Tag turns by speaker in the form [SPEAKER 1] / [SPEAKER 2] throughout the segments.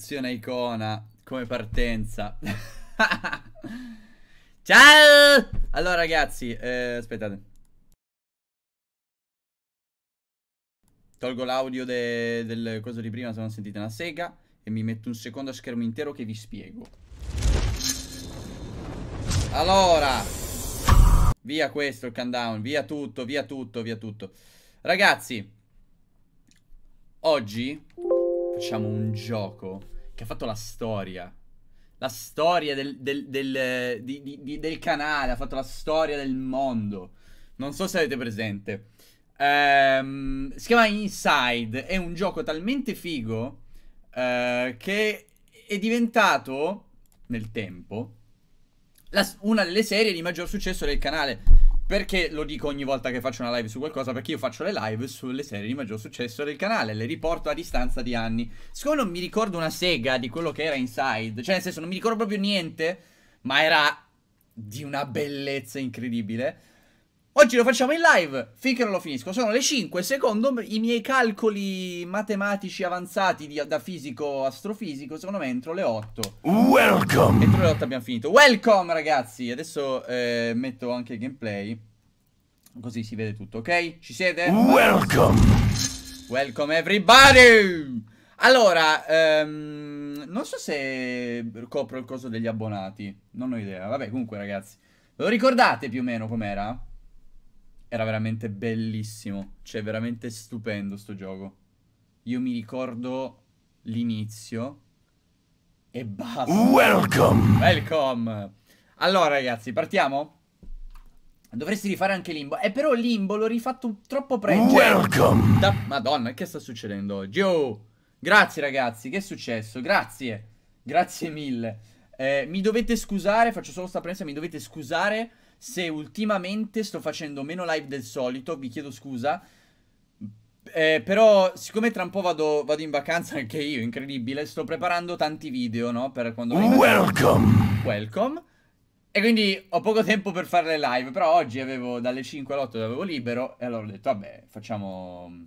[SPEAKER 1] produzione icona come partenza. Ciao! Allora ragazzi, eh, aspettate. Tolgo l'audio de del coso di prima se non sentite una sega e mi metto un secondo schermo intero che vi spiego. Allora, via questo il countdown, via tutto, via tutto, via tutto. Ragazzi, oggi facciamo un gioco che ha fatto la storia. La storia del, del, del, di, di, di, del canale, ha fatto la storia del mondo. Non so se avete presente. Ehm, si chiama Inside. È un gioco talmente figo eh, che è diventato nel tempo la, una delle serie di maggior successo del canale. Perché lo dico ogni volta che faccio una live su qualcosa? Perché io faccio le live sulle serie di maggior successo del canale, le riporto a distanza di anni. Siccome non mi ricordo una sega di quello che era Inside, cioè nel senso non mi ricordo proprio niente, ma era di una bellezza incredibile. Oggi lo facciamo in live finché non lo finisco. Sono le 5 secondo i miei calcoli matematici avanzati di, da fisico astrofisico. Secondo me entro le 8. Welcome! Entro le 8 abbiamo finito. Welcome ragazzi! Adesso eh, metto anche il gameplay. Così si vede tutto, ok? Ci siete? Welcome! Welcome everybody! Allora, ehm, non so se copro il coso degli abbonati. Non ho idea. Vabbè, comunque ragazzi. Lo ricordate più o meno com'era? era veramente bellissimo, cioè veramente stupendo sto gioco. Io mi ricordo l'inizio e basta. Welcome. Welcome. Allora ragazzi, partiamo? Dovresti rifare anche Limbo. Eh, però Limbo l'ho rifatto troppo presto. Welcome! Da... Madonna, che sta succedendo oggi? Oh! Grazie, ragazzi, che è successo? Grazie. Grazie mille. Eh, mi dovete scusare, faccio solo sta premessa, mi dovete scusare se ultimamente sto facendo meno live del solito, vi chiedo scusa. Eh, però, siccome tra un po' vado, vado, in vacanza anche io, incredibile, sto preparando tanti video, no? Per quando... Welcome! Welcome! E quindi ho poco tempo per fare le live, però oggi avevo dalle 5 alle 8 avevo libero e allora ho detto, vabbè, facciamo...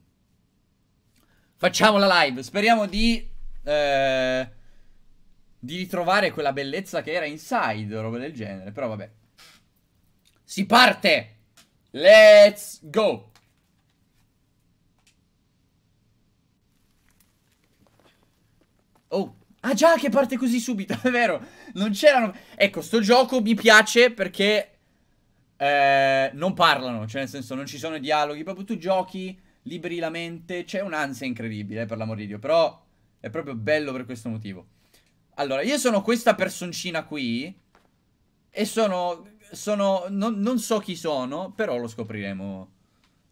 [SPEAKER 1] Facciamo la live, speriamo di... Eh, di ritrovare quella bellezza che era inside, roba del genere, però vabbè. Si parte! Let's go! Oh, ah già che parte così subito, è vero Non c'erano... Ecco, sto gioco mi piace perché eh, non parlano, cioè nel senso non ci sono dialoghi, proprio tu giochi, liberi la mente, c'è un'ansia incredibile, eh, per l'amor di Dio, però è proprio bello per questo motivo. Allora, io sono questa personcina qui e sono sono... Non, non so chi sono, però lo scopriremo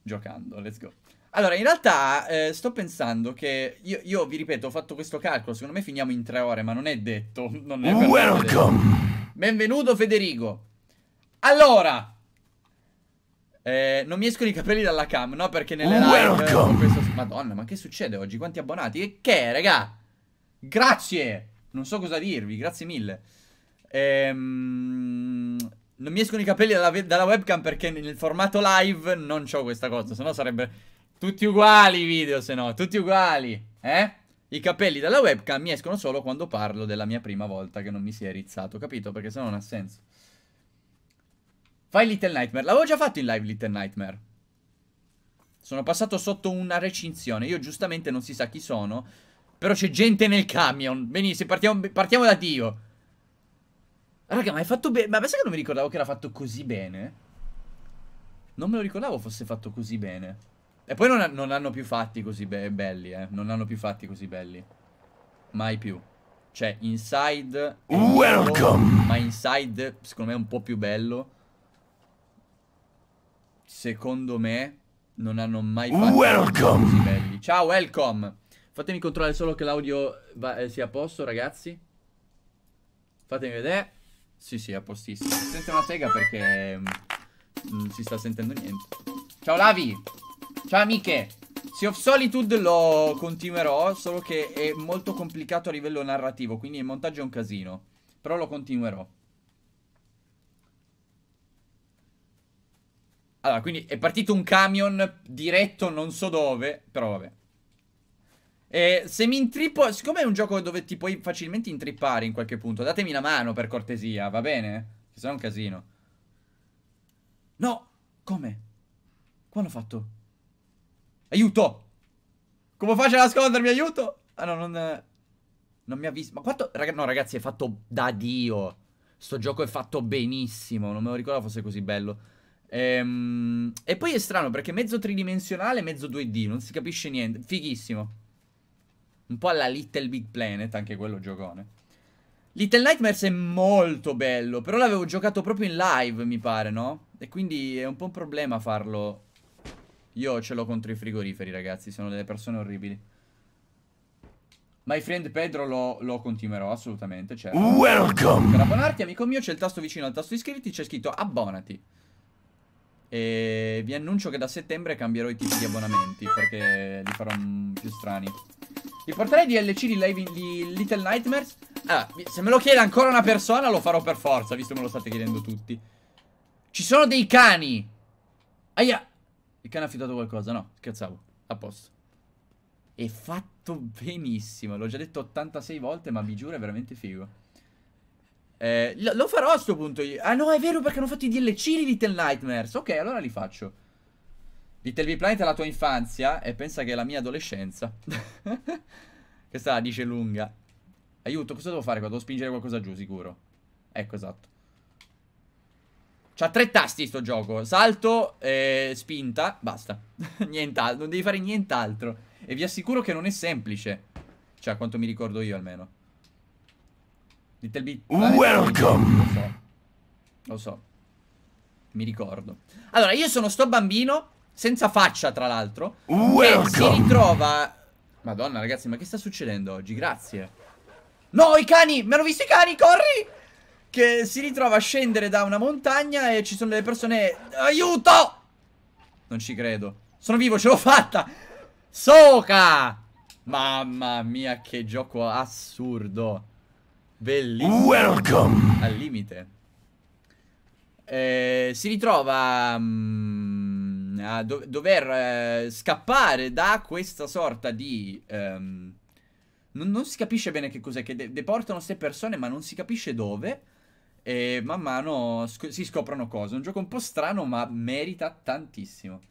[SPEAKER 1] giocando. Let's go. Allora, in realtà eh, sto pensando che io, io, vi ripeto, ho fatto questo calcolo, secondo me finiamo in tre ore, ma non è detto. Non è Welcome! Benvenuto Federico. Allora, eh, non mi escono i capelli dalla cam, no? Perché nelle Welcome. live... Welcome! Questo... Madonna, ma che succede oggi? Quanti abbonati? E che, raga? Grazie! Non so cosa dirvi, grazie mille. Ehm... Non mi escono i capelli dalla, dalla webcam perché nel formato live non c'ho questa cosa. Sennò sarebbe... Tutti uguali i video, se no. Tutti uguali. Eh? I capelli dalla webcam mi escono solo quando parlo della mia prima volta che non mi si è rizzato, capito? Perché sennò non ha senso. Fai Little Nightmare. L'avevo già fatto in live Little Nightmare. Sono passato sotto una recinzione. Io giustamente non si sa chi sono. Però c'è gente nel camion. Benissimo, partiamo, partiamo da Dio. Raga, ma hai fatto bene. Ma pensa che non mi ricordavo che era fatto così bene. Non me lo ricordavo fosse fatto così bene. E poi non, ha non hanno più fatti così be belli, eh. Non hanno più fatti così belli. Mai più. Cioè, Inside... Welcome! Bello, ma Inside, secondo me, è un po' più bello. Secondo me, non hanno mai fatto welcome. così belli. Ciao, welcome! Fatemi controllare solo che l'audio eh, sia a posto, ragazzi. Fatemi vedere. Sì, sì, a postissimo. Senza una sega perché non mm, mm, si sta sentendo niente. Ciao Lavi! Ciao amiche! Sea of Solitude lo continuerò, solo che è molto complicato a livello narrativo, quindi il montaggio è un casino. Però lo continuerò. Allora, quindi è partito un camion diretto non so dove, però vabbè. Eh, se mi intrippo, siccome è un gioco dove ti puoi facilmente intrippare in qualche punto, datemi la mano per cortesia, va bene? Che sennò è un casino. No! Come? Qua l'ho fatto? Aiuto! Come faccio a nascondermi? Aiuto! Ah no, non... Non mi ha visto... Ma quanto... Rag... No, ragazzi, è fatto da Dio. Sto gioco è fatto benissimo. Non me lo ricordo fosse così bello. Ehm... E poi è strano, perché è mezzo tridimensionale, mezzo 2D. Non si capisce niente. Fighissimo. Un po' alla Little Big Planet, anche quello giocone. Little Nightmares è molto bello, però l'avevo giocato proprio in live, mi pare, no? E quindi è un po' un problema farlo. Io ce l'ho contro i frigoriferi, ragazzi, sono delle persone orribili. My friend Pedro lo, lo continuerò assolutamente, certo. Welcome! Per abbonarti, amico mio, c'è il tasto vicino al tasto iscriviti, c'è scritto abbonati. E vi annuncio che da settembre cambierò i tipi di abbonamenti, perché li farò più strani. Ti porterei DLC di, live, di Little Nightmares? Ah, se me lo chiede ancora una persona lo farò per forza, visto che me lo state chiedendo tutti. Ci sono dei cani! Aia! Il cane ha affidato qualcosa, no, scherzavo. A posto. È fatto benissimo, l'ho già detto 86 volte, ma vi giuro è veramente figo. Eh, lo farò a sto punto io. Ah no, è vero perché hanno fatto i DLC di Little Nightmares. Ok, allora li faccio. Little Big Planet è la tua infanzia e pensa che è la mia adolescenza. Questa la dice lunga. Aiuto, cosa devo fare qua? Devo spingere qualcosa giù, sicuro. Ecco, esatto. C'ha tre tasti sto gioco. Salto, eh, spinta, basta. nient'altro, non devi fare nient'altro. E vi assicuro che non è semplice. Cioè, quanto mi ricordo io almeno. Little Big Planet. Welcome! Lo so. Lo so. Mi ricordo. Allora, io sono sto bambino senza faccia tra l'altro, che si ritrova... Madonna ragazzi, ma che sta succedendo oggi? Grazie. No, i cani! Mi hanno visto i cani, corri! Che si ritrova a scendere da una montagna e ci sono delle persone... Aiuto! Non ci credo. Sono vivo, ce l'ho fatta! Soca! Mamma mia, che gioco assurdo. Bellissimo. Welcome. Al limite. Eh, si ritrova... Mm, a eh, do dover eh, scappare da questa sorta di... Ehm, non, non, si capisce bene che cos'è, che de deportano queste persone ma non si capisce dove e man mano sc si scoprono cose. Un gioco un po' strano ma merita tantissimo.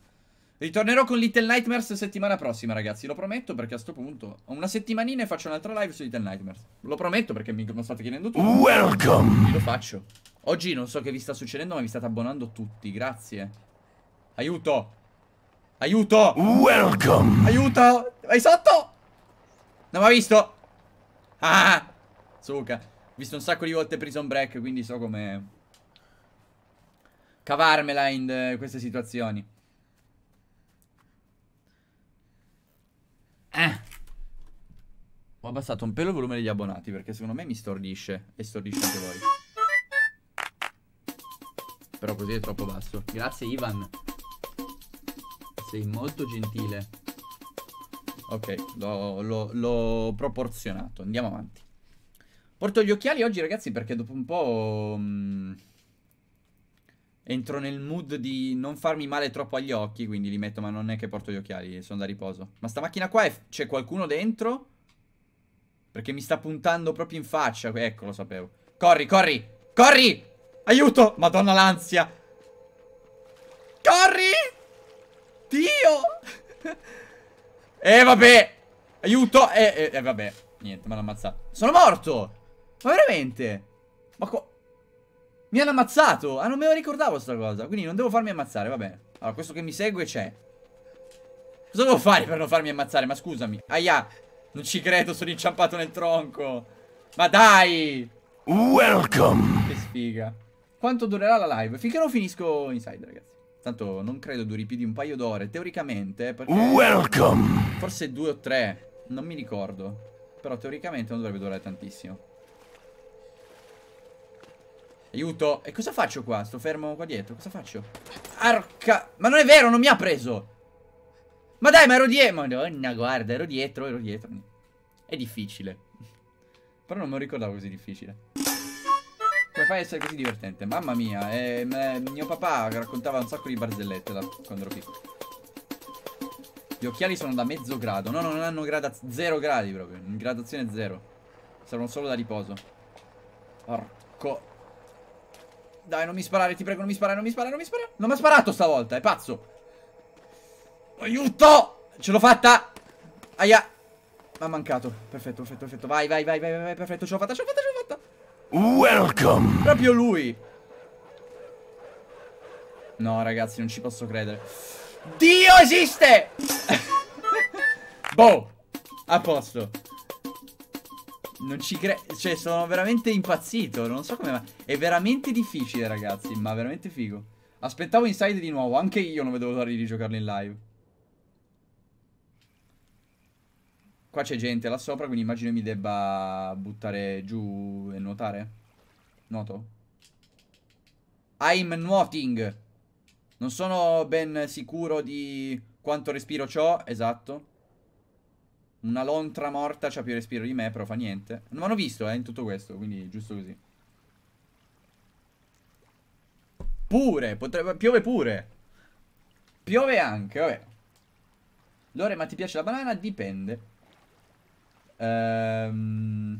[SPEAKER 1] Ritornerò con Little Nightmares settimana prossima, ragazzi. Lo prometto perché a sto punto ho una settimanina e faccio un'altra live su Little Nightmares. Lo prometto perché mi, mi state chiedendo tutto. Welcome! Lo faccio. Oggi non so che vi sta succedendo, ma vi state abbonando tutti. Grazie. Aiuto! Aiuto! Welcome! Aiuto! Vai sotto! Non mi ha visto! Ah! Zucca. Ho visto un sacco di volte Prison Break, quindi so come... Cavarmela in eh, queste situazioni. Eh. Ho abbassato un pelo il volume degli abbonati perché secondo me mi stordisce. E stordisce anche voi. Però così è troppo basso. Grazie Ivan. Sei molto gentile. Ok, l'ho proporzionato. Andiamo avanti. Porto gli occhiali oggi, ragazzi, perché dopo un po'... Mh, mm, entro nel mood di non farmi male troppo agli occhi, quindi li metto, ma non è che porto gli occhiali, sono da riposo. Ma sta macchina qua c'è qualcuno dentro? Perché mi sta puntando proprio in faccia. Ecco, lo sapevo. Corri, corri, corri! Aiuto! Madonna l'ansia! Corri! Dio! Eh, vabbè! Aiuto! Eh, eh, eh vabbè. Niente, mi hanno ammazzato. Sono morto! Ma veramente? Ma qua... Mi hanno ammazzato! Ah, non me lo ricordavo sta cosa. Quindi non devo farmi ammazzare, va bene. Allora, questo che mi segue c'è. Cosa devo fare per non farmi ammazzare? Ma scusami. Aia! Non ci credo, sono inciampato nel tronco. Ma dai! Welcome! Che sfiga. Quanto durerà la live? Finché non finisco Inside, ragazzi. Tanto non credo duri più di un paio d'ore, teoricamente, eh, Welcome! Forse due o tre, non mi ricordo. Però teoricamente non dovrebbe durare tantissimo. Aiuto! E cosa faccio qua? Sto fermo qua dietro, cosa faccio? Arca... Ma non è vero, non mi ha preso! Ma dai, ma ero dietro! Madonna, guarda, ero dietro, ero dietro. È difficile. Però non me lo ricordavo così difficile. Come fai a essere così divertente? Mamma mia, eh, eh, mio papà raccontava un sacco di barzellette da quando ero piccolo. Gli occhiali sono da mezzo grado. No, no, non hanno gradazione. Zero gradi proprio. gradazione zero. Servono solo da riposo. Porco. Dai, non mi sparare, ti prego, non mi sparare, non mi sparare, non mi sparare. Non mi ha sparato stavolta, è pazzo. Aiuto! Ce l'ho fatta! Aia! Mi ha mancato. Perfetto, perfetto, perfetto. Vai, vai, vai, vai, vai, perfetto, ce l'ho fatta, ce l'ho fatta, ce l'ho fatta. Welcome. Proprio lui. No, ragazzi, non ci posso credere. Dio esiste! boh! A posto. Non ci credo. Cioè, sono veramente impazzito. Non so come. È veramente difficile, ragazzi. Ma veramente figo. Aspettavo Inside di nuovo. Anche io non vedevo l'ora di giocarlo in live. Qua c'è gente là sopra, quindi immagino mi debba buttare giù e nuotare. Nuoto? I'm nuoting! Non sono ben sicuro di quanto respiro ciò, esatto. Una lontra morta c'ha più respiro di me, però fa niente. Non l'hanno visto, eh, in tutto questo, quindi giusto così. Pure, potrebbe... piove pure. Piove anche, vabbè. Lore, ma ti piace la banana? Dipende. Ehm...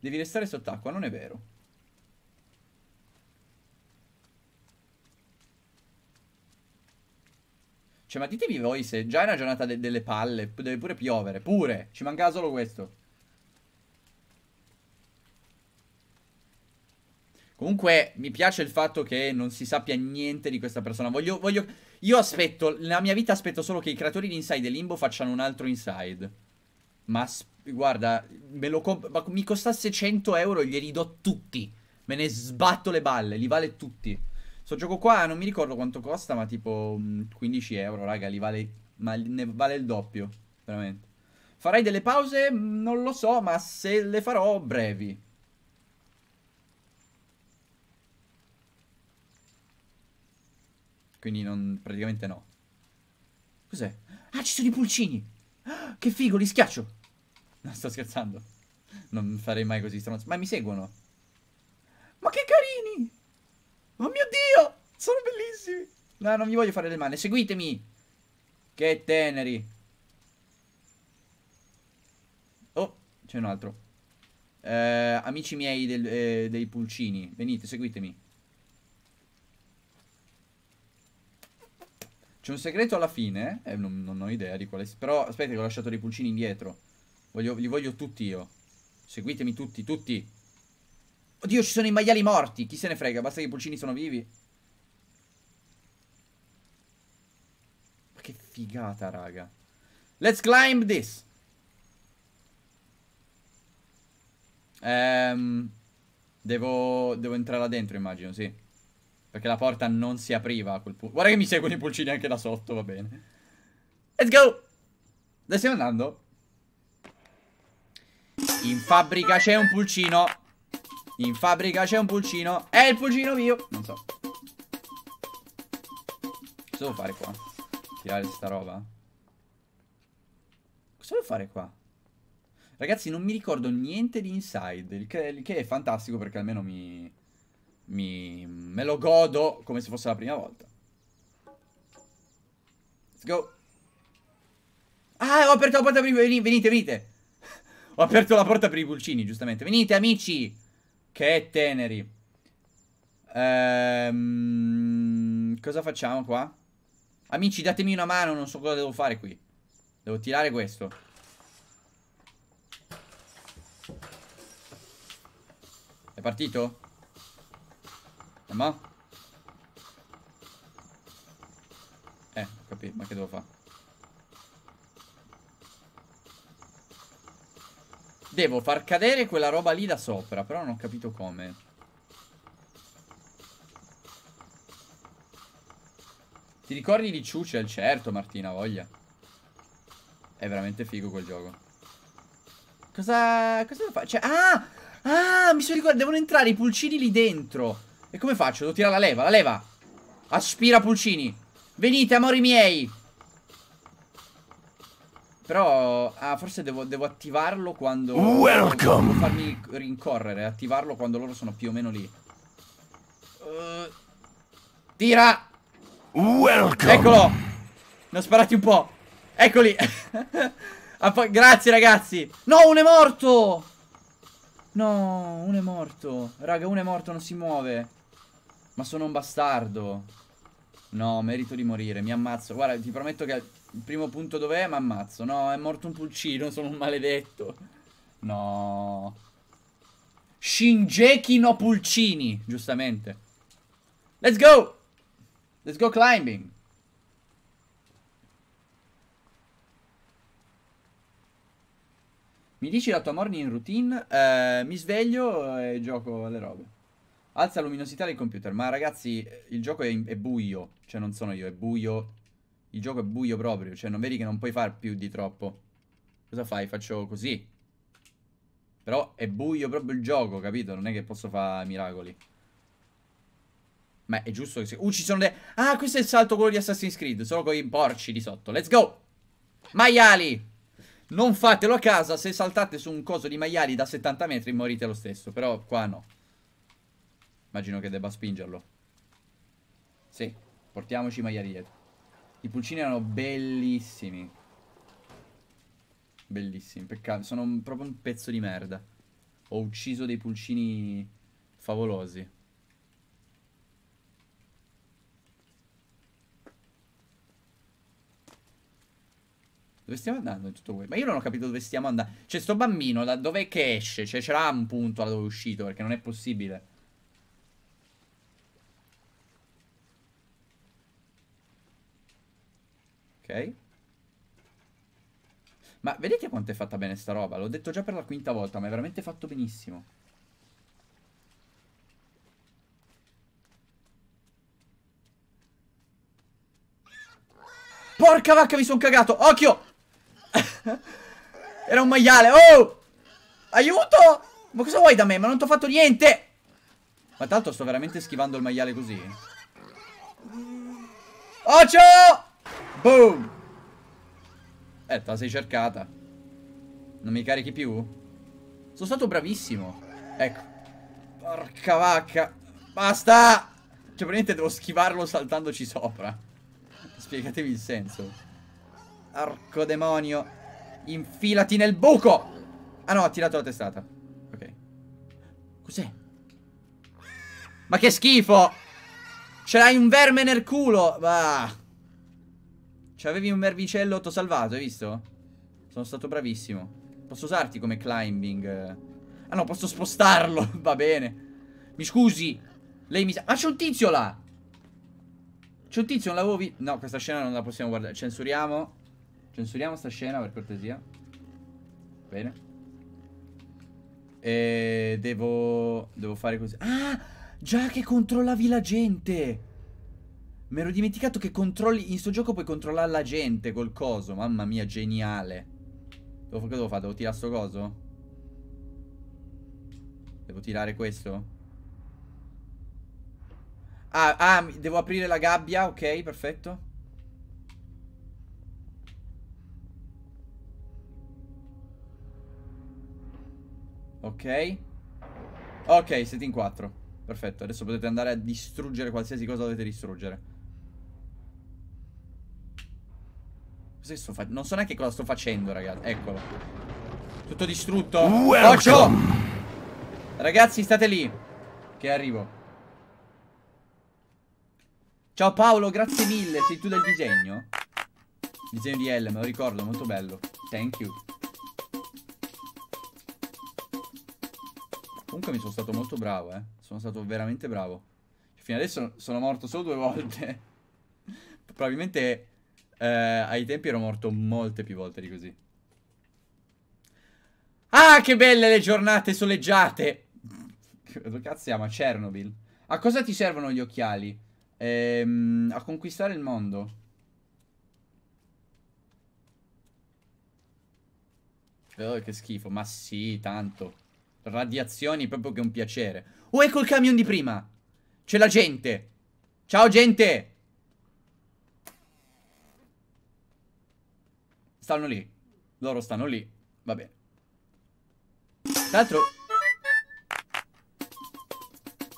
[SPEAKER 1] Devi restare sott'acqua, non è vero. Cioè, ma ditemi voi se già è una giornata de delle palle, deve pure piovere, pure, ci manca solo questo. Comunque mi piace il fatto che non si sappia niente di questa persona. Voglio, voglio... Io aspetto, nella mia vita aspetto solo che i creatori di Inside e Limbo facciano un altro Inside. Ma guarda, me lo comp- ma mi costasse 100 euro glieli do tutti. Me ne sbatto le balle, li vale tutti. Sto gioco qua non mi ricordo quanto costa, ma tipo 15 mm, euro, raga, li vale... Ma ne vale il doppio, veramente. Farai delle pause? Mm, non lo so, ma se le farò brevi. Quindi non, praticamente no. Cos'è? Ah, ci sono i pulcini! Ah, che figo, li schiaccio! No, sto scherzando. Non farei mai così stronzo. Ma mi seguono. Ma che carini! Oh mio Dio! Sono bellissimi! No, non vi voglio fare del male. Seguitemi! Che teneri! Oh, c'è un altro. Eh, amici miei del, eh, dei pulcini, venite, seguitemi. C'è un segreto alla fine? Eh, non, non ho idea di quale... Però aspetta che ho lasciato dei pulcini indietro. Voglio, li voglio tutti io. Seguitemi tutti, tutti. Oddio, ci sono i maiali morti. Chi se ne frega, basta che i pulcini sono vivi. Ma che figata, raga. Let's climb this. Ehm... Devo, devo entrare là dentro, immagino, sì. Perché la porta non si apriva a quel punto. Guarda che mi seguono i pulcini anche da sotto, va bene. Let's go! Dove stiamo andando? In fabbrica c'è un pulcino. In fabbrica c'è un pulcino. È il pulcino mio. Non so. Cosa devo fare qua? Tirare sta roba? Cosa devo fare qua? Ragazzi, non mi ricordo niente di Inside. Il che, il che è fantastico perché almeno mi mi, me lo godo come se fosse la prima volta. Let's go. Ah, ho aperto la porta per i pulcini. Venite, venite. ho aperto la porta per i pulcini, giustamente. Venite, amici. Che teneri. Ehm, cosa facciamo qua? Amici, datemi una mano, non so cosa devo fare qui. Devo tirare questo. È partito? Ma? Eh, capì, ma che devo fare? Devo far cadere quella roba lì da sopra, però non ho capito come. Ti ricordi di Ciucel? Eh, certo, Martina, voglia. È veramente figo quel gioco. Cosa... Cosa devo fare? Cioè... Ah! Ah! Mi sono ricordato... Devono entrare i pulcini lì dentro. E come faccio? Devo tirare la leva, la leva Aspira pulcini Venite amori miei Però Ah forse devo, devo attivarlo quando Welcome Devo farmi rincorrere Attivarlo quando loro sono più o meno lì uh, Tira Welcome Eccolo Ne ho sparati un po' Eccoli Grazie ragazzi No uno è morto No uno è morto Raga uno è morto non si muove ma sono un bastardo. No, merito di morire, mi ammazzo. Guarda, ti prometto che il primo punto dov'è, mi ammazzo. No, è morto un pulcino, sono un maledetto. No. Shinjeki no pulcini, giustamente. Let's go! Let's go climbing. Mi dici la tua morning routine? Eh, mi sveglio e gioco alle robe. Alza la luminosità del computer. Ma ragazzi, il gioco è, è, buio. Cioè, non sono io, è buio. Il gioco è buio proprio. Cioè, non vedi che non puoi far più di troppo. Cosa fai? Faccio così. Però è buio proprio il gioco, capito? Non è che posso fare miracoli. Ma è giusto che si... Uh, ci sono le... Ah, questo è il salto quello di Assassin's Creed. Solo con i porci di sotto. Let's go! Maiali! Non fatelo a casa, se saltate su un coso di maiali da 70 metri morite lo stesso, però qua no. Immagino che debba spingerlo. Sì, portiamoci i maiali dietro. I pulcini erano bellissimi. Bellissimi, peccato. Sono un, proprio un pezzo di merda. Ho ucciso dei pulcini favolosi. Dove stiamo andando in tutto questo? Ma io non ho capito dove stiamo andando. Cioè, sto bambino, da dove che esce? Cioè, ce l'ha un punto da dove è uscito, perché non è possibile. Ma vedete quanto è fatta bene sta roba? L'ho detto già per la quinta volta, ma è veramente fatto benissimo. Porca vacca, mi sono cagato! Occhio! Era un maiale. Oh! Aiuto! Ma cosa vuoi da me? Ma non ti ho fatto niente! Ma tanto sto veramente schivando il maiale così. Occhio! Boom! Eh, te la sei cercata. Non mi carichi più? Sono stato bravissimo. Ecco. Porca vacca. Basta! Cioè, praticamente devo schivarlo saltandoci sopra. Spiegatevi il senso. Arco demonio. Infilati nel buco! Ah no, ha tirato la testata. Ok. Cos'è? Ma che schifo! Ce l'hai un verme nel culo! Va. Ah. C'avevi un mervicello autosalvato, hai visto? Sono stato bravissimo. Posso usarti come climbing? Ah no, posso spostarlo. Va bene. Mi scusi. Lei mi sa... Ma c'è un tizio là! C'è un tizio, non l'avevo visto. No, questa scena non la possiamo guardare. Censuriamo. Censuriamo sta scena, per cortesia. Bene. E devo... Devo fare così. Ah! Già che controllavi la gente! Mi ero dimenticato che controlli... In sto gioco puoi controllare la gente col coso. Mamma mia, geniale. Devo, che devo fare? Devo tirare sto coso? Devo tirare questo? Ah, ah, devo aprire la gabbia, ok, perfetto. Ok. Ok, siete in quattro. Perfetto, adesso potete andare a distruggere qualsiasi cosa dovete distruggere. Cos'è sto facendo? Non so neanche cosa sto facendo, ragazzi. Eccolo. Tutto distrutto. Occhio! Ragazzi, state lì. Che arrivo. Ciao Paolo, grazie mille. Sei tu del disegno? disegno di L, me lo ricordo, molto bello. Thank you. Comunque mi sono stato molto bravo, eh. Sono stato veramente bravo. Fino adesso sono morto solo due volte. Probabilmente eh, ai tempi ero morto molte più volte di così. Ah, che belle le giornate soleggiate! Che cazzo si chiama? Chernobyl. A cosa ti servono gli occhiali? Ehm, a conquistare il mondo. Oh, che schifo, ma sì, tanto. Radiazioni proprio che un piacere. Oh, ecco il camion di prima! C'è la gente! Ciao, gente! Stanno lì. Loro stanno lì. Va bene. Tra l'altro...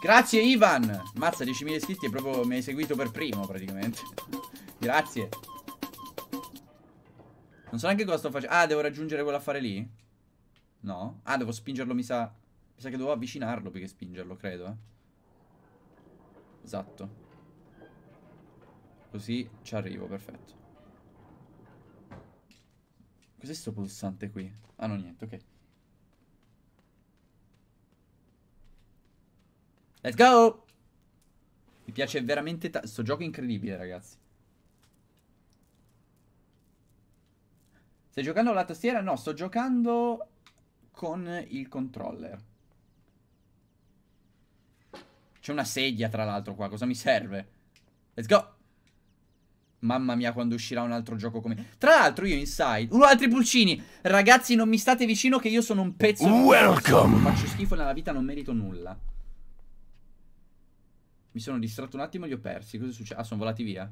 [SPEAKER 1] Grazie Ivan! Mazza, 10.000 iscritti e proprio mi hai seguito per primo praticamente. Grazie. Non so neanche cosa sto facendo. Ah, devo raggiungere quell'affare lì? No? Ah, devo spingerlo, mi sa... Mi sa che devo avvicinarlo più che spingerlo, credo, eh. Esatto. Così ci arrivo, perfetto. Cos'è sto pulsante qui? Ah no, niente, ok. Let's go! Mi piace veramente tanto. Sto gioco è incredibile, ragazzi. Stai giocando la tastiera? No, sto giocando con il controller. C'è una sedia, tra l'altro, qua. Cosa mi serve? Let's go! Mamma mia quando uscirà un altro gioco come... Tra l'altro io Inside... Uh, altri pulcini! Ragazzi non mi state vicino che io sono un pezzo... Welcome! Di... Faccio schifo nella vita, non merito nulla. Mi sono distratto un attimo e li ho persi. Cosa succede? Ah, sono volati via?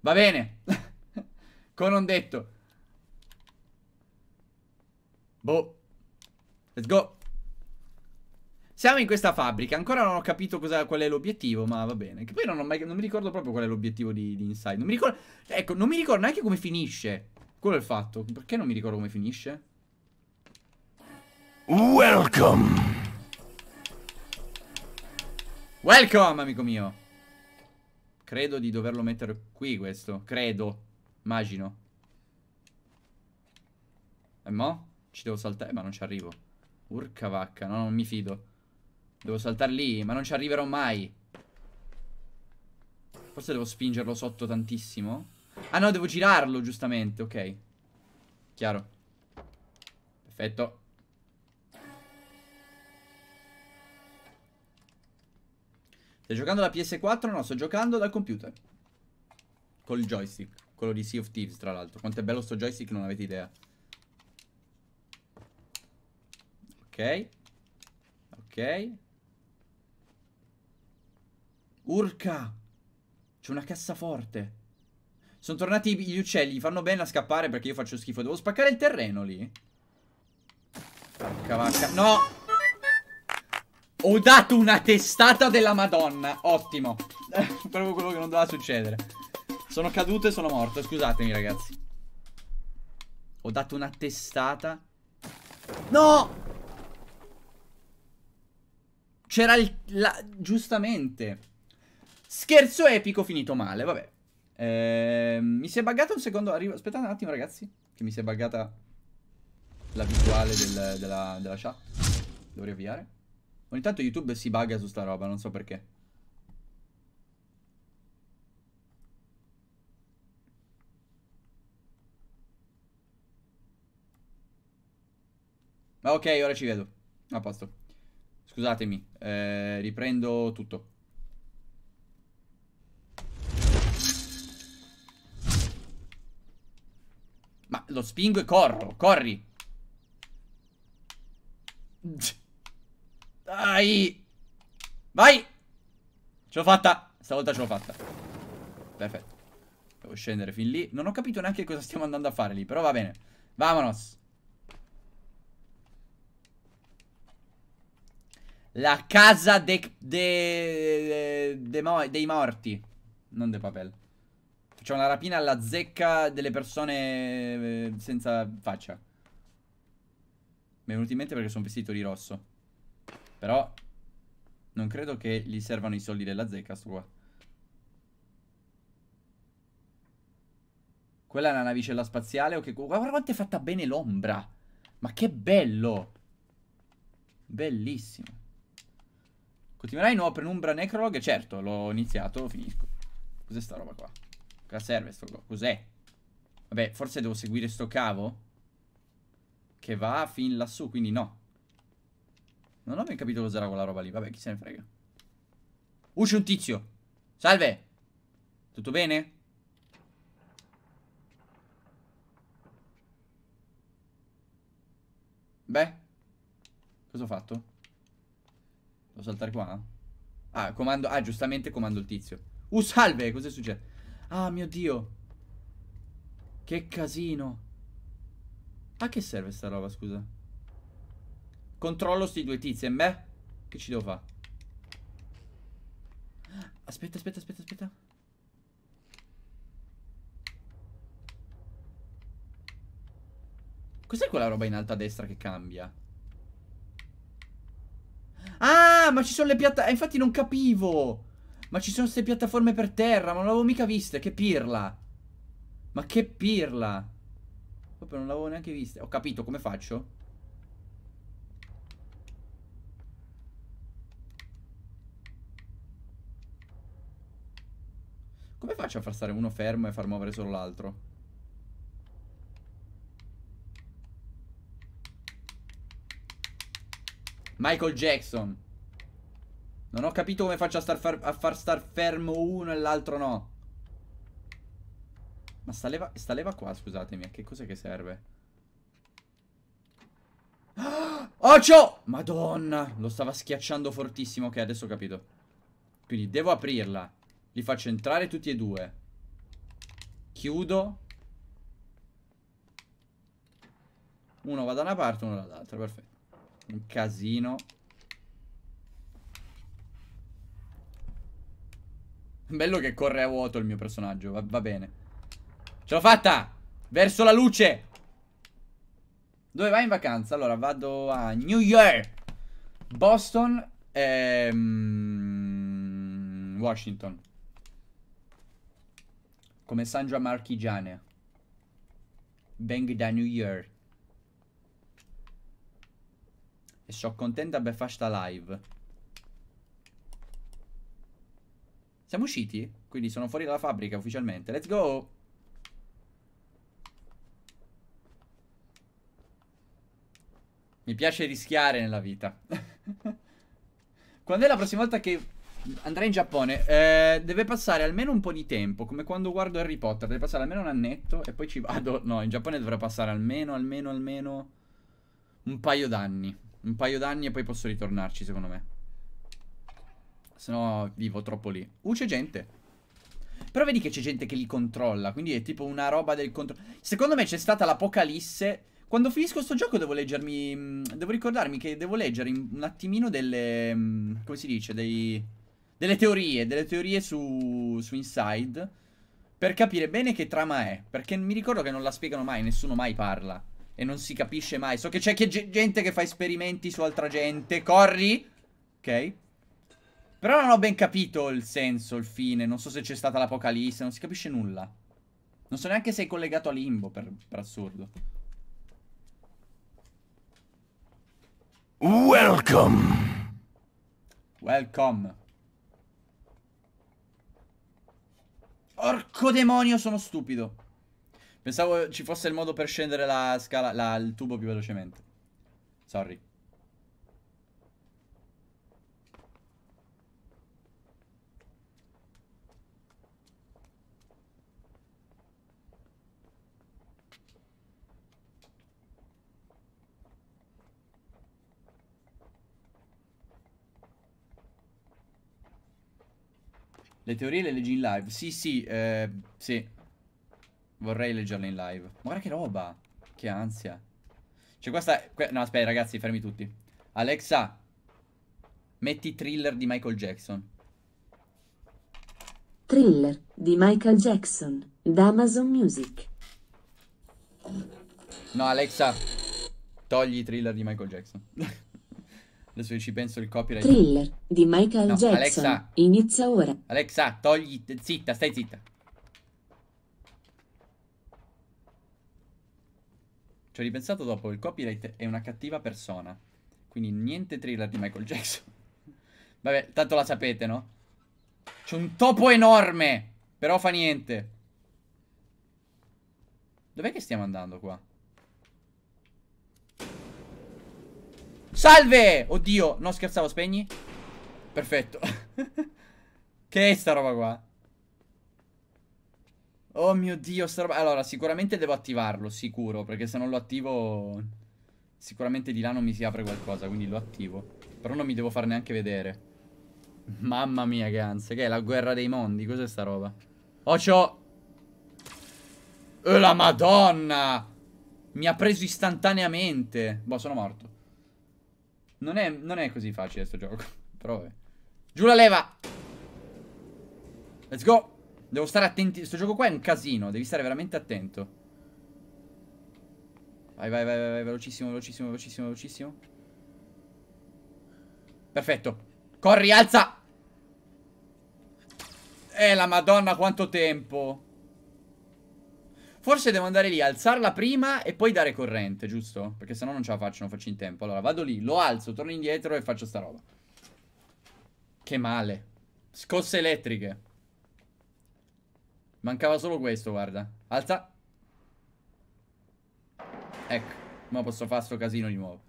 [SPEAKER 1] Va bene! Con un detto. Boh. Let's go. Siamo in questa fabbrica, ancora non ho capito cosa, qual è l'obiettivo, ma va bene. Che poi non, mai, non, mi ricordo proprio qual è l'obiettivo di, di, Inside. Non mi ricordo, ecco, non mi ricordo neanche come finisce. Quello è il fatto. Perché non mi ricordo come finisce? Welcome! Welcome, amico mio! Credo di doverlo mettere qui questo. Credo. Immagino. E eh, mo? Ci devo saltare, ma non ci arrivo. Urca vacca, no, non mi fido. Devo saltare lì, ma non ci arriverò mai. Forse devo spingerlo sotto tantissimo. Ah no, devo girarlo, giustamente, ok. Chiaro. Perfetto. Stai giocando da PS4? No, sto giocando dal computer. Col joystick. Quello di Sea of Thieves, tra l'altro. Quanto è bello sto joystick, non avete idea. Ok. Ok. Urca! C'è una cassaforte. Sono tornati gli uccelli, fanno bene a scappare perché io faccio schifo. Devo spaccare il terreno lì. Porca vacca. No! Ho dato una testata della madonna. Ottimo. Proprio quello che non doveva succedere. Sono caduto e sono morto. Scusatemi, ragazzi. Ho dato una testata. No! C'era il... La, giustamente. Scherzo epico finito male, vabbè. Eh, mi si è buggata un secondo. Arrivo... Aspettate un attimo, ragazzi. Che mi si è buggata la visuale del, della, della, chat. Devo riavviare. Ogni tanto YouTube si bugga su sta roba, non so perché. ok, ora ci vedo. A posto. Scusatemi, eh, riprendo tutto. Ma lo spingo e corro, corri. Dai. Vai. Ce l'ho fatta. Stavolta ce l'ho fatta. Perfetto. Devo scendere fin lì. Non ho capito neanche cosa stiamo andando a fare lì, però va bene. Vamonos. La casa de, de, de, de dei morti. Non de papel. C'è una rapina alla zecca delle persone eh, senza faccia. Mi è venuto in mente perché sono vestito di rosso. Però non credo che gli servano i soldi della zecca sto qua. Quella è una navicella spaziale o Guarda quanto è fatta bene l'ombra. Ma che bello. Bellissimo. Continuerai nuovo per un'ombra necrologue? Necrolog? Certo, l'ho iniziato, lo finisco. Cos'è sta roba qua? Cosa serve sto Cos'è? Vabbè, forse devo seguire sto cavo? Che va fin lassù, quindi no. Non ho ben capito cos'era quella roba lì. Vabbè, chi se ne frega. Usci un tizio. Salve. Tutto bene? Beh. Cosa ho fatto? Devo saltare qua? Ah, comando... Ah, giustamente comando il tizio. Uh, salve! Cos'è successo? Ah, mio Dio. Che casino. A che serve sta roba, scusa? Controllo sti due tizi, e eh? me? Che ci devo fare? Aspetta, aspetta, aspetta, aspetta. Cos'è quella roba in alto a destra che cambia? Ah, ma ci sono le piattaforme. Eh, infatti non capivo. Ma ci sono queste piattaforme per terra, ma non l'avevo mica viste, che pirla. Ma che pirla. Proprio non l'avevo neanche vista. Ho capito, come faccio? Come faccio a far stare uno fermo e far muovere solo l'altro? Michael Jackson non ho capito come faccio a, star a far star fermo uno e l'altro no. Ma sta leva, sta leva qua, scusatemi, a che cosa che serve? Occio! Madonna! Lo stava schiacciando fortissimo. Ok, adesso ho capito. Quindi devo aprirla. Li faccio entrare tutti e due. Chiudo. Uno va da una parte, uno dall'altra, perfetto. Un casino. Bello che corre a vuoto il mio personaggio, va, va bene. Ce l'ho fatta! Verso la luce! Dove vai in vacanza? Allora, vado a New York, Boston e... Um, Washington. Come Sandra Marchigiane. Vengo da New York. E sono contenta di fare sta live. Siamo usciti? Quindi sono fuori dalla fabbrica ufficialmente. Let's go! Mi piace rischiare nella vita. quando è la prossima volta che andrai in Giappone? Eh, deve passare almeno un po' di tempo, come quando guardo Harry Potter. Deve passare almeno un annetto e poi ci vado. No, in Giappone dovrà passare almeno, almeno, almeno un paio d'anni. Un paio d'anni e poi posso ritornarci, secondo me. Se no vivo troppo lì. Uh, c'è gente. Però vedi che c'è gente che li controlla. Quindi è tipo una roba del controllo. Secondo me c'è stata l'apocalisse. Quando finisco sto gioco devo leggermi... Devo ricordarmi che devo leggere un attimino delle... Come si dice? Dei, delle teorie. Delle teorie su, su Inside. Per capire bene che trama è. Perché mi ricordo che non la spiegano mai. Nessuno mai parla. E non si capisce mai. So che c'è gente che fa esperimenti su altra gente. Corri! Ok. Però non ho ben capito il senso, il fine. Non so se c'è stata l'apocalisse, non si capisce nulla. Non so neanche se è collegato a Limbo, per, per assurdo. Welcome! Welcome. Orco demonio, sono stupido. Pensavo ci fosse il modo per scendere la scala, la, il tubo più velocemente. Sorry. Le teorie le leggi in live? Sì, sì, eh, sì. Vorrei leggerle in live. Ma guarda che roba. Che ansia. Cioè questa... Que no, aspetta ragazzi, fermi tutti. Alexa, metti thriller di Michael Jackson.
[SPEAKER 2] Thriller di Michael Jackson, da Amazon Music.
[SPEAKER 1] No, Alexa, togli i thriller di Michael Jackson. Adesso che ci penso il copyright. Thriller
[SPEAKER 2] di Michael no, Jackson. Alexa. Inizia ora.
[SPEAKER 1] Alexa, togli. Zitta, stai zitta. Ci ho ripensato dopo. Il copyright è una cattiva persona. Quindi niente thriller di Michael Jackson. Vabbè, tanto la sapete, no? C'è un topo enorme. Però fa niente. Dov'è che stiamo andando qua? Salve! Oddio, no scherzavo, spegni. Perfetto. che è sta roba qua? Oh mio dio, sta roba... Allora, sicuramente devo attivarlo, sicuro, perché se non lo attivo... Sicuramente di là non mi si apre qualcosa, quindi lo attivo. Però non mi devo far neanche vedere. Mamma mia, che ansia. Che è la guerra dei mondi? Cos'è sta roba? Oh, c'ho... E eh, la madonna! Mi ha preso istantaneamente. Boh, sono morto. Non è, non è così facile questo gioco. Però vabbè. Giù la leva! Let's go! Devo stare attenti. Questo gioco qua è un casino. Devi stare veramente attento. Vai, vai, vai, vai. Velocissimo, velocissimo, velocissimo, velocissimo. Perfetto. Corri, alza! Eh, la madonna, quanto tempo! Forse devo andare lì, alzarla prima e poi dare corrente, giusto? Perché se no non ce la faccio, non faccio in tempo. Allora vado lì, lo alzo, torno indietro e faccio sta roba. Che male. Scosse elettriche. Mancava solo questo, guarda. Alza. Ecco, ma posso fare sto casino di nuovo.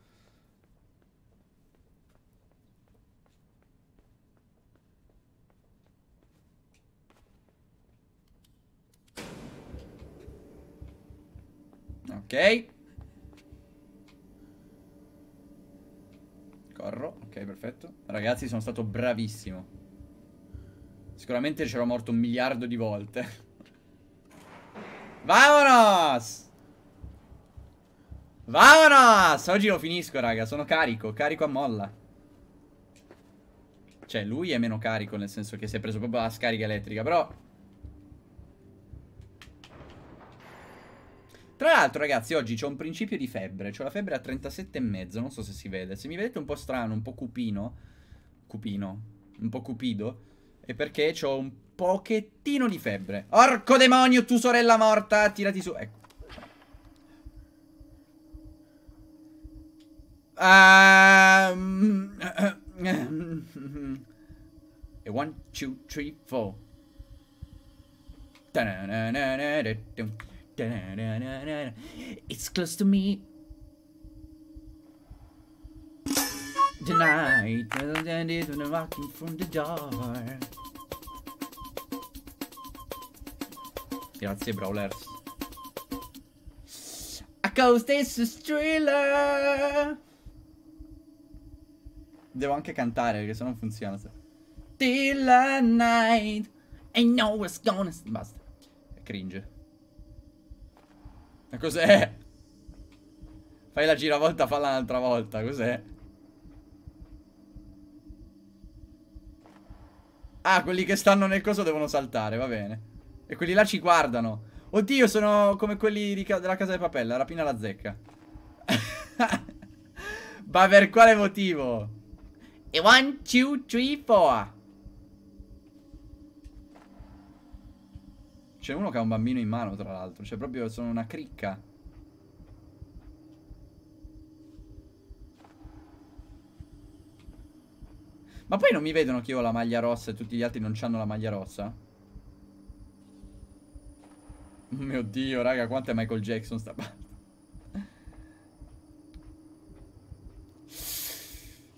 [SPEAKER 1] Ok. Corro, ok, perfetto. Ragazzi, sono stato bravissimo. Sicuramente c'ero morto un miliardo di volte. Vamonos! Vamonos! Oggi lo finisco, raga. Sono carico, carico a molla. Cioè, lui è meno carico, nel senso che si è preso proprio la scarica elettrica, però... Tra l'altro, ragazzi, oggi c'è un principio di febbre. C'ho la febbre a 37,5. Non so se si vede. Se mi vedete un po' strano, un po' cupino. Cupino. Un po' cupido. È perché ho un pochettino di febbre. Orco demonio, tu sorella morta. Tirati su. Ecco. Um, e 1, 2, 3, 4. It's close to me. The night and it when I'm walking from the door. Grazie Brawlers. A Coast is thriller. Devo anche cantare perché se non funziona. Till the night. I know it's gonna. Basta. cringe. Ma cos'è? Fai la giravolta, falla un'altra volta, cos'è? Ah, quelli che stanno nel coso devono saltare, va bene. E quelli là ci guardano. Oddio, sono come quelli ca della casa di papella, rapina la zecca. Ma per quale motivo? E one, two, three, four. C'è uno che ha un bambino in mano, tra l'altro. Cioè, proprio sono una cricca. Ma poi non mi vedono che io ho la maglia rossa e tutti gli altri non hanno la maglia rossa? Oh mio Dio, raga, quanto è Michael Jackson sta parte.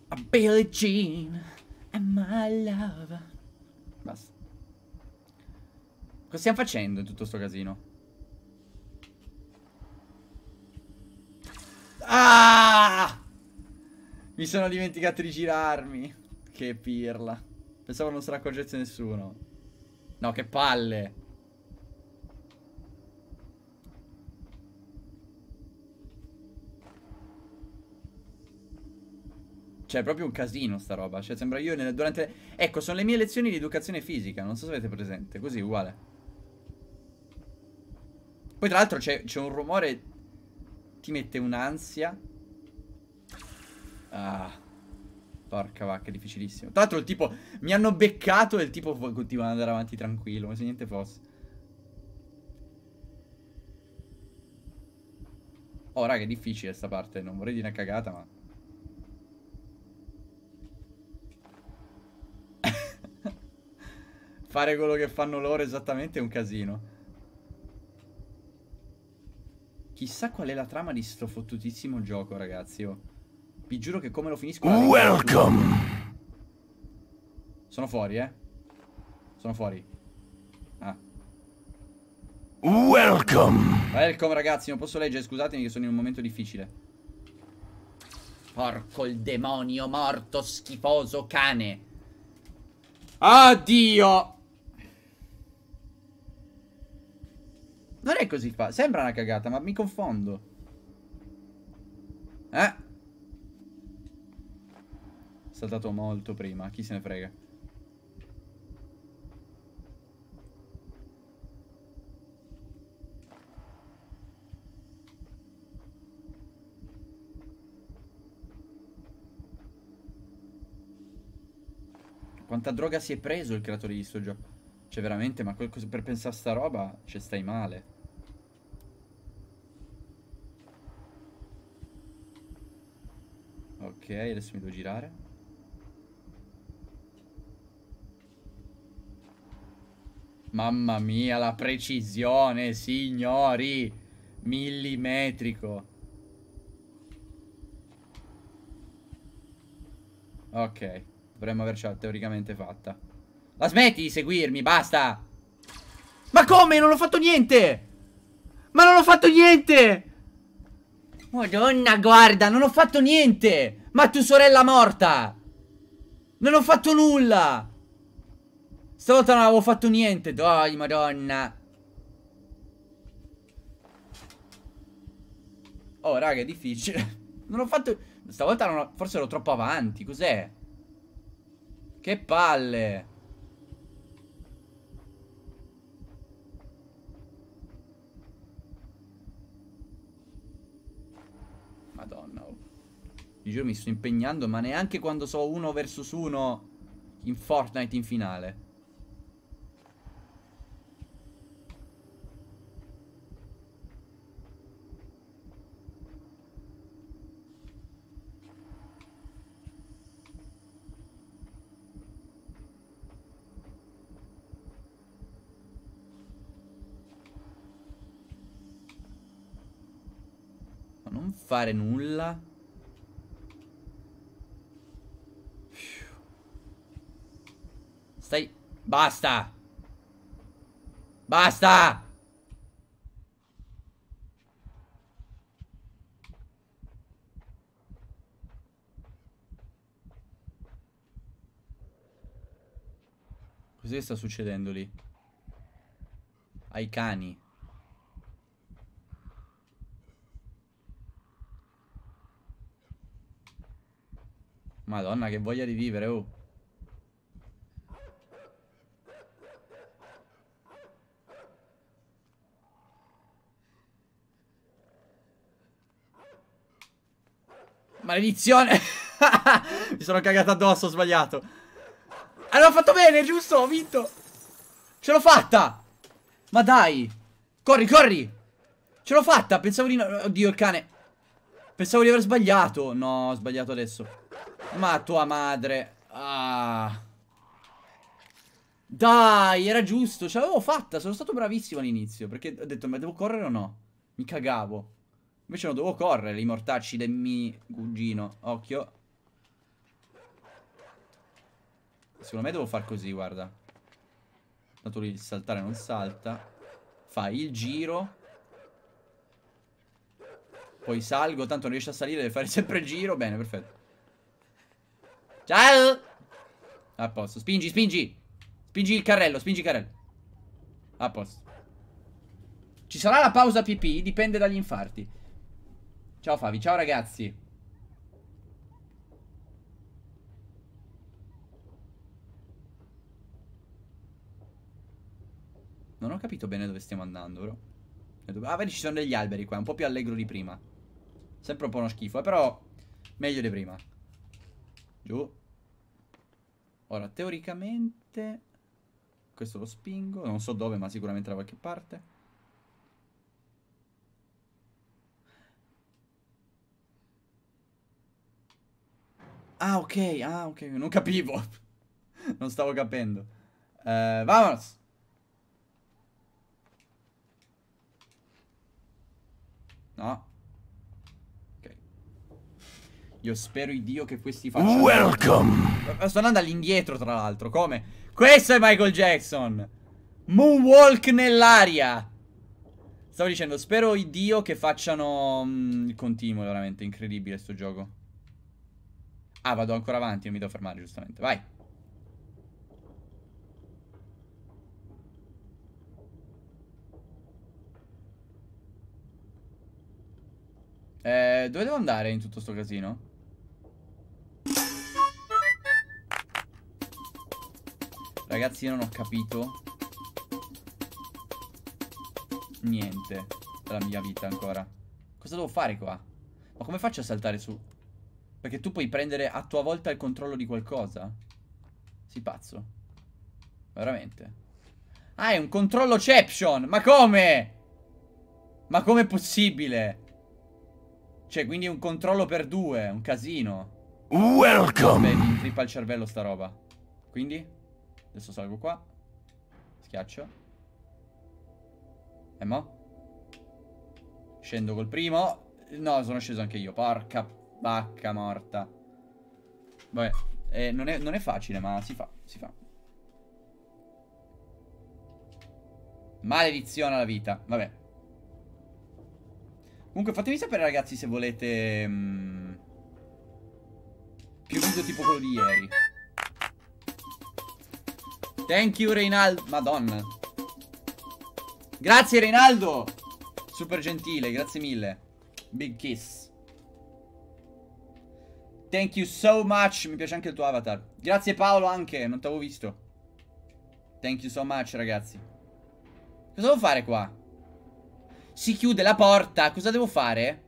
[SPEAKER 1] A Billie Jean
[SPEAKER 3] and my
[SPEAKER 1] love. Cosa stiamo facendo in tutto sto casino? Ah! Mi sono dimenticato di girarmi. Che pirla. Pensavo non se ne accorgesse nessuno. No, che palle. Cioè, è proprio un casino sta roba. Cioè, sembra io nelle, durante... Ecco, sono le mie lezioni di educazione fisica. Non so se avete presente. Così, uguale. Poi tra l'altro c'è, un rumore Ti mette un'ansia Ah Porca vacca, difficilissimo Tra l'altro il tipo Mi hanno beccato e il tipo continua ad andare avanti tranquillo Come se niente fosse Oh raga è difficile sta parte Non vorrei dire una cagata ma Fare quello che fanno loro esattamente è un casino Chissà qual è la trama di sto fottutissimo gioco, ragazzi. Oh. Vi giuro che come lo finisco... Welcome! Sono fuori, eh? Sono fuori. Ah. Welcome! Welcome, ragazzi. Non posso leggere, scusatemi che sono in un momento difficile. Porco il demonio morto schifoso cane. Addio! Non è così facile. Sembra una cagata, ma mi confondo. Eh? Saltato molto prima, chi se ne frega. Quanta droga si è preso il creatore di sto gioco? Cioè veramente, ma per pensare a sta roba ci cioè, stai male. Ok, adesso mi devo girare. Mamma mia, la precisione, signori! Millimetrico. Ok, dovremmo avercela teoricamente fatta. La smetti di seguirmi, basta! Ma come? Non ho fatto niente! Ma non ho fatto niente! Madonna, guarda, non ho fatto niente! Ma tu sorella morta! Non ho fatto nulla! Stavolta non avevo fatto niente, dai, madonna! Oh, raga, è difficile. Non ho fatto... Stavolta ho... forse ero troppo avanti, cos'è? Che palle! Vi giuro mi sto impegnando, ma neanche quando so uno versus uno in Fortnite in finale. non fare nulla Stai... Basta! Basta! Cos'è che sta succedendo lì? Ai cani. Madonna, che voglia di vivere, oh. Maledizione! Mi sono cagato addosso, ho sbagliato. Allora ho fatto bene, giusto? Ho vinto. Ce l'ho fatta! Ma dai! Corri, corri! Ce l'ho fatta, pensavo di... Oddio, il cane. Pensavo di aver sbagliato. No, ho sbagliato adesso. Ma tua madre. Ah. Dai, era giusto. Ce l'avevo fatta. Sono stato bravissimo all'inizio. Perché ho detto, ma devo correre o no? Mi cagavo. Invece non devo correre, i mortacci del mio cugino. Occhio. Secondo me devo far così, guarda. Dato lì il saltare non salta. Fai il giro. Poi salgo, tanto non riesce a salire, deve fare sempre il giro. Bene, perfetto. Ciao! A posto. Spingi, spingi! Spingi il carrello, spingi il carrello. A posto. Ci sarà la pausa pipì, dipende dagli infarti. Ciao Fabi, ciao ragazzi. Non ho capito bene dove stiamo andando, bro. Eh, ah, vedi, ci sono degli alberi qua, un po' più allegro di prima. Sempre un po' uno schifo, eh, però meglio di prima. Giù. Ora, teoricamente... Questo lo spingo, non so dove, ma sicuramente da qualche parte. Ah, ok, ah, ok, non capivo. non stavo capendo. Uh, vamos! No. Ok. Io spero in Dio che questi facciano... Welcome! Eh, sto andando all'indietro, tra l'altro, come? Questo è Michael Jackson! Moonwalk nell'aria! Stavo dicendo, spero in Dio che facciano... Mh, mm, il continuo, veramente, incredibile sto gioco. Ah, vado ancora avanti, non mi devo fermare, giustamente. Vai. Eh, dove devo andare in tutto sto casino? Ragazzi, io non ho capito niente della mia vita ancora. Cosa devo fare qua? Ma come faccio a saltare su? Perché tu puoi prendere a tua volta il controllo di qualcosa. Sei pazzo. Veramente. Ah, è un controllo ception! Ma come? Ma com'è possibile? Cioè, quindi è un controllo per due, un casino. Welcome! Vabbè, mi trippa il cervello sta roba. Quindi? Adesso salgo qua. Schiaccio. E mo? Scendo col primo. No, sono sceso anche io, porca Vacca morta. Vabbè, eh, non, è, non è facile, ma si fa, si fa. Maledizione alla vita, vabbè. Comunque fatemi sapere ragazzi se volete... Mh, mm, più video tipo quello di ieri. Thank you Reinaldo. Madonna. Grazie Reinaldo. Super gentile, grazie mille. Big kiss. Thank you so much. Mi piace anche il tuo avatar. Grazie Paolo anche, non t'avevo visto. Thank you so much, ragazzi. Cosa devo fare qua? Si chiude la porta. Cosa devo fare?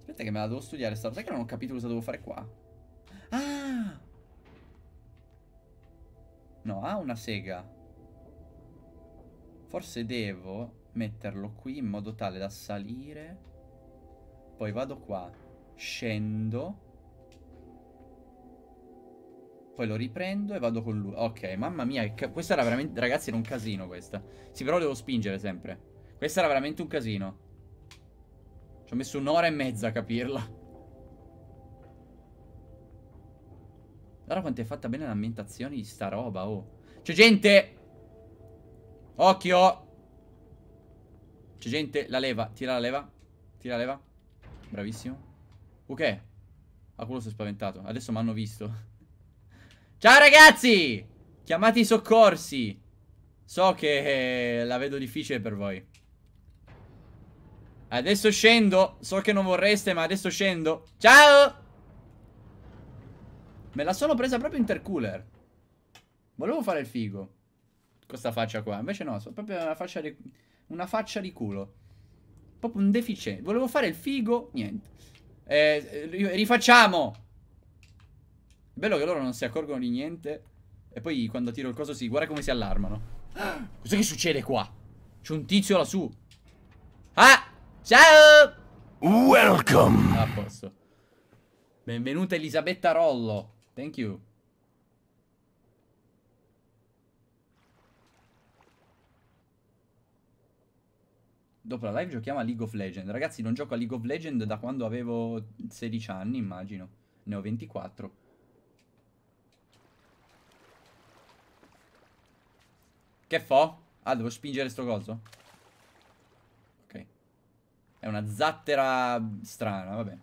[SPEAKER 1] Aspetta che me la devo studiare sta cosa che non ho capito cosa devo fare qua.
[SPEAKER 3] Ah!
[SPEAKER 1] No, ha una sega. Forse devo metterlo qui in modo tale da salire. Poi vado qua, scendo. Poi lo riprendo e vado con lui. Ok, mamma mia, questa era veramente... Ragazzi, era un casino questa. Sì, però devo spingere sempre. Questa era veramente un casino. Ci ho messo un'ora e mezza a capirla. Guarda quanto è fatta bene l'ambientazione di sta roba, oh. C'è gente! Occhio! C'è gente, la leva, tira la leva Tira la leva Bravissimo Ok A quello si è spaventato Adesso mi hanno visto Ciao ragazzi Chiamate i soccorsi So che eh, la vedo difficile per voi Adesso scendo So che non vorreste ma adesso scendo Ciao Me la sono presa proprio intercooler Volevo fare il figo Questa faccia qua Invece no Sono proprio una faccia di... Una faccia di culo. Proprio un deficiente. Volevo fare il figo, niente. Eh, rifacciamo! Bello che loro non si accorgono di niente. E poi quando tiro il coso si guarda come si allarmano. Ah, Cos'è che succede qua? C'è un tizio lassù. Ah! Ciao! Welcome! A posto. Benvenuta Elisabetta Rollo. Thank you. Dopo la live giochiamo a League of Legends. Ragazzi, non gioco a League of Legends da quando avevo 16 anni, immagino. Ne ho 24. Che fo? Ah, devo spingere sto coso? Ok. È una zattera strana, vabbè.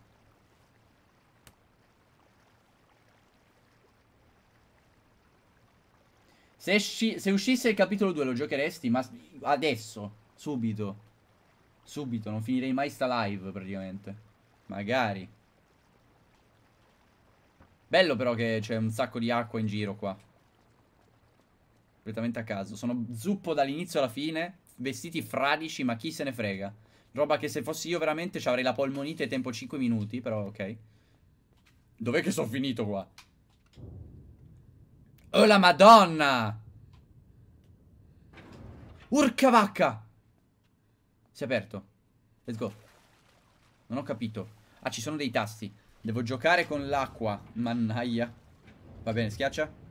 [SPEAKER 1] Se, se uscisse il capitolo 2 lo giocheresti, ma adesso, subito. Subito, non finirei mai sta live praticamente. Magari. Bello però che c'è un sacco di acqua in giro qua. Completamente a caso. Sono zuppo dall'inizio alla fine, vestiti fradici, ma chi se ne frega. Roba che se fossi io veramente ci avrei la polmonite tempo 5 minuti, però ok. Dov'è che sono finito qua? Oh la madonna! Urca vacca! Si è aperto. Let's go. Non ho capito. Ah, ci sono dei tasti. Devo giocare con l'acqua. Mannaia. Va bene, schiaccia.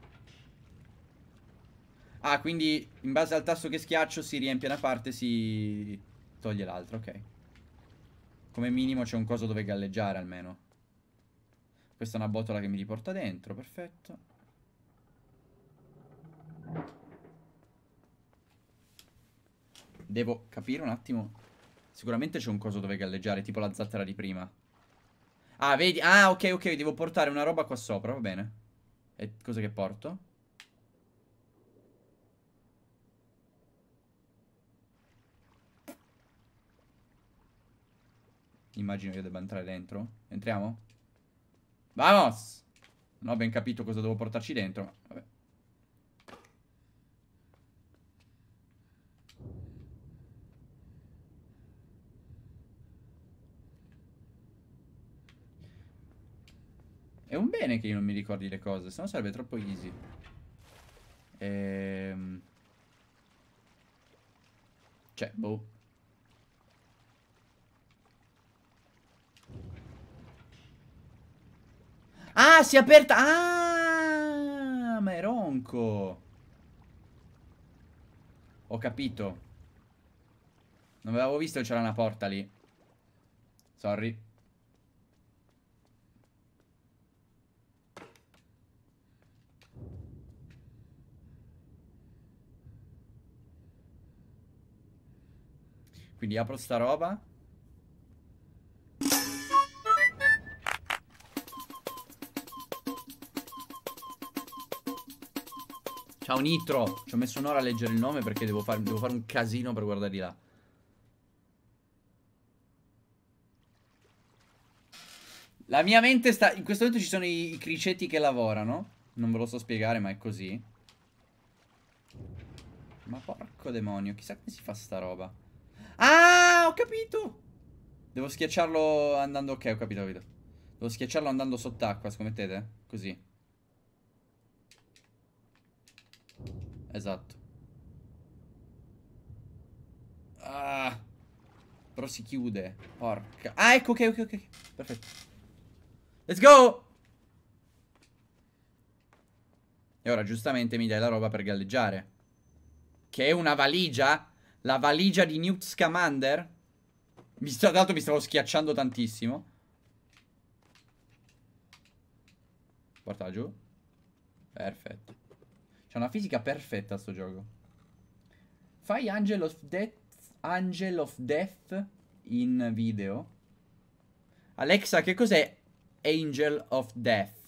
[SPEAKER 1] Ah, quindi in base al tasto che schiaccio si riempie una parte, si toglie l'altra, ok. Come minimo c'è un coso dove galleggiare almeno. Questa è una botola che mi riporta dentro, perfetto. Devo capire un attimo. Sicuramente c'è un coso dove galleggiare, tipo la zattera di prima. Ah, vedi? Ah, ok, ok, devo portare una roba qua sopra, va bene. E cosa che porto? Immagino io debba entrare dentro. Entriamo? Vamos! Non ho ben capito cosa devo portarci dentro. Vabbè. È un bene che io non mi ricordi le cose, se no sarebbe troppo easy. Ehm... Cioè, boh. Ah, si è aperta! Ah, ma è ronco! Ho capito. Non avevo visto che c'era una porta lì. Sorry. Quindi apro sta roba. Ciao Nitro, ci ho messo un'ora a leggere il nome perché devo, far, devo fare un casino per guardare di là. La mia mente sta... In questo momento ci sono i, i cricetti che lavorano. Non ve lo so spiegare, ma è così. Ma porco demonio, chissà come si fa sta roba. Ah, ho capito! Devo schiacciarlo andando... Ok, ho capito, ho capito. Devo schiacciarlo andando sott'acqua, scommettete? Così. Esatto. Ah. Però si chiude. Porca. Ah, ecco, ok, ok, ok. Perfetto. Let's go! E ora giustamente mi dai la roba per galleggiare. Che è una valigia? La valigia di Newt Scamander? Mi sta, tra l'altro mi stavo schiacciando tantissimo. Portala giù. Perfetto. C'è una fisica perfetta a sto gioco. Fai Angel of Death, Angel of Death in video. Alexa, che cos'è Angel of Death?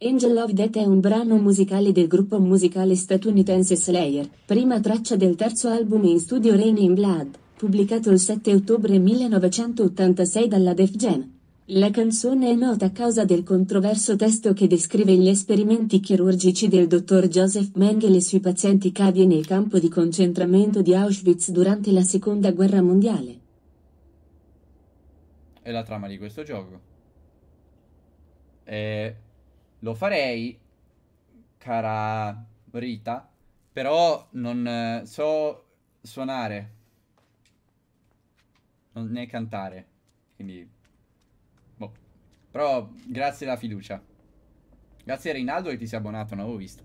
[SPEAKER 2] Angel of Death è un brano musicale del gruppo musicale statunitense Slayer, prima traccia del terzo album in studio Rain in Blood, pubblicato il 7 ottobre 1986 dalla Def Jam. La canzone è nota a causa del controverso testo che descrive gli esperimenti chirurgici del dottor Joseph Mengele sui pazienti cavie nel campo di concentramento di Auschwitz durante la Seconda Guerra Mondiale.
[SPEAKER 1] E la trama di questo gioco? E lo farei, cara Rita, però non eh, so suonare, non né cantare, quindi... Boh. Però grazie alla fiducia. Grazie a Rinaldo che ti sei abbonato, non avevo visto.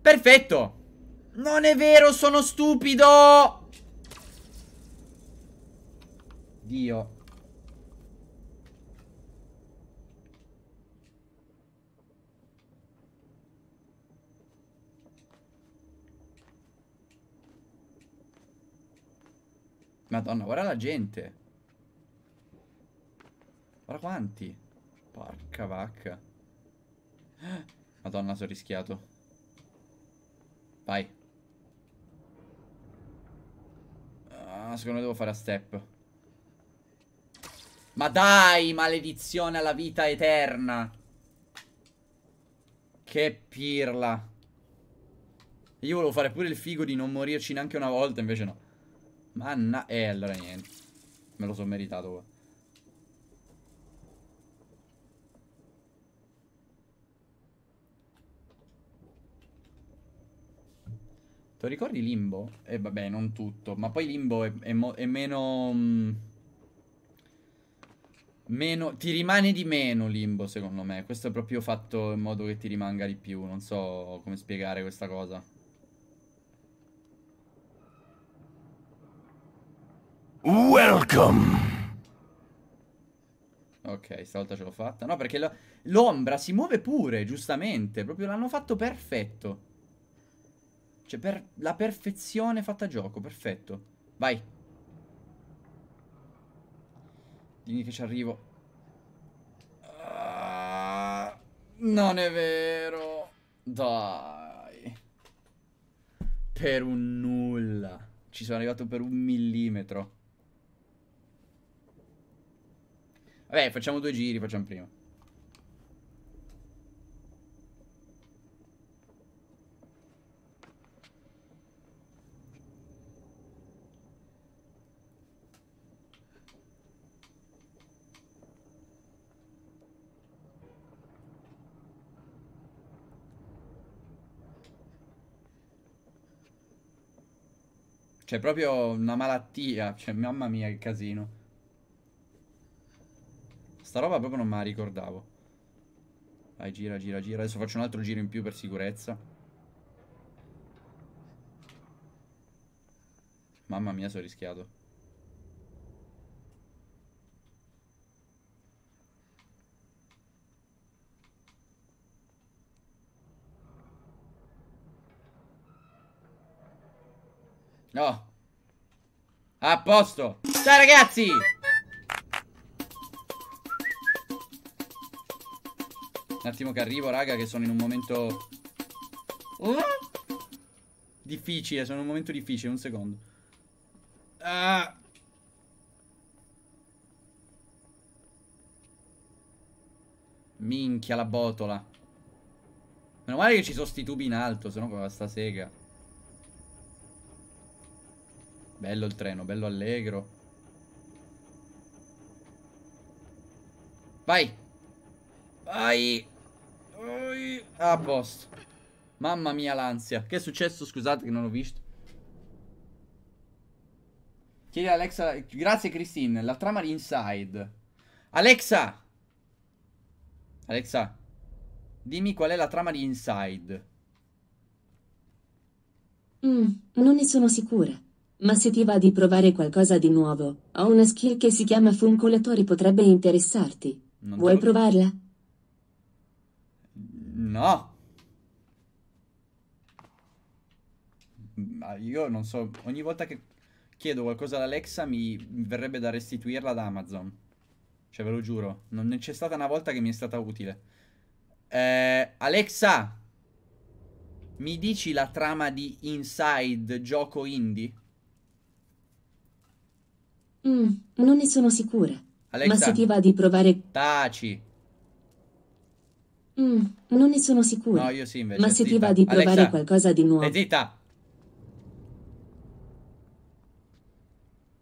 [SPEAKER 1] Perfetto! Non è vero, sono stupido! Dio. Madonna, guarda la gente. Guarda quanti. Porca vacca. Madonna, sono rischiato. Vai. Ah, secondo me devo fare a step. Ma dai, maledizione alla vita eterna. Che pirla. Io volevo fare pure il figo di non morirci neanche una volta, invece no. Manna... Eh, allora niente. Me lo sono meritato qua. Ti ricordi Limbo? E eh, vabbè, non tutto. Ma poi Limbo è, è, è meno... Mh, mm, meno... Ti rimane di meno Limbo, secondo me. Questo è proprio fatto in modo che ti rimanga di più. Non so come spiegare questa cosa.
[SPEAKER 3] Welcome.
[SPEAKER 1] Ok, stavolta ce l'ho fatta. No, perché l'ombra si muove pure, giustamente. Proprio l'hanno fatto perfetto. Cioè, per la perfezione fatta gioco, perfetto. Vai. Dimmi che ci arrivo. Uh, non è vero. Dai. Per un nulla. Ci sono arrivato per un millimetro. Vabbè, facciamo due giri, facciamo prima. C'è proprio una malattia, cioè mamma mia che casino. Sta roba proprio non me la ricordavo. Vai, gira, gira, gira. Adesso faccio un altro giro in più per sicurezza. Mamma mia, sono rischiato. No. A posto. Ciao ragazzi. Un attimo che arrivo, raga, che sono in un momento... Oh! Difficile, sono in un momento difficile, un secondo. Ah... Minchia la botola. Meno male che ci sono sti tubi in alto, sennò con sta sega. Bello il treno, bello allegro. Vai! Vai. A posto. Mamma mia l'ansia. Che è successo? Scusate che non ho visto. Chiedi a Alexa. Grazie Christine. La trama di Inside. Alexa. Alexa. Dimmi qual è la trama di Inside.
[SPEAKER 2] Mm, non ne sono sicura. Ma se ti va di provare qualcosa di nuovo, ho una skill che si chiama funcolatore potrebbe interessarti. Non Vuoi provarla?
[SPEAKER 1] No! Mm, ma io non so, ogni volta che chiedo qualcosa ad Alexa mi verrebbe da restituirla ad Amazon. Cioè ve lo giuro, non c'è stata una volta che mi è stata utile. Eh, Alexa, mi dici la trama di Inside gioco indie?
[SPEAKER 2] Mm, non ne sono sicura. Alexa, ma se ti va di provare...
[SPEAKER 1] Taci.
[SPEAKER 2] Mm, non ne sono
[SPEAKER 1] sicuro. No, io sì invece. Ma se zitta. ti va di provare Alexa, qualcosa di nuovo. Stai zitta.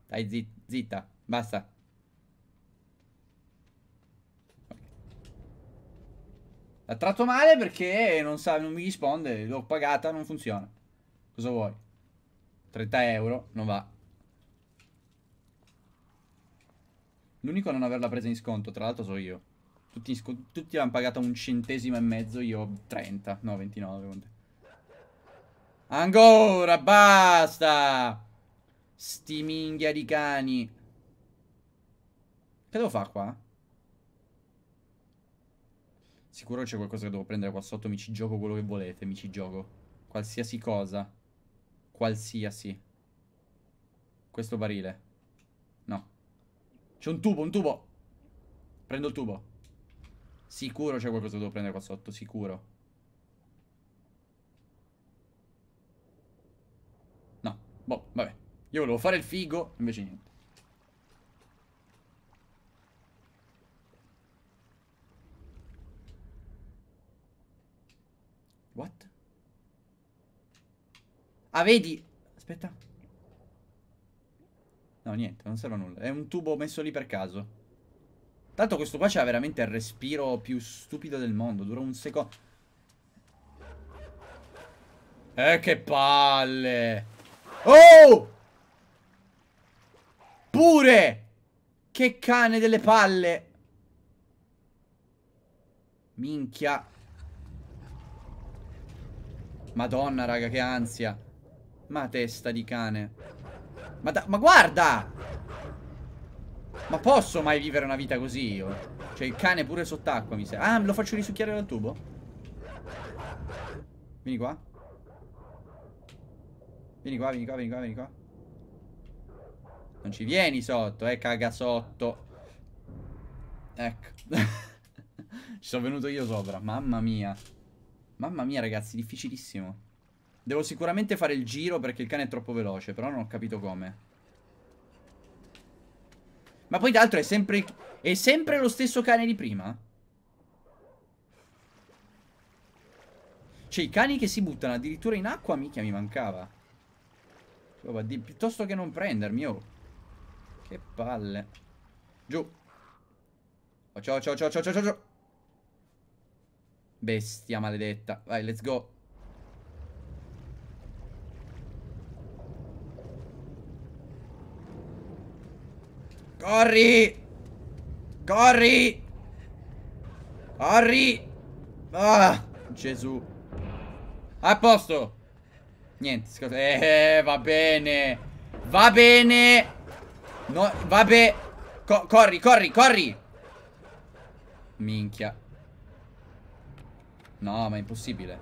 [SPEAKER 1] Dai zitta, basta. L'ha tratto male perché non sa, non mi risponde, l'ho pagata, non funziona. Cosa vuoi? 30 euro, non va. L'unico a non averla presa in sconto, tra l'altro sono io. Tutti, tutti l'hanno pagata un centesimo e mezzo, io 30, no 29. Ancora, basta! Sti minghia di cani. Che devo fare qua? Sicuro c'è qualcosa che devo prendere qua sotto, mi ci gioco quello che volete, mi ci gioco. Qualsiasi cosa. Qualsiasi. Questo barile. No. C'è un tubo, un tubo. Prendo il tubo. Sicuro c'è qualcosa che devo prendere qua sotto, sicuro. No, boh, vabbè. Io volevo fare il figo, invece niente. What? Ah, vedi? Aspetta. No, niente, non serve a nulla. È un tubo messo lì per caso. Tanto questo qua c'ha veramente il respiro più stupido del mondo. Dura un secondo. Eh, che palle. Oh! Pure! Che cane delle palle. Minchia. Madonna, raga, che ansia. Ma testa di cane. Ma, ma guarda! Ma posso mai vivere una vita così io? Cioè il cane pure sott'acqua mi sa. Ah, lo faccio risucchiare dal tubo? Vieni qua. Vieni qua, vieni qua, vieni qua, vieni qua. Non ci vieni sotto, eh, caga sotto. Ecco. ci sono venuto io sopra, mamma mia. Mamma mia, ragazzi, difficilissimo. Devo sicuramente fare il giro perché il cane è troppo veloce, però non ho capito come. Ma poi d'altro è sempre... È sempre lo stesso cane di prima? Cioè i cani che si buttano addirittura in acqua Mica mi mancava Roba cioè, di... Piuttosto che non prendermi oh. Che palle Giù oh, Ciao ciao ciao ciao ciao ciao Bestia maledetta Vai let's go Corri! Corri! Corri! Ah, Gesù. A posto. Niente, scusa. Eh, va bene. Va bene. No, vabbè. Co corri, corri, corri. Minchia. No, ma è impossibile.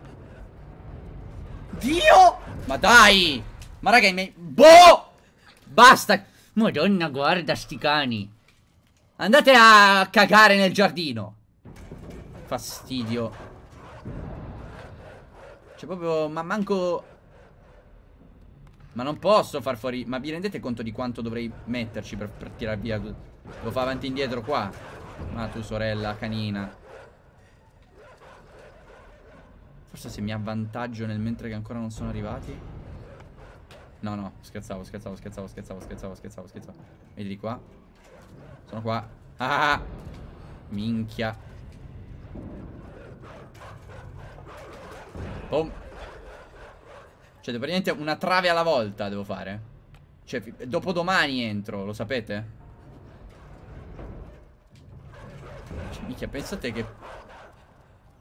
[SPEAKER 1] Dio! Ma dai! Ma raga, i miei... Boh! Basta! Madonna, guarda sti cani. Andate a cagare nel giardino. Fastidio. C'è cioè, proprio, ma manco... Ma non posso far fuori... Ma vi rendete conto di quanto dovrei metterci per, per tirar via... Lo fa avanti e indietro qua. Ma tu sorella, canina. Forse se mi avvantaggio nel mentre che ancora non sono arrivati... No, no, scherzavo, scherzavo, scherzavo, scherzavo, scherzavo, scherzavo, scherzavo. Vedi di qua. Sono qua. Ah! Minchia. Boom. Cioè, praticamente una trave alla volta devo fare. Cioè, dopo domani entro, lo sapete? Cioè, minchia, pensate che...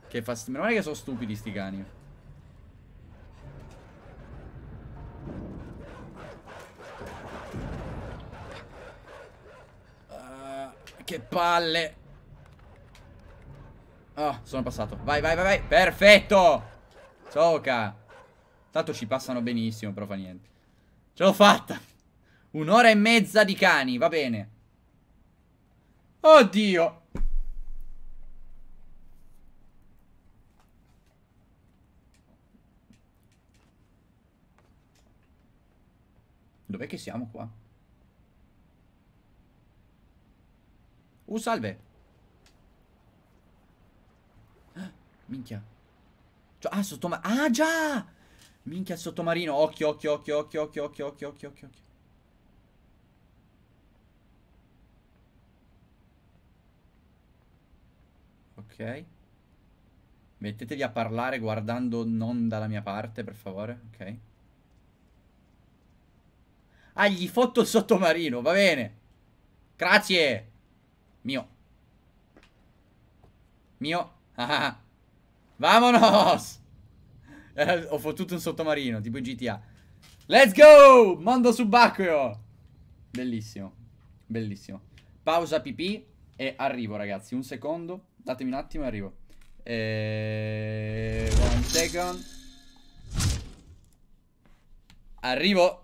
[SPEAKER 1] Che fastidio. Meno male che sono stupidi sti cani. Che palle Oh, sono passato Vai, vai, vai, vai Perfetto Soca Tanto ci passano benissimo, però fa niente Ce l'ho fatta Un'ora e mezza di cani, va bene Oddio Dov'è che siamo qua? Uh, salve. Ah, minchia. Cioè, ah, sottomarino. Ah, già! Minchia, il sottomarino. Occhio, occhio, occhio, occhio, occhio, occhio, occhio, occhio, occhio. Ok. Mettetevi a parlare guardando non dalla mia parte, per favore. Ok. Ah, gli fotto il sottomarino, va bene. Grazie. Mio. Mio. Ah, ah. vamonos! Eh, ho fottuto un sottomarino, tipo GTA. Let's go! Mondo subacqueo! Bellissimo. Bellissimo. Pausa pipì e arrivo, ragazzi. Un secondo. Datemi un attimo e arrivo. E... Eh, one second. Arrivo.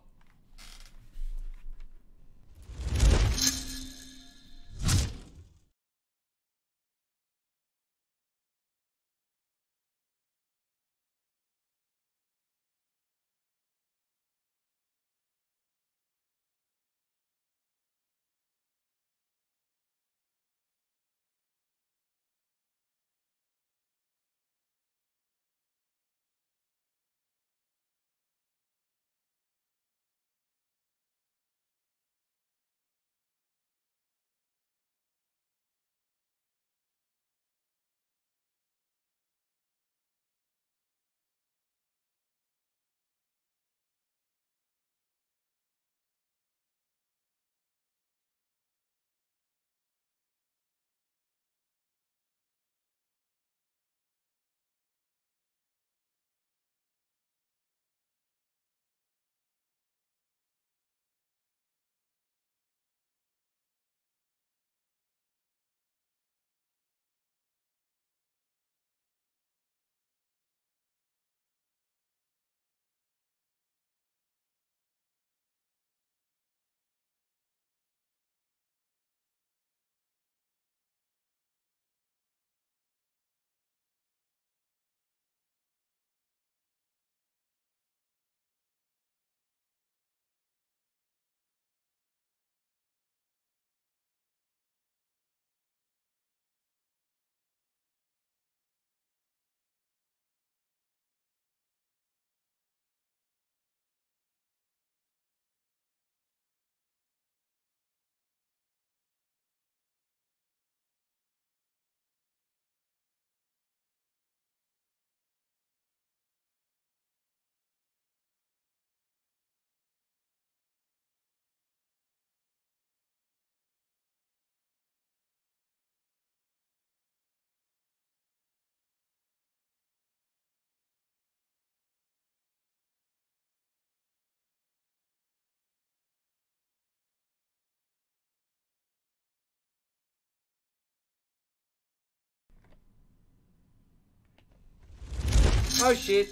[SPEAKER 1] Oh shit.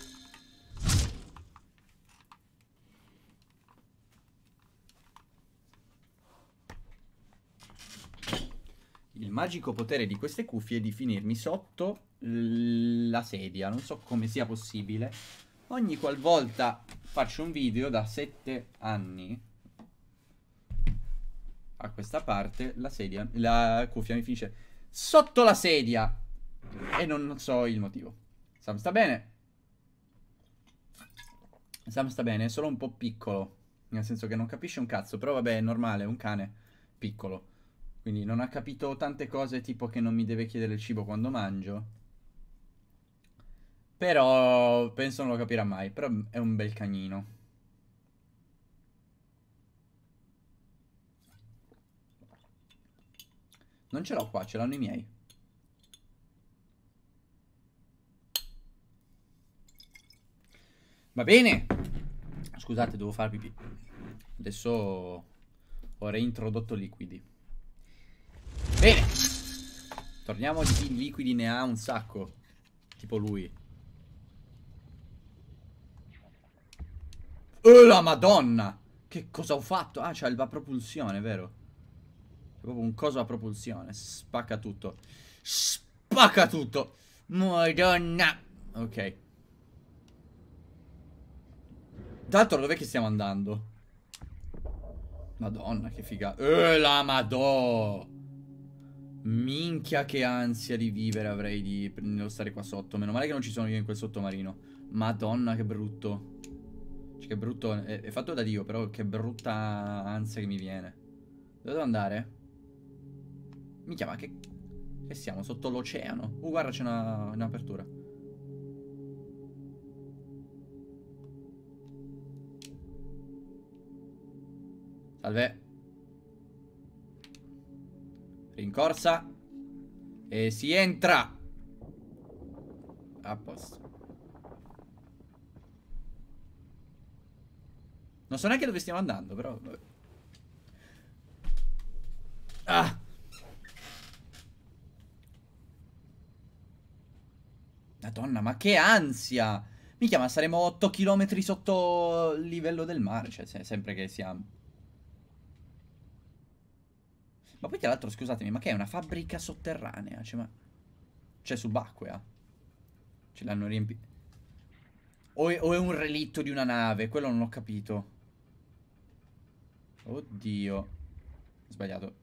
[SPEAKER 1] Il magico potere di queste cuffie è di finirmi sotto la sedia. Non so come sia possibile. Ogni qualvolta faccio un video da 7 anni a questa parte, la sedia, la cuffia mi finisce sotto la sedia. E non so il motivo. Sam sta bene. Sam sta bene, è solo un po' piccolo, nel senso che non capisce un cazzo, però vabbè è normale, è un cane piccolo. Quindi non ha capito tante cose tipo che non mi deve chiedere il cibo quando mangio. Però penso non lo capirà mai, però è un bel cagnino. Non ce l'ho qua, ce l'hanno i miei. Va bene. Scusate, devo fare pipì. Adesso ho reintrodotto liquidi. Bene. Torniamo di liquidi ne ha un sacco. Tipo lui. Oh la madonna! Che cosa ho fatto? Ah, c'ha la propulsione, vero? C'è proprio un coso a propulsione. Spacca tutto. Spacca tutto. Madonna. Ok. D'altro dov'è che stiamo andando? Madonna, che figa. Eh, la madò! Minchia che ansia di vivere avrei di nello stare qua sotto. Meno male che non ci sono io in quel sottomarino. Madonna, che brutto. Cioè, che brutto. È, è fatto da Dio, però che brutta ansia che mi viene. Dove devo andare? Mi chiama che... Che siamo? Sotto l'oceano? Uh, guarda, c'è un'apertura. Una Salve. Rincorsa. E si entra. A posto. Non so neanche dove stiamo andando, però... Ah! Madonna, ma che ansia! Mi chiama saremo 8 km sotto il livello del mare, cioè sempre che siamo. Ma poi tra l'altro, scusatemi, ma che è una fabbrica sotterranea? Cioè, ma... Cioè, subacquea? Ce l'hanno riempita. O, o è un relitto di una nave, quello non ho capito. Oddio. Sbagliato.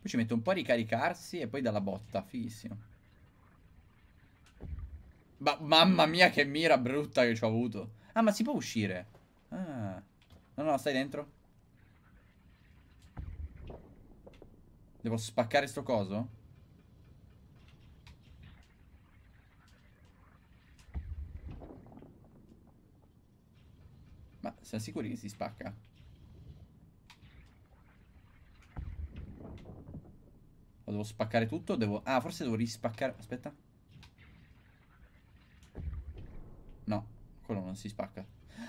[SPEAKER 1] Poi ci metto un po' a ricaricarsi e poi dalla botta, fighissimo. Ma mamma mia che mira brutta che ci ho avuto. Ah, ma si può uscire. Ah. No, no, stai dentro. Devo spaccare sto coso? Ma siamo sicuri che si spacca? O devo spaccare tutto? Devo... Ah, forse devo rispaccare... Aspetta. No, quello non si spacca.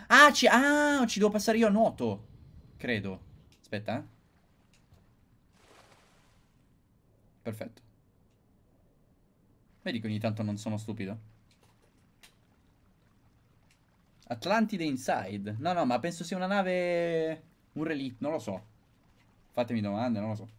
[SPEAKER 1] Ah, ci... ah, ci devo passare io a nuoto. Credo. Aspetta, eh. Perfetto. Vedi che ogni tanto non sono stupido. Atlantide Inside. No, no, ma penso sia una nave... Un relitto, non lo so. Fatemi domande, non lo so.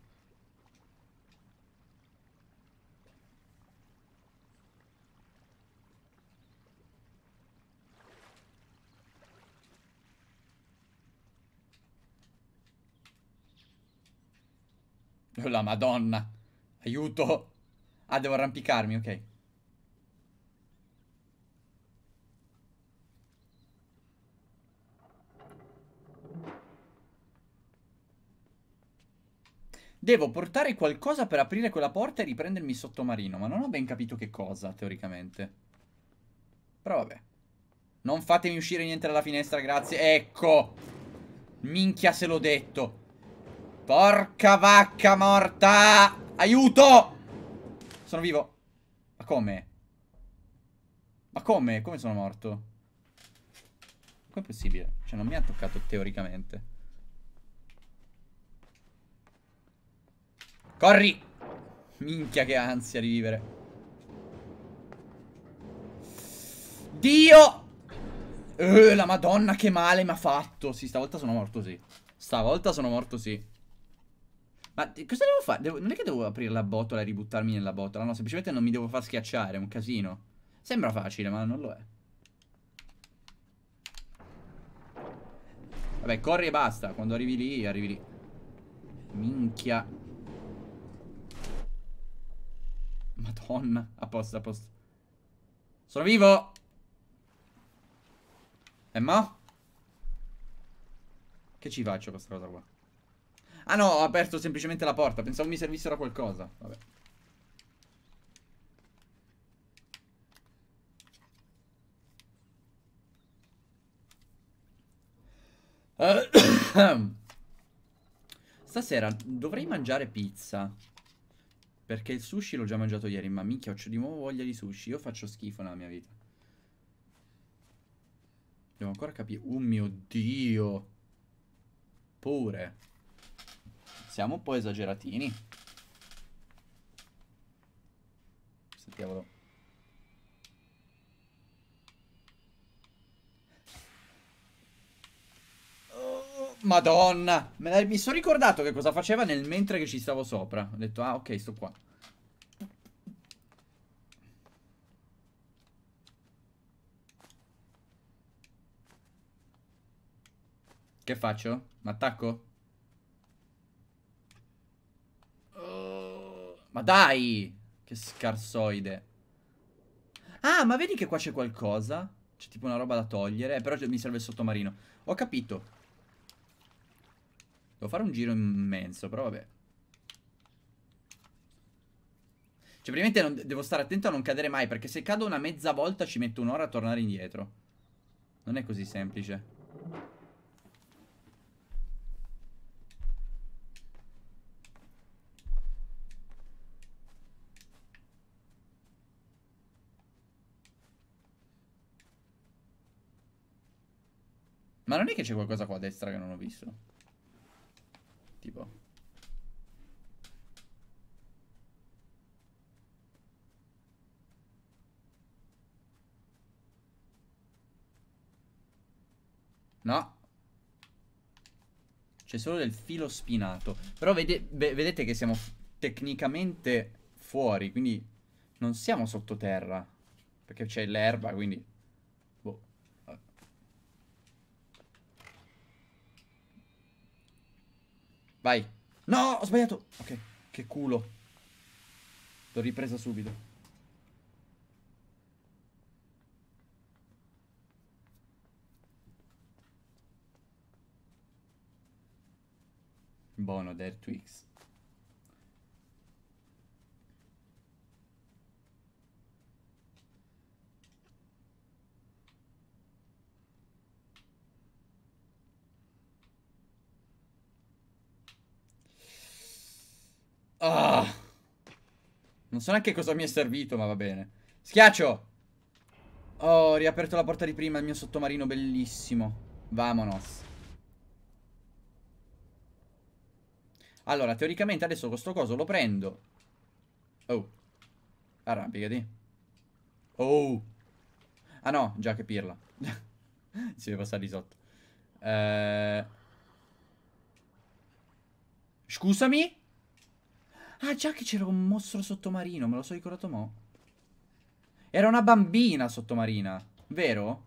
[SPEAKER 1] La madonna. Aiuto! Ah, devo arrampicarmi, ok. Devo portare qualcosa per aprire quella porta e riprendermi sottomarino, ma non ho ben capito che cosa, teoricamente. Però vabbè. Non fatemi uscire niente dalla finestra, grazie. Ecco! Minchia se l'ho detto. Porca vacca morta! Aiuto! Sono vivo. Ma come? Ma come? Come sono morto? Com'è possibile? Cioè, non mi ha toccato teoricamente. Corri! Minchia che ansia di vivere. Dio! Uh, la madonna che male mi ha fatto. Sì, stavolta sono morto sì. Stavolta sono morto sì. Ma cosa devo fare? Devo... Non è che devo aprire la botola e ributtarmi nella botola, no, semplicemente non mi devo far schiacciare, è un casino. Sembra facile, ma non lo è. Vabbè, corri e basta. Quando arrivi lì, arrivi lì. Minchia. Madonna. A posto, a posto. Sono vivo! E mo? Che ci faccio con questa cosa qua? Ah no, ho aperto semplicemente la porta. Pensavo mi servissero a qualcosa. Vabbè. Stasera dovrei mangiare pizza. Perché il sushi l'ho già mangiato ieri, ma minchia, ho di nuovo voglia di sushi. Io faccio schifo nella mia vita. Devo ancora capire. Oh mio Dio. Pure. Siamo un po' esageratini. Sentiamolo.
[SPEAKER 3] Oh,
[SPEAKER 1] Madonna, la, mi sono ricordato che cosa faceva nel mentre che ci stavo sopra. Ho detto, ah ok, sto qua. Che faccio? M'attacco? Ma dai! Che scarsoide. Ah, ma vedi che qua c'è qualcosa? C'è tipo una roba da togliere. però mi serve il sottomarino. Ho capito. Devo fare un giro immenso, però vabbè. Cioè, praticamente devo stare attento a non cadere mai, perché se cado una mezza volta ci metto un'ora a tornare indietro. Non è così semplice. Ma non è che c'è qualcosa qua a destra che non ho visto? Tipo... No. C'è solo del filo spinato. Però vede vedete che siamo tecnicamente fuori, quindi non siamo sottoterra. Perché c'è l'erba, quindi... Vai. No, ho sbagliato. Ok, che culo. L'ho ripresa subito. Bono, Der Twix. Oh. Non so neanche cosa mi è servito, ma va bene. Schiaccio! Oh, ho riaperto la porta di prima, il mio sottomarino bellissimo. Vamonos. Allora, teoricamente adesso questo coso lo prendo. Oh. Arrampicati. Oh. Ah no, già che pirla. si deve passare di sotto. Eh... Scusami? Ah, già che c'era un mostro sottomarino, me lo so ricordato mo. Era una bambina sottomarina, vero?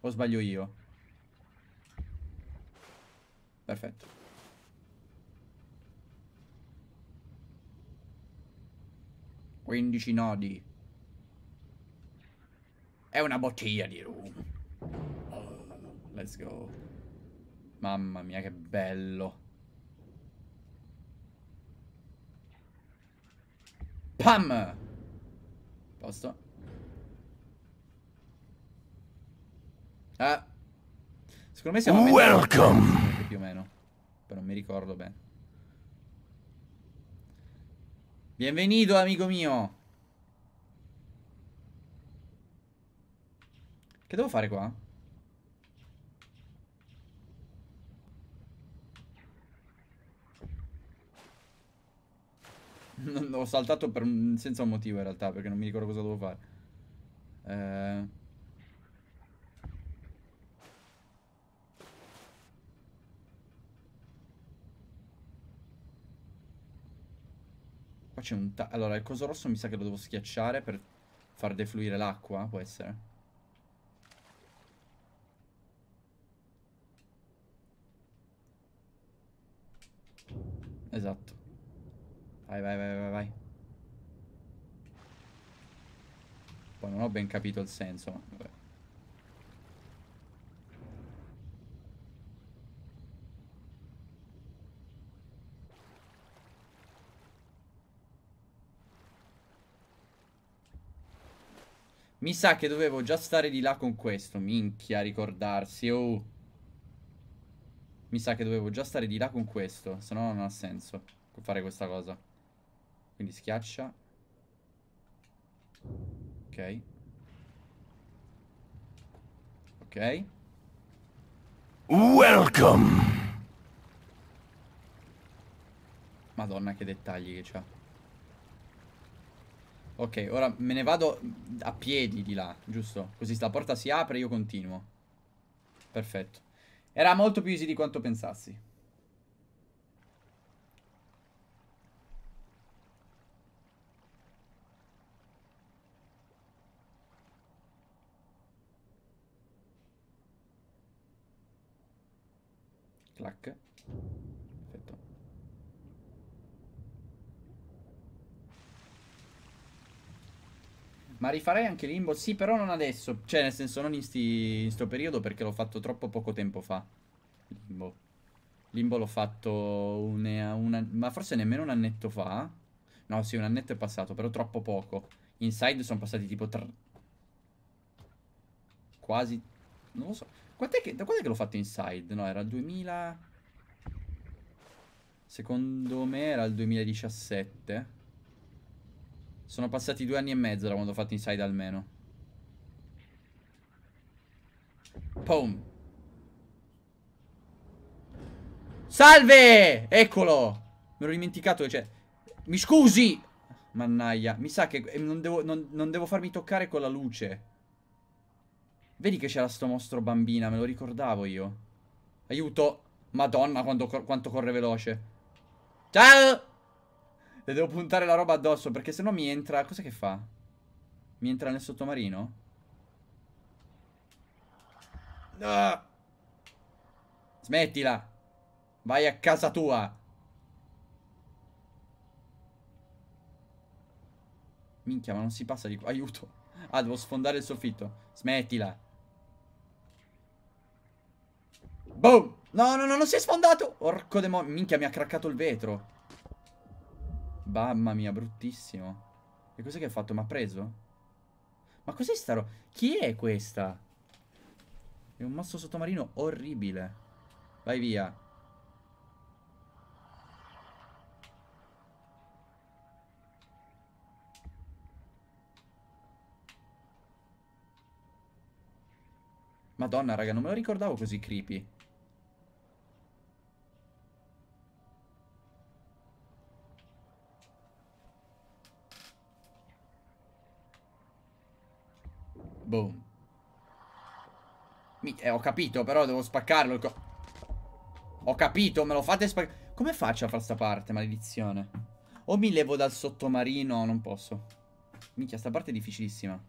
[SPEAKER 1] O sbaglio io? Perfetto. Quindici nodi. È una bottiglia di rum. Oh, let's go. Mamma mia, che bello. Pam! Posto. Ah. Secondo me siamo Welcome. più o meno. Però non mi ricordo bene. Benvenuto, amico mio. Che devo fare qua? non, ho saltato per, senza un motivo in realtà, perché non mi ricordo cosa devo fare. Eh... Qua c'è un... allora, il coso rosso mi sa che lo devo schiacciare per far defluire l'acqua, può essere? Esatto. Vai, vai, vai, vai, vai. Poi non ho ben capito il senso, ma vabbè. Mi sa che dovevo già stare di là con questo. Minchia, ricordarsi. Oh. Mi sa che dovevo già stare di là con questo. Se no non ha senso fare questa cosa. Quindi schiaccia. Ok. Ok. Welcome! Madonna che dettagli che c'ha. Ok, ora me ne vado a piedi di là, giusto? Così sta porta si apre e io continuo. Perfetto. Era molto più easy di quanto pensassi. Clac. Perfetto. Ma rifarei anche Limbo? Sì, però non adesso. Cioè, nel senso, non in, sti, in sto periodo perché l'ho fatto troppo poco tempo fa. Limbo. Limbo l'ho fatto una, una, ma forse nemmeno un annetto fa. No, sì, un annetto è passato, però troppo poco. Inside sono passati tipo tre... Quasi... Non lo so. Quant'è che, da quando è che l'ho fatto inside? No, era il 2000... Secondo me era il 2017. Sono passati due anni e mezzo da quando ho fatto inside almeno. Pom. Salve! Eccolo! Me l'ho dimenticato che cioè, Mi scusi! Mannaglia, mi sa che eh, non devo, non, non devo farmi toccare con la luce. Vedi che c'era sto mostro bambina, me lo ricordavo io. Aiuto! Madonna quanto, quanto corre veloce. Ciao! Le devo puntare la roba addosso perché se no mi entra... Cos'è che fa? Mi entra nel sottomarino? No! Smettila! Vai a casa tua! Minchia, ma non si passa di qua. Aiuto! Ah, devo sfondare il soffitto. Smettila! Boom! No, no, no, non si è sfondato! Orco demonio. Minchia, mi ha craccato il vetro. Mamma mia, bruttissimo. Che cos'è che ha fatto? Mi ha preso? Ma cos'è sta roba? Chi è questa? È un mostro sottomarino orribile. Vai via. Madonna, raga, non me lo ricordavo così creepy. Boom. Mi, eh, ho capito, però devo spaccarlo. Ho capito, me lo fate spaccare. Come faccio a far sta parte, maledizione? O mi levo dal sottomarino, non posso. Minchia, sta parte è difficilissima.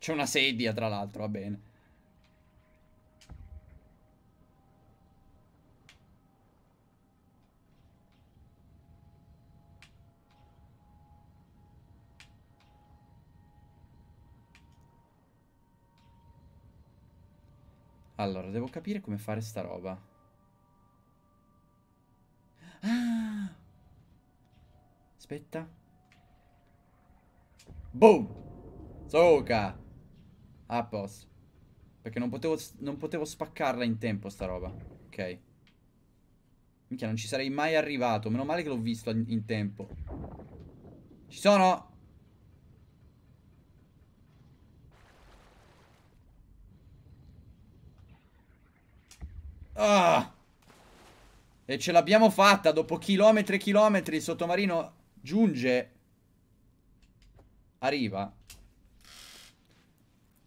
[SPEAKER 1] C'è una sedia, tra l'altro, va bene. Allora, devo capire come fare sta roba. Ah! Aspetta. Boom! Soka! A posto. Perché non potevo, non potevo spaccarla in tempo sta roba. Ok. Minchia, non ci sarei mai arrivato. Meno male che l'ho visto in tempo. Ci sono! Ah. E ce l'abbiamo fatta. Dopo chilometri e chilometri il sottomarino giunge. Arriva.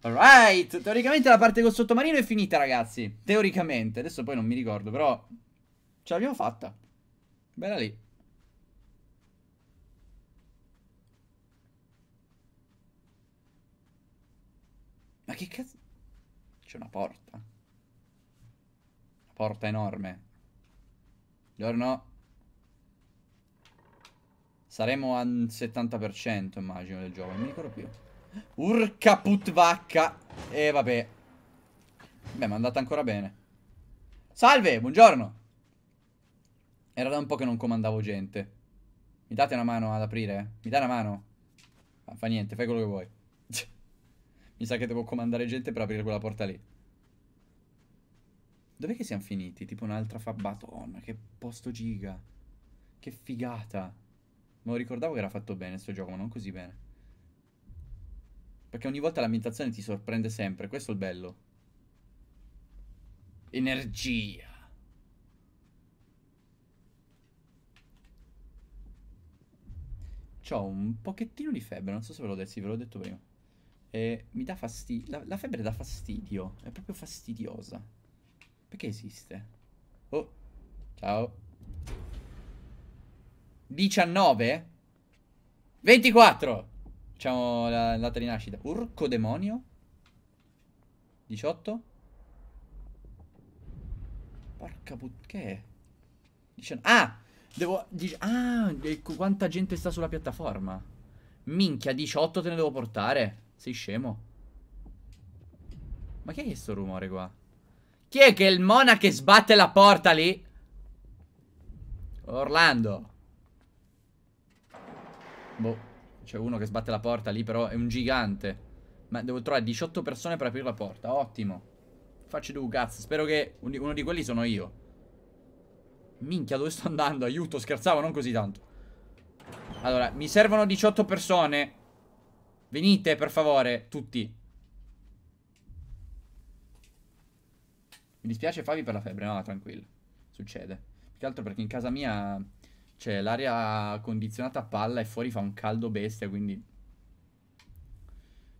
[SPEAKER 1] Alright. Teoricamente la parte col sottomarino è finita, ragazzi. Teoricamente. Adesso poi non mi ricordo, però... Ce l'abbiamo fatta. Bella lì. Ma che cazzo? C'è una porta porta enorme. Giorno. Saremo al 70% immagino del gioco, non mi ricordo più. Urca put E eh, vabbè. Beh, ma è andata ancora bene. Salve, buongiorno. Era da un po' che non comandavo gente. Mi date una mano ad aprire? Mi dai una mano? Ah, fa niente, fai quello che vuoi. mi sa che devo comandare gente per aprire quella porta lì. Dov'è che siamo finiti? Tipo un'altra fabbatona. che posto giga. Che figata. Me lo ricordavo che era fatto bene questo gioco, ma non così bene. Perché ogni volta l'ambientazione ti sorprende sempre. Questo è il bello. Energia. C'ho un pochettino di febbre, non so se ve l'ho detto, sì, ve l'ho detto prima. E mi dà fastidio. La, la febbre dà fastidio. È proprio fastidiosa. Perché esiste? Oh, ciao. 19? 24! Facciamo la data di nascita. Urco demonio. 18. Porca put... Che è? 19. Ah! Devo... Ah! quanta gente sta sulla piattaforma. Minchia, 18 te ne devo portare. Sei scemo. Ma che è questo rumore qua? Chi è che è il Mona che sbatte la porta lì? Orlando. Boh, c'è uno che sbatte la porta lì, però è un gigante. Ma devo trovare 18 persone per aprire la porta. Ottimo. Facci due cazzo. Spero che uno di quelli sono io. Minchia, dove sto andando? Aiuto, scherzavo, non così tanto. Allora, mi servono 18 persone. Venite, per favore, tutti. Mi dispiace Fabi per la febbre, no, tranquillo. Succede. Più che altro perché in casa mia c'è cioè, l'aria condizionata a palla e fuori fa un caldo bestia, quindi...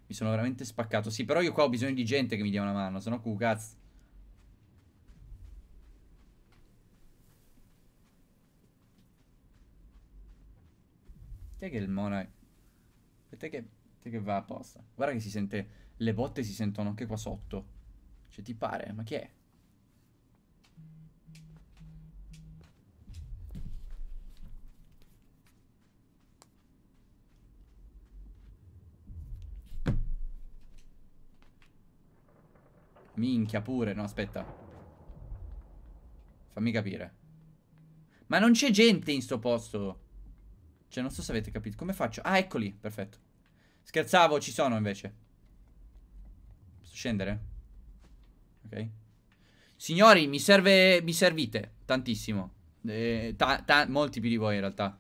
[SPEAKER 1] Mi sono veramente spaccato. Sì, però io qua ho bisogno di gente che mi dia una mano, sennò cazzo. Te che il mona è... Te che... Te che va apposta. Guarda che si sente... Le botte si sentono anche qua sotto. Cioè, ti pare? Ma chi è? Minchia pure, no aspetta Fammi capire Ma non c'è gente in sto posto Cioè non so se avete capito Come faccio? Ah eccoli, perfetto Scherzavo, ci sono invece Posso scendere? Ok Signori, mi serve... mi servite Tantissimo eh, ta ta Molti più di voi in realtà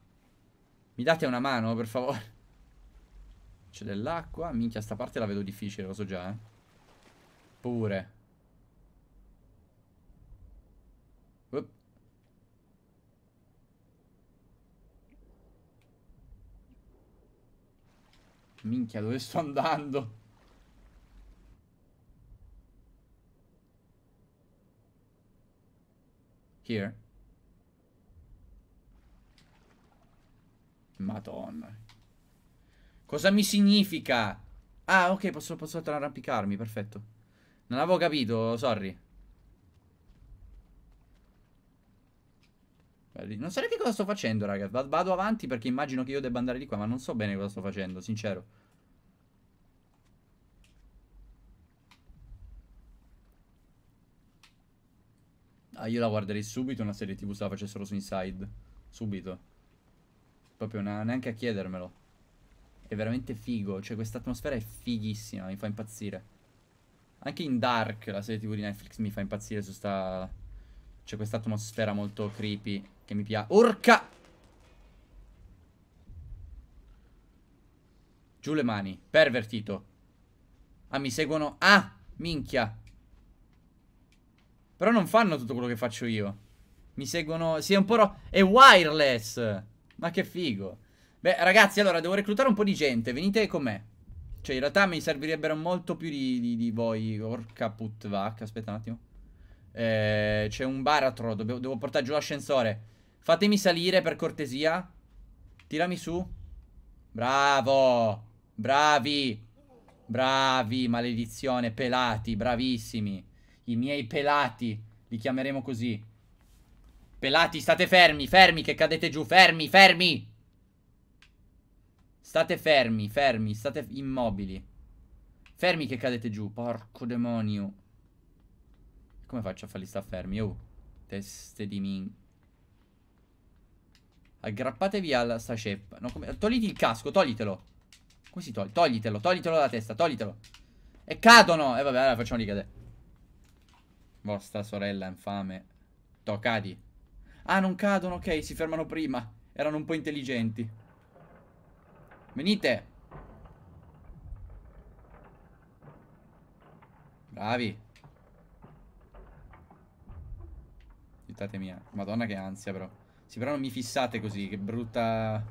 [SPEAKER 1] Mi date una mano per favore C'è dell'acqua Minchia, sta parte la vedo difficile, lo so già eh Pure. Up. Minchia, dove sto andando? Here. Madonna. Cosa mi significa? Ah, ok, posso, posso arrampicarmi, perfetto. Non avevo capito, sorry. Non so neanche cosa sto facendo, raga. Vado avanti perché immagino che io debba andare di qua, ma non so bene cosa sto facendo, sincero. Ah, io la guarderei subito una serie TV se la facessero su Inside. Subito. Proprio una, neanche a chiedermelo. È veramente figo, cioè questa atmosfera è fighissima, mi fa impazzire. Anche in Dark, la serie tv di Netflix, mi fa impazzire su sta... C'è questa atmosfera molto creepy che mi piace. Orca! Giù le mani. Pervertito. Ah, mi seguono. Ah! Minchia. Però non fanno tutto quello che faccio io. Mi seguono... Sì, è un po' ro... È wireless! Ma che figo. Beh, ragazzi, allora, devo reclutare un po' di gente. Venite con me. Cioè, in realtà mi servirebbero molto più di, di, di voi. Orca putvac. Aspetta un attimo. Eh, c'è un baratro. Devo, devo portare giù l'ascensore. Fatemi salire, per cortesia. Tirami su. Bravo. Bravi. Bravi, maledizione. Pelati, bravissimi. I miei pelati. Li chiameremo così. Pelati, state fermi, fermi, che cadete giù. Fermi, fermi. State fermi, fermi, state immobili. Fermi che cadete giù, porco demonio. Come faccio a farli sta fermi? Oh, teste di min... Aggrappatevi alla sta ceppa. No, come... Togliti il casco, toglitelo. Come si toglie? Toglitelo, toglitelo dalla testa, toglitelo. E cadono! E eh, vabbè, allora facciamoli cadere. Vostra sorella infame. Toh, cadi. Ah, non cadono, ok, si fermano prima. Erano un po' intelligenti. Venite. Bravi. Aiutate mia. Madonna che ansia però. Sì, però non mi fissate così, che brutta...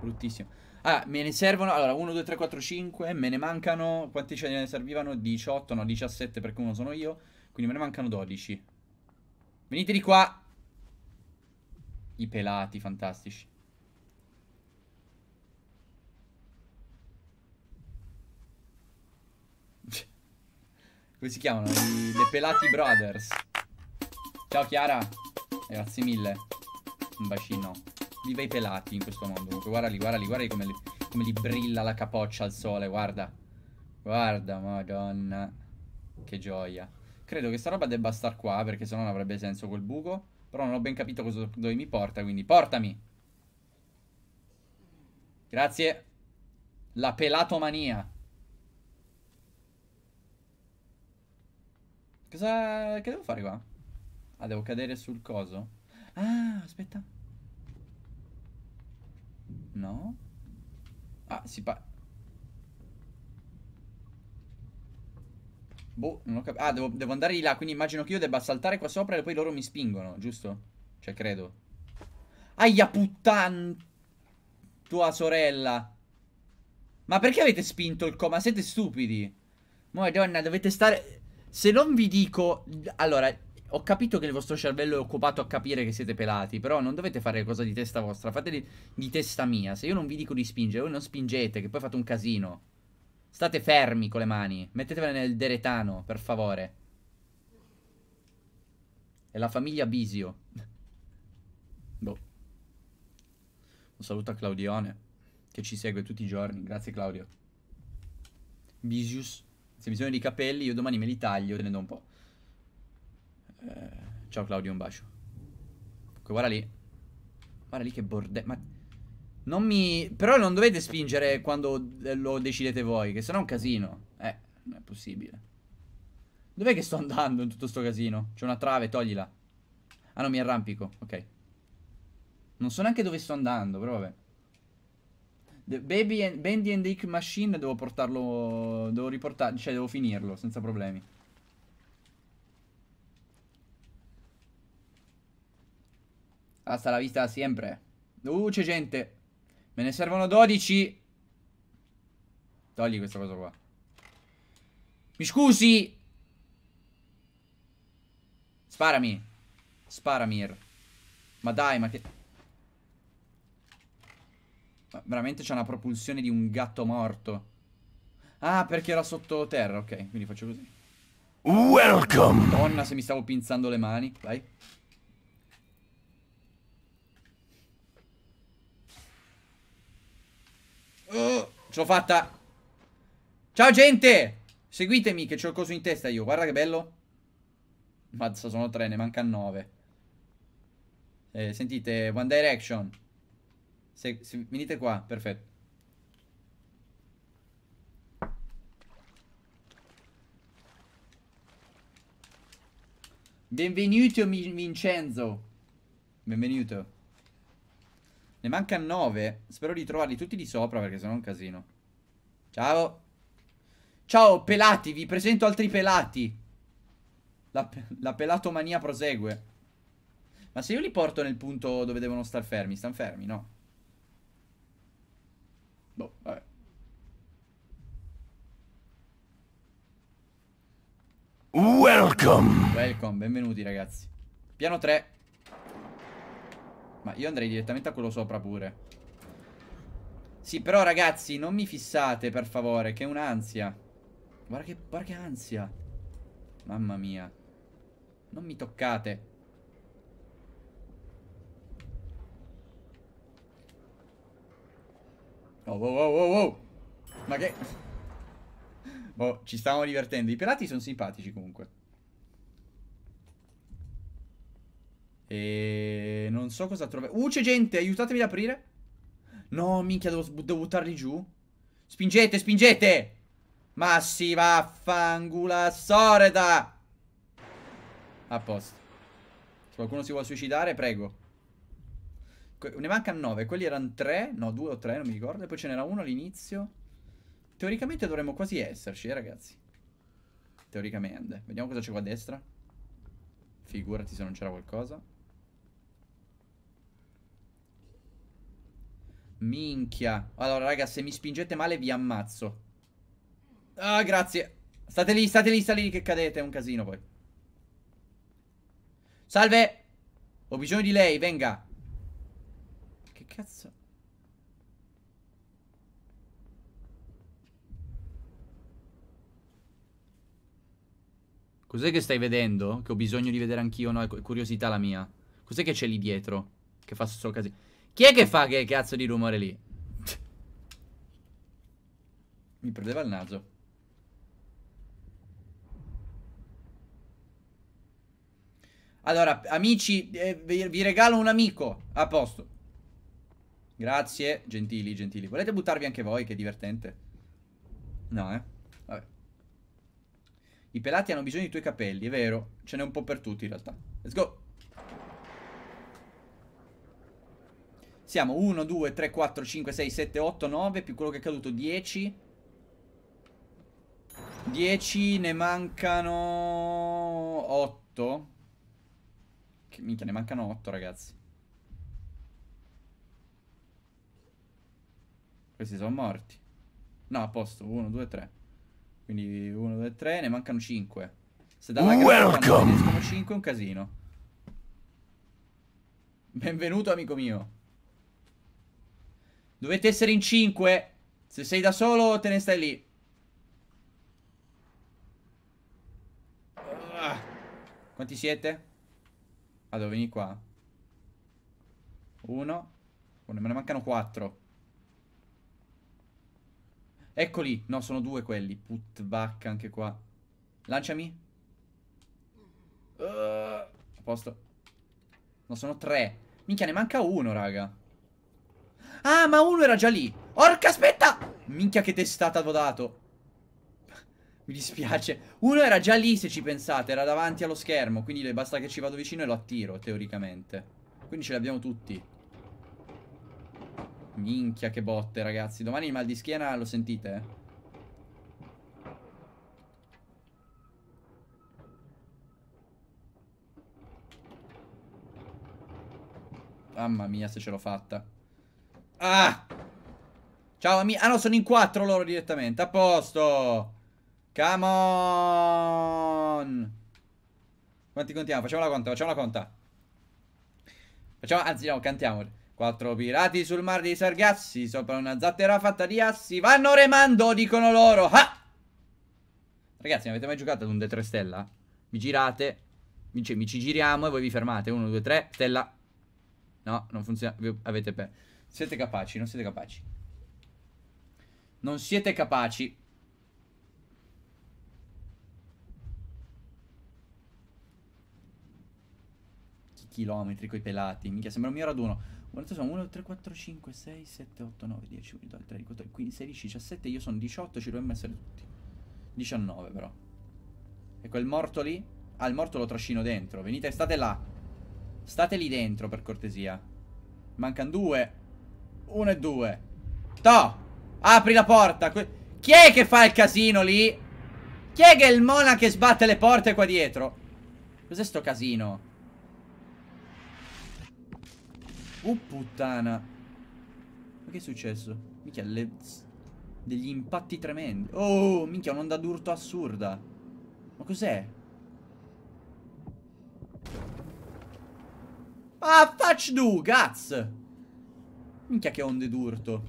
[SPEAKER 1] Bruttissimo. Ah, me ne servono... Allora, 1, 2, 3, 4, 5. Me ne mancano... Quanti ce ne servivano? 18, no, 17 perché uno sono io. Quindi me ne mancano 12. Venite di qua. I pelati fantastici. Come si chiamano? I, le Pelati Brothers. Ciao Chiara. grazie mille. Un bacino. Viva i pelati in questo mondo. Comunque, guarda lì, guarda lì, guarda lì come li, come li brilla la capoccia al sole, guarda. Guarda, madonna. Che gioia. Credo che sta roba debba star qua, perché sennò non avrebbe senso quel buco. Però non ho ben capito cosa, dove mi porta, quindi portami. Grazie. La pelatomania. Cosa... Che devo fare qua? Ah, devo cadere sul coso? Ah, aspetta. No? Ah, si pa... Boh, non ho capito. Ah, devo, devo, andare di là, quindi immagino che io debba saltare qua sopra e poi loro mi spingono, giusto? Cioè, credo. Aia puttan... Tua sorella. Ma perché avete spinto il coma? Siete stupidi. Madonna, dovete stare... Se non vi dico... Allora, ho capito che il vostro cervello è occupato a capire che siete pelati, però non dovete fare cosa di testa vostra, Fateli di, di testa mia. Se io non vi dico di spingere, voi non spingete, che poi fate un casino. State fermi con le mani, mettetevele nel deretano, per favore. È la famiglia Bisio. boh. Un saluto a Claudione, che ci segue tutti i giorni. Grazie Claudio. Bisius. Se hai bisogno di capelli, io domani me li taglio, te ne do un po'. Eh, ciao Claudio, un bacio. Comunque, guarda lì. Guarda lì che bordello. Ma... Non mi... Però non dovete spingere quando eh, lo decidete voi, che sennò è un casino. Eh, non è possibile. Dov'è che sto andando in tutto sto casino? C'è una trave, toglila. Ah no, mi arrampico, ok. Non so neanche dove sto andando, però vabbè. Baby and, Bandy and the Ick Machine devo portarlo... Devo riportarlo... Cioè, devo finirlo senza problemi. Basta ah, la vista sempre. Uh, c'è gente. Me ne servono 12. Togli questa cosa qua. Mi scusi! Sparami. Sparamir. Ma dai, ma che... Ma veramente c'ha una propulsione di un gatto morto. Ah, perché era sottoterra, ok. Quindi faccio così. Welcome! Madonna, se mi stavo pinzando le mani. Vai. Oh, ce l'ho fatta! Ciao, gente! Seguitemi, che c'ho il coso in testa io. Guarda che bello. Mazza, sono tre, ne mancano nove. Eh, sentite, One Direction. Se, se, venite qua, perfetto. Benvenuto Vincenzo. Benvenuto. Ne manca 9. Spero di trovarli tutti di sopra perché sennò è un casino. Ciao. Ciao pelati, vi presento altri pelati. La, la pelatomania prosegue. Ma se io li porto nel punto dove devono star fermi, stanno fermi, no? Boh, vabbè. Welcome. Welcome, benvenuti ragazzi. Piano 3. Ma io andrei direttamente a quello sopra pure. Sì, però ragazzi, non mi fissate, per favore, che è un'ansia. Guarda che, guarda che ansia. Mamma mia. Non mi toccate. Oh, oh, oh, oh, oh. Ma che... Boh, ci stiamo divertendo. I pirati sono simpatici comunque. E... Non so cosa trovo. Uh, c'è gente, aiutatemi ad aprire. No, minchia, devo, devo buttarli giù. Spingete, spingete! Ma si vaffangula soreda! A posto. Se qualcuno si vuole suicidare, prego. Que ne mancano 9. Quelli erano 3. No, 2 o 3, non mi ricordo. E poi ce n'era uno all'inizio. Teoricamente dovremmo quasi esserci, eh, ragazzi. Teoricamente. Vediamo cosa c'è qua a destra. Figurati se non c'era qualcosa. Minchia. Allora, raga, se mi spingete male vi ammazzo. Ah, grazie. State lì, state lì, state lì che cadete. È un casino poi. Salve. Ho bisogno di lei, venga cazzo? Cos'è che stai vedendo? Che ho bisogno di vedere anch'io, no? È curiosità la mia. Cos'è che c'è lì dietro? Che fa solo casino. Chi è che fa che cazzo di rumore lì? Mi prendeva il naso. Allora, amici, eh, vi regalo un amico. A posto. Grazie, gentili, gentili. Volete buttarvi anche voi, che è divertente? No, eh? Vabbè. I pelati hanno bisogno dei tuoi capelli, è vero. Ce n'è un po' per tutti, in realtà. Let's go! Siamo 1, 2, 3, 4, 5, 6, 7, 8, 9, più quello che è caduto, 10. 10, ne mancano 8. Che minchia, ne mancano 8, ragazzi. Questi sono morti. No, a posto. 1, 2, 3. Quindi 1, 2, 3. Ne mancano 5. Se dalla Welcome! Sono 5 è un casino. Benvenuto, amico mio. Dovete essere in 5. Se sei da solo, te ne stai lì. Quanti siete? Vado, vieni qua. Uno. Oh, me ne mancano quattro. Eccoli. No, sono due quelli. Put vacca anche qua. Lanciami. Uh, a posto. No, sono tre. Minchia, ne manca uno, raga. Ah, ma uno era già lì. Orca, aspetta! Minchia, che testata avevo dato. Mi dispiace. Uno era già lì, se ci pensate. Era davanti allo schermo. Quindi basta che ci vado vicino e lo attiro, teoricamente. Quindi ce l'abbiamo tutti. Minchia che botte ragazzi Domani il mal di schiena lo sentite? Mamma mia se ce l'ho fatta Ah Ciao amici Ah no sono in quattro loro direttamente A posto Come on Quanti contiamo? Facciamo la conta Facciamo la conta Facciamo Anzi no cantiamo Quattro pirati sul mar dei Sargassi, sopra una zattera fatta di assi, vanno remando, dicono loro. Ha! Ragazzi, non avete mai giocato ad un D3 stella? Mi girate, mi, cioè, mi ci giriamo e voi vi fermate. 1, 2, 3, stella. No, non funziona. avete per... Siete capaci, non siete capaci. Non siete capaci. Chilometri coi pelati. Minchia, sembra un mio raduno. Guarda, sono 1, 3, 4, 5, 6, 7, 8, 9, 10, 11, 12, 13, 14, 15, 16, 17. Io sono 18, ci dovremmo essere tutti. 19 però. E quel morto lì? Ah, il morto lo trascino dentro. Venite, state là. State lì dentro, per cortesia. Mancano due. Uno e due. To! Apri la porta. Que Chi è che fa il casino lì? Chi è che è il mona che sbatte le porte qua dietro? Cos'è sto casino? Uh puttana Ma che è successo? Minchia le... Degli impatti tremendi Oh minchia un'onda d'urto assurda Ma cos'è? Ah faccio du Gaz Minchia che onde d'urto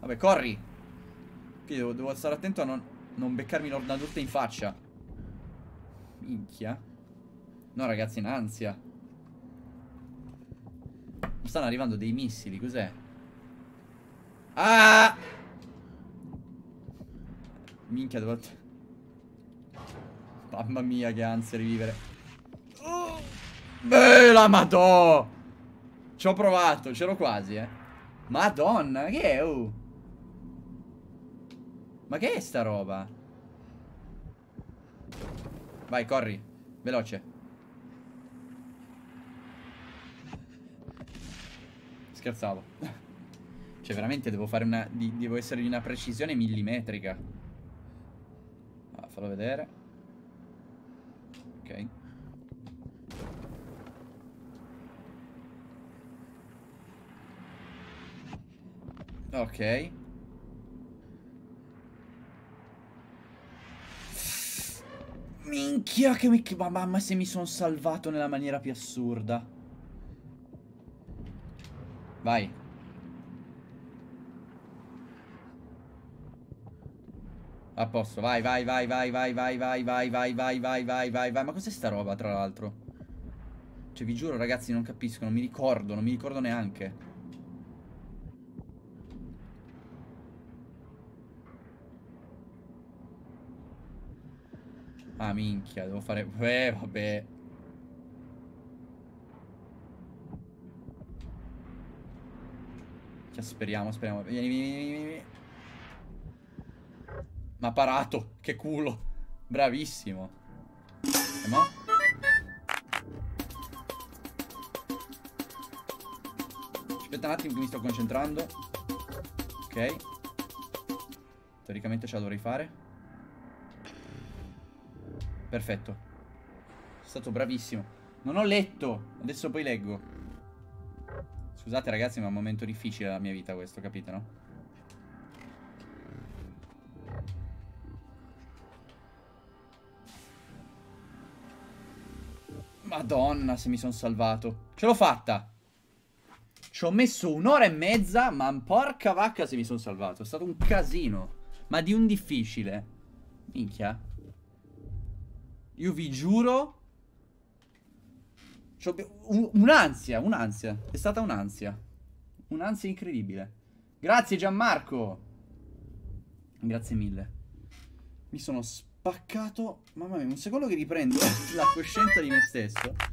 [SPEAKER 1] Vabbè corri Qui devo, devo, stare attento a non, non beccarmi l'onda d'urto in faccia Minchia No ragazzi in ansia Stanno arrivando dei missili, cos'è? Ah! Minchia, devo... Mamma mia, che ansia rivivere. Oh! Bella madò! Ci ho provato, ce l'ho quasi, eh. Madonna, che è, oh? Ma che è sta roba? Vai, corri. Veloce. Scherzavo. cioè, veramente devo fare una... Di, devo essere di una precisione millimetrica. Ah, fallo vedere. Ok. Ok. Minchia che mi... Mamma se mi sono salvato nella maniera più assurda. Vai. A posto, vai, vai, vai, vai, vai, vai, vai, vai, vai, vai, vai, vai, vai, vai. Ma cos'è sta roba, tra l'altro? Cioè, vi giuro, ragazzi, non capisco, non mi ricordo, non mi ricordo neanche. Ah, minchia, devo fare... Eh, vabbè. Cioè, speriamo, speriamo. Vieni, vieni, vieni, vieni. Ma parato, che culo. Bravissimo. E mo? Aspetta un attimo che mi sto concentrando. Ok. Teoricamente ce la dovrei fare. Perfetto. È stato bravissimo. Non ho letto. Adesso poi leggo. Scusate ragazzi, ma è un momento difficile della mia vita questo, capite, no? Madonna, se mi sono salvato. Ce l'ho fatta! Ci ho messo un'ora e mezza, ma porca vacca se mi sono salvato. È stato un casino. Ma di un difficile. Minchia. Io vi giuro Un'ansia, un'ansia. È stata un'ansia. Un'ansia incredibile. Grazie Gianmarco. Grazie mille. Mi sono spaccato. Mamma mia, un secondo che riprendo la coscienza di me stesso.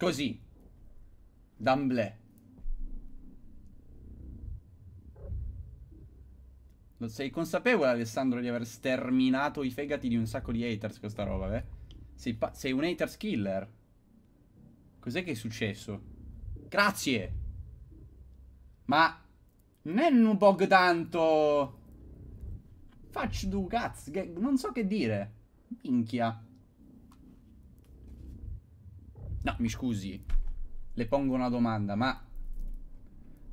[SPEAKER 1] Così. D'amblè. Non sei consapevole, Alessandro, di aver sterminato i fegati di un sacco di haters con sta roba, eh? Sei, sei un haters killer. Cos'è che è successo? Grazie! Ma... Nennu Bogdanto... Faccio du cazzo, non so che dire. Minchia. No, mi scusi. Le pongo una domanda, ma...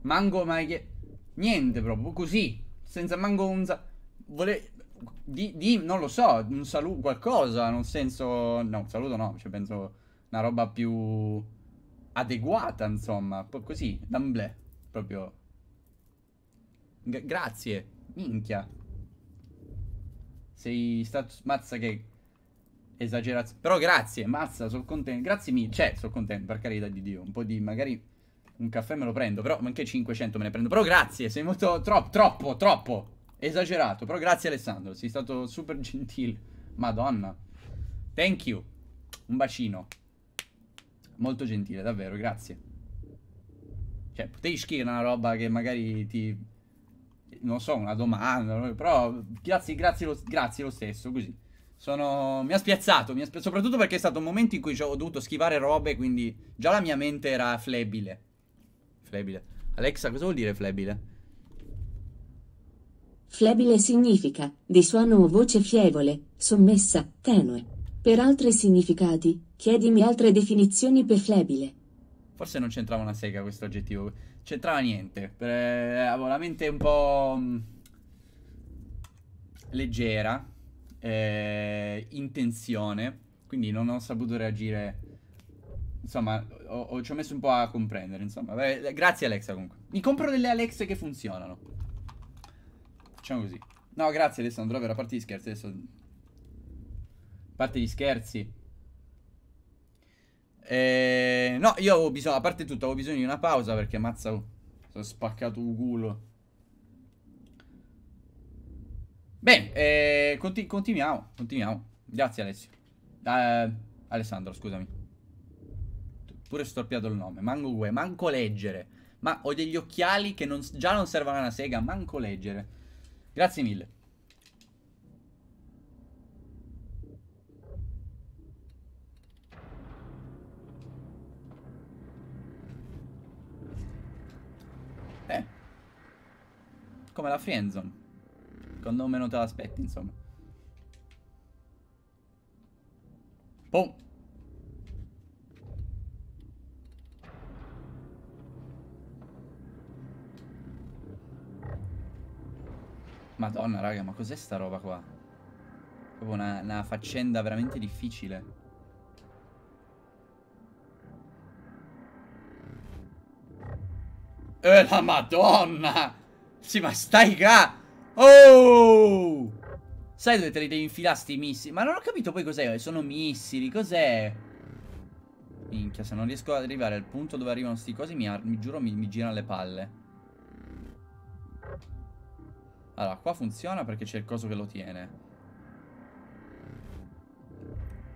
[SPEAKER 1] Mango mai che... Niente proprio, così. Senza mango un... Sa... Vole... Di, di, non lo so, un saluto, qualcosa, nel senso... No, un saluto no, cioè penso una roba più adeguata, insomma. P così, d'amblè, proprio. G grazie, minchia. Sei stato... Mazza che esagerazione. Però grazie, mazza, sono contento. Grazie mille. Cioè, sono contento, per carità di Dio. Un po' di, magari, un caffè me lo prendo. Però, anche 500 me ne prendo. Però grazie, sei molto, troppo, troppo, troppo. Esagerato. Però grazie Alessandro, sei stato super gentile. Madonna. Thank you. Un bacino. Molto gentile, davvero, grazie. Cioè, potevi scrivere una roba che magari ti... Non so, una domanda, però grazie, grazie lo, grazie lo stesso, così. Sono... Mi ha spiazzato, mi ha spiazzato, soprattutto perché è stato un momento in cui ho dovuto schivare robe, quindi già la mia mente era flebile. Flebile. Alexa, cosa vuol dire flebile?
[SPEAKER 2] Flebile significa di suono o voce fievole, sommessa, tenue. Per altri significati, chiedimi altre definizioni per flebile.
[SPEAKER 1] Forse non c'entrava una sega questo aggettivo. C'entrava niente. Eh, avevo la mente un po'... Mm, leggera eh, intenzione, quindi non ho saputo reagire. Insomma, ho, ho, ci ho messo un po' a comprendere, insomma. Beh, grazie Alexa comunque. Mi compro delle Alexe che funzionano. Facciamo così. No, grazie Alessandro, vero, a parte gli scherzi adesso... parte gli scherzi. Eh, no, io ho bisogno, a parte tutto, avevo bisogno di una pausa perché mazza, oh, sono spaccato un culo. Bene, eh, conti continuiamo, continuiamo. Grazie Alessio. Eh, Alessandro, scusami. Pure storpiato il nome. Manco gue, manco leggere. Ma ho degli occhiali che non, già non servono a una sega, manco leggere. Grazie mille. Eh. Come la friendzone col meno te l'aspetti, insomma. Boom! Madonna, raga, ma cos'è sta roba qua? Proprio una, una faccenda veramente difficile. Eh, la madonna! Sì, ma stai qua! Oh! Sai dove te li devi infilare sti missili? Ma non ho capito poi cos'è, eh, sono missili, cos'è? Minchia, se non riesco ad arrivare al punto dove arrivano sti cosi, mi, mi giuro mi, mi girano le palle. Allora, qua funziona perché c'è il coso che lo tiene.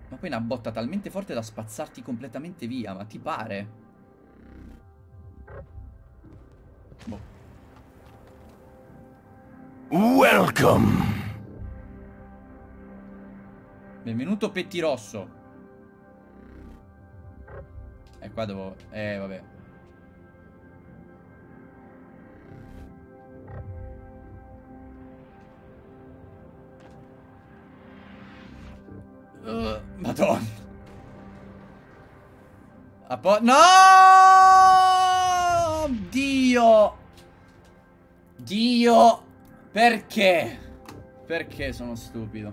[SPEAKER 1] Ma poi una botta talmente forte da spazzarti completamente via, ma ti pare? Boh. Welcome! Benvenuto Pettirosso. E eh, qua devo... Eh, vabbè. Uh, Madonna. A po no! Dio! Dio! Perché? Perché sono stupido?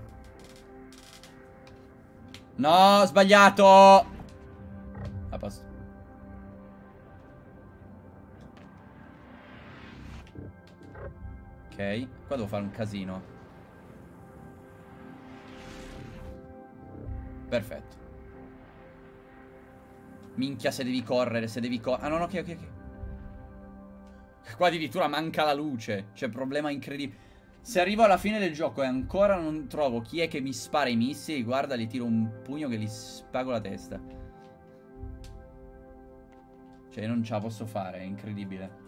[SPEAKER 1] No, sbagliato! A posto. Ok, qua devo fare un casino. Perfetto. Minchia se devi correre, se devi correre. Ah no, no, ok, ok, ok. Qua addirittura manca la luce. C'è problema incredibile. Se arrivo alla fine del gioco e ancora non trovo chi è che mi spara i missili, guarda, gli tiro un pugno che gli spago la testa. Cioè, non ce la posso fare, è incredibile.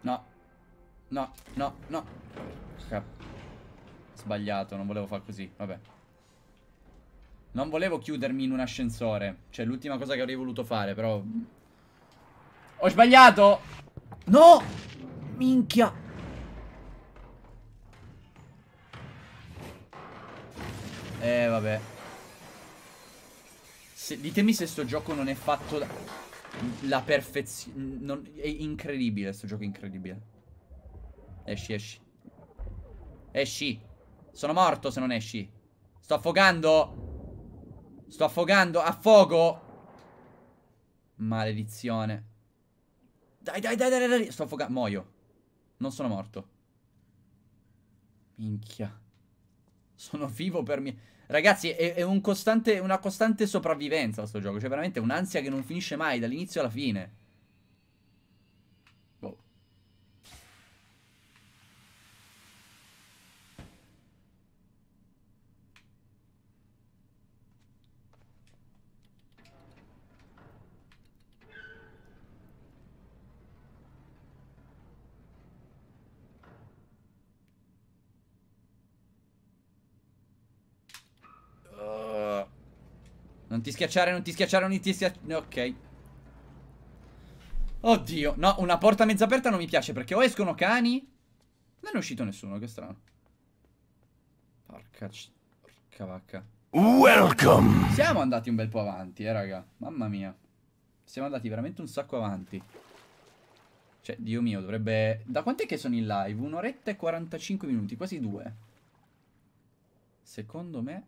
[SPEAKER 1] No. No, no, no. Scappa. Sbagliato, non volevo far così, vabbè. Non volevo chiudermi in un ascensore. Cioè, l'ultima cosa che avrei voluto fare, però... Ho sbagliato! No! Minchia! Eh, vabbè. Se, ditemi se sto gioco non è fatto... Da, la perfezione... È incredibile, sto gioco è incredibile. Esci, esci. Esci. Sono morto se non esci. Sto affogando. Sto affogando. Affogo. Maledizione. Dai, dai, dai, dai, dai. Sto affogando. Muoio. Non sono morto. Minchia. Sono vivo per me. Ragazzi, è, è un costante, una costante sopravvivenza questo gioco. C'è cioè, veramente un'ansia che non finisce mai dall'inizio alla fine. Non ti schiacciare, non ti schiacciare, non ti schiacciare. Ok. Oddio. No, una porta mezza aperta non mi piace perché o escono cani. Non è uscito nessuno, che strano. Porca, porca vacca. Welcome. Siamo andati un bel po' avanti, eh, raga. Mamma mia. Siamo andati veramente un sacco avanti. Cioè, Dio mio, dovrebbe... Da quant'è che sono in live? Un'oretta e 45 minuti, quasi due. Secondo me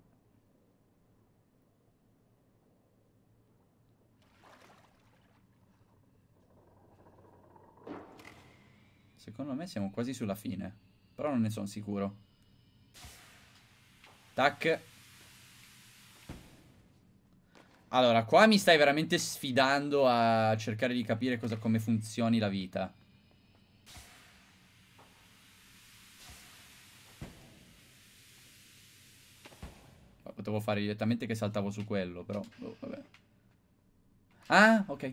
[SPEAKER 1] Secondo me siamo quasi sulla fine. Però non ne sono sicuro. Tac. Allora, qua mi stai veramente sfidando a cercare di capire cosa, come funzioni la vita. Potevo fare direttamente che saltavo su quello, però... Oh, vabbè. Ah, ok.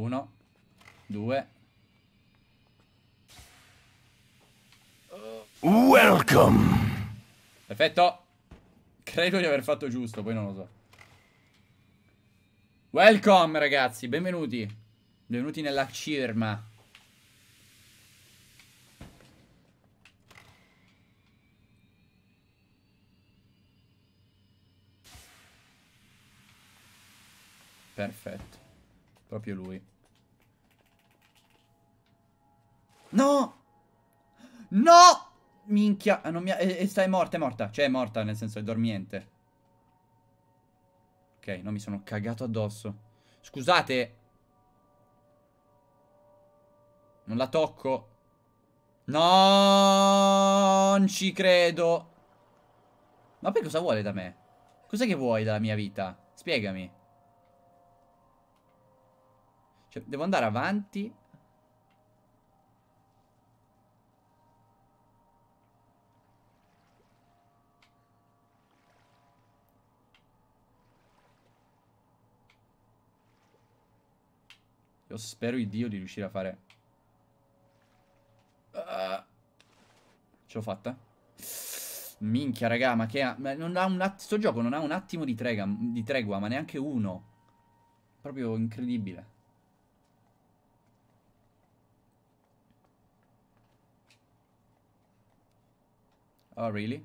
[SPEAKER 1] Uno. Due. Welcome! Perfetto. Credo di aver fatto giusto, poi non lo so. Welcome, ragazzi. Benvenuti. Benvenuti nella cirma. Perfetto. Proprio lui. No! No! Minchia, eh, non mi ha... E, eh, e eh, sta, è morta, è morta. Cioè, è morta, nel senso, è dormiente. Ok, no, mi sono cagato addosso. Scusate. Non la tocco. No, non ci credo. Ma poi cosa vuole da me? Cos'è che vuoi dalla mia vita? Spiegami. Cioè, devo andare avanti Io spero in Dio di riuscire a fare... Uh, ce l'ho fatta? Minchia, raga, ma che ha... Ma non ha un att... Sto gioco non ha un attimo di, trega, di tregua, ma neanche uno. Proprio incredibile. Oh, really?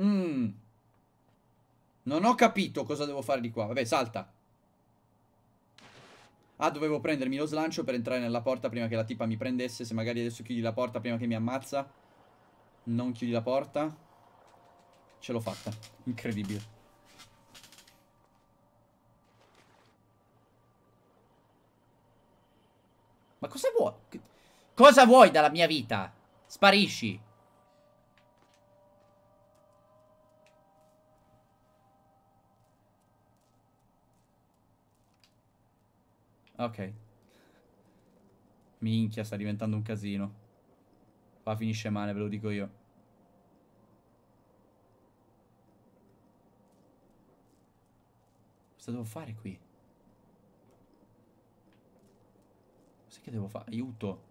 [SPEAKER 1] Mm. Non ho capito cosa devo fare di qua. Vabbè, salta. Ah, dovevo prendermi lo slancio per entrare nella porta prima che la tipa mi prendesse. Se magari adesso chiudi la porta prima che mi ammazza. Non chiudi la porta. Ce l'ho fatta. Incredibile. Ma cosa vuoi? Cosa vuoi dalla mia vita? Sparisci. Ok. Minchia, sta diventando un casino. Qua finisce male, ve lo dico io. Cosa devo fare qui? Cos'è che devo fare? Aiuto!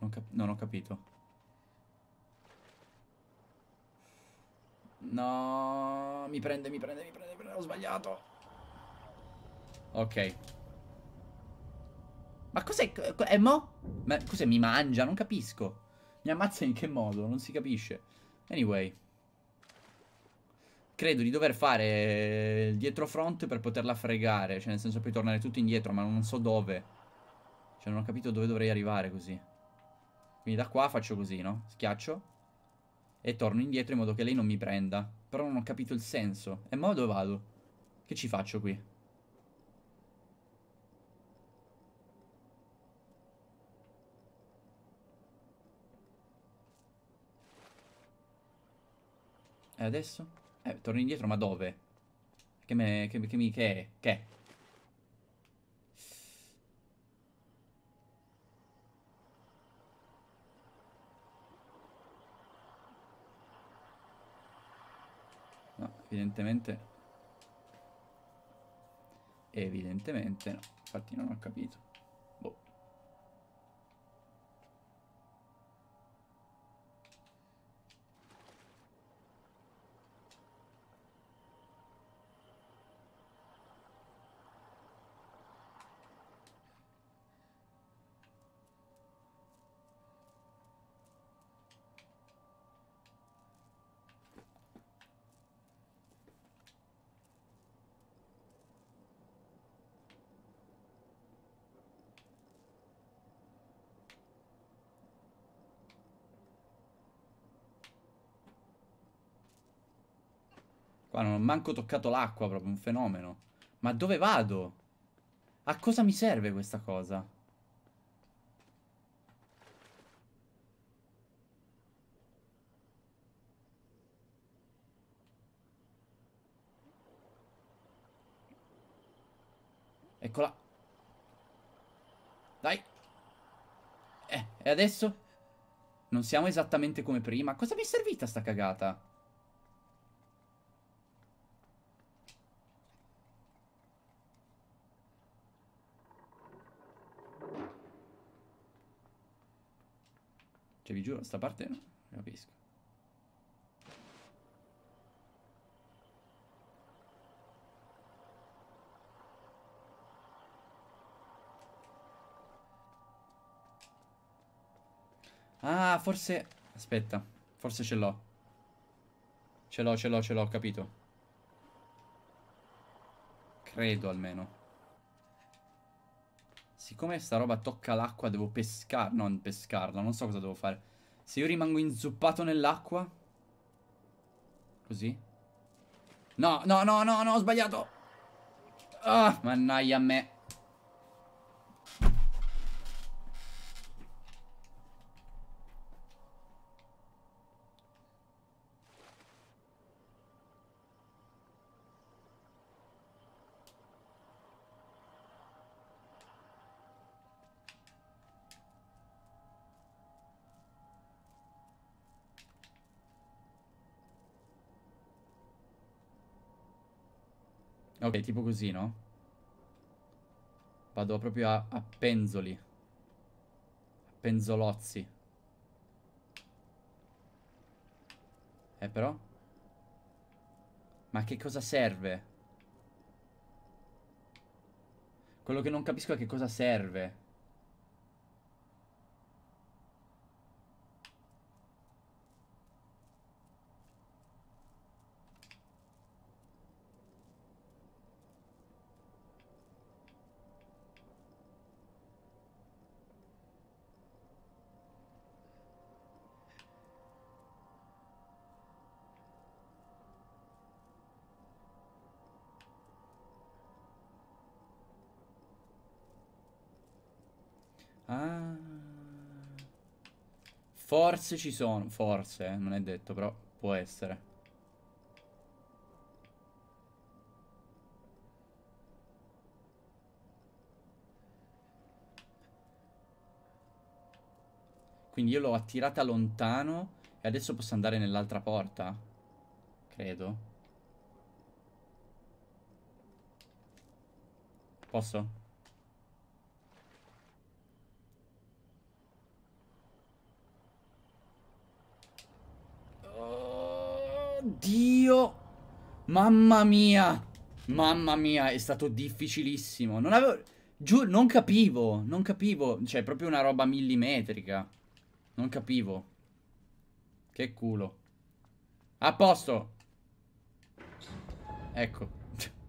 [SPEAKER 1] Non no, non ho capito. No, mi prende, mi prende, mi prende, mi prende, ho sbagliato. Ok. Ma cos'è? È mo? Ma cos'è? Mi mangia? Non capisco. Mi ammazza in che modo? Non si capisce. Anyway. Credo di dover fare il dietro front per poterla fregare. Cioè, nel senso, puoi tornare tutto indietro, ma non so dove. Cioè, non ho capito dove dovrei arrivare così. Quindi da qua faccio così, no? Schiaccio e torno indietro in modo che lei non mi prenda. Però non ho capito il senso. E eh, ma dove vado? Che ci faccio qui? E adesso? Eh, torno indietro, ma dove? Che me... che, che mi... che è? Che è? Evidentemente... Evidentemente no. Infatti non ho capito. Qua non ho manco toccato l'acqua, proprio un fenomeno. Ma dove vado? A cosa mi serve questa cosa? Eccola. Dai. Eh, e adesso? Non siamo esattamente come prima. Cosa mi è servita sta cagata? Cioè vi giuro, sta parte non capisco. Ah, forse... Aspetta, forse ce l'ho. Ce l'ho, ce l'ho, ce l'ho, capito. Credo almeno siccome sta roba tocca l'acqua devo pescare, non pescarla, non so cosa devo fare. Se io rimango inzuppato nell'acqua, così. No, no, no, no, no, ho sbagliato. Ah, mannaia a me. Ok, tipo così, no? Vado proprio a, a penzoli. A penzolozzi. Eh però? Ma che cosa serve? Quello che non capisco è che cosa serve. Forse ci sono, forse, eh, non è detto, però può essere. Quindi io l'ho attirata lontano e adesso posso andare nell'altra porta. Credo. Posso? Oddio! Mamma mia! Mamma mia, è stato difficilissimo. Non avevo... Giù, non capivo, non capivo. Cioè, è proprio una roba millimetrica. Non capivo. Che culo. A posto! Ecco.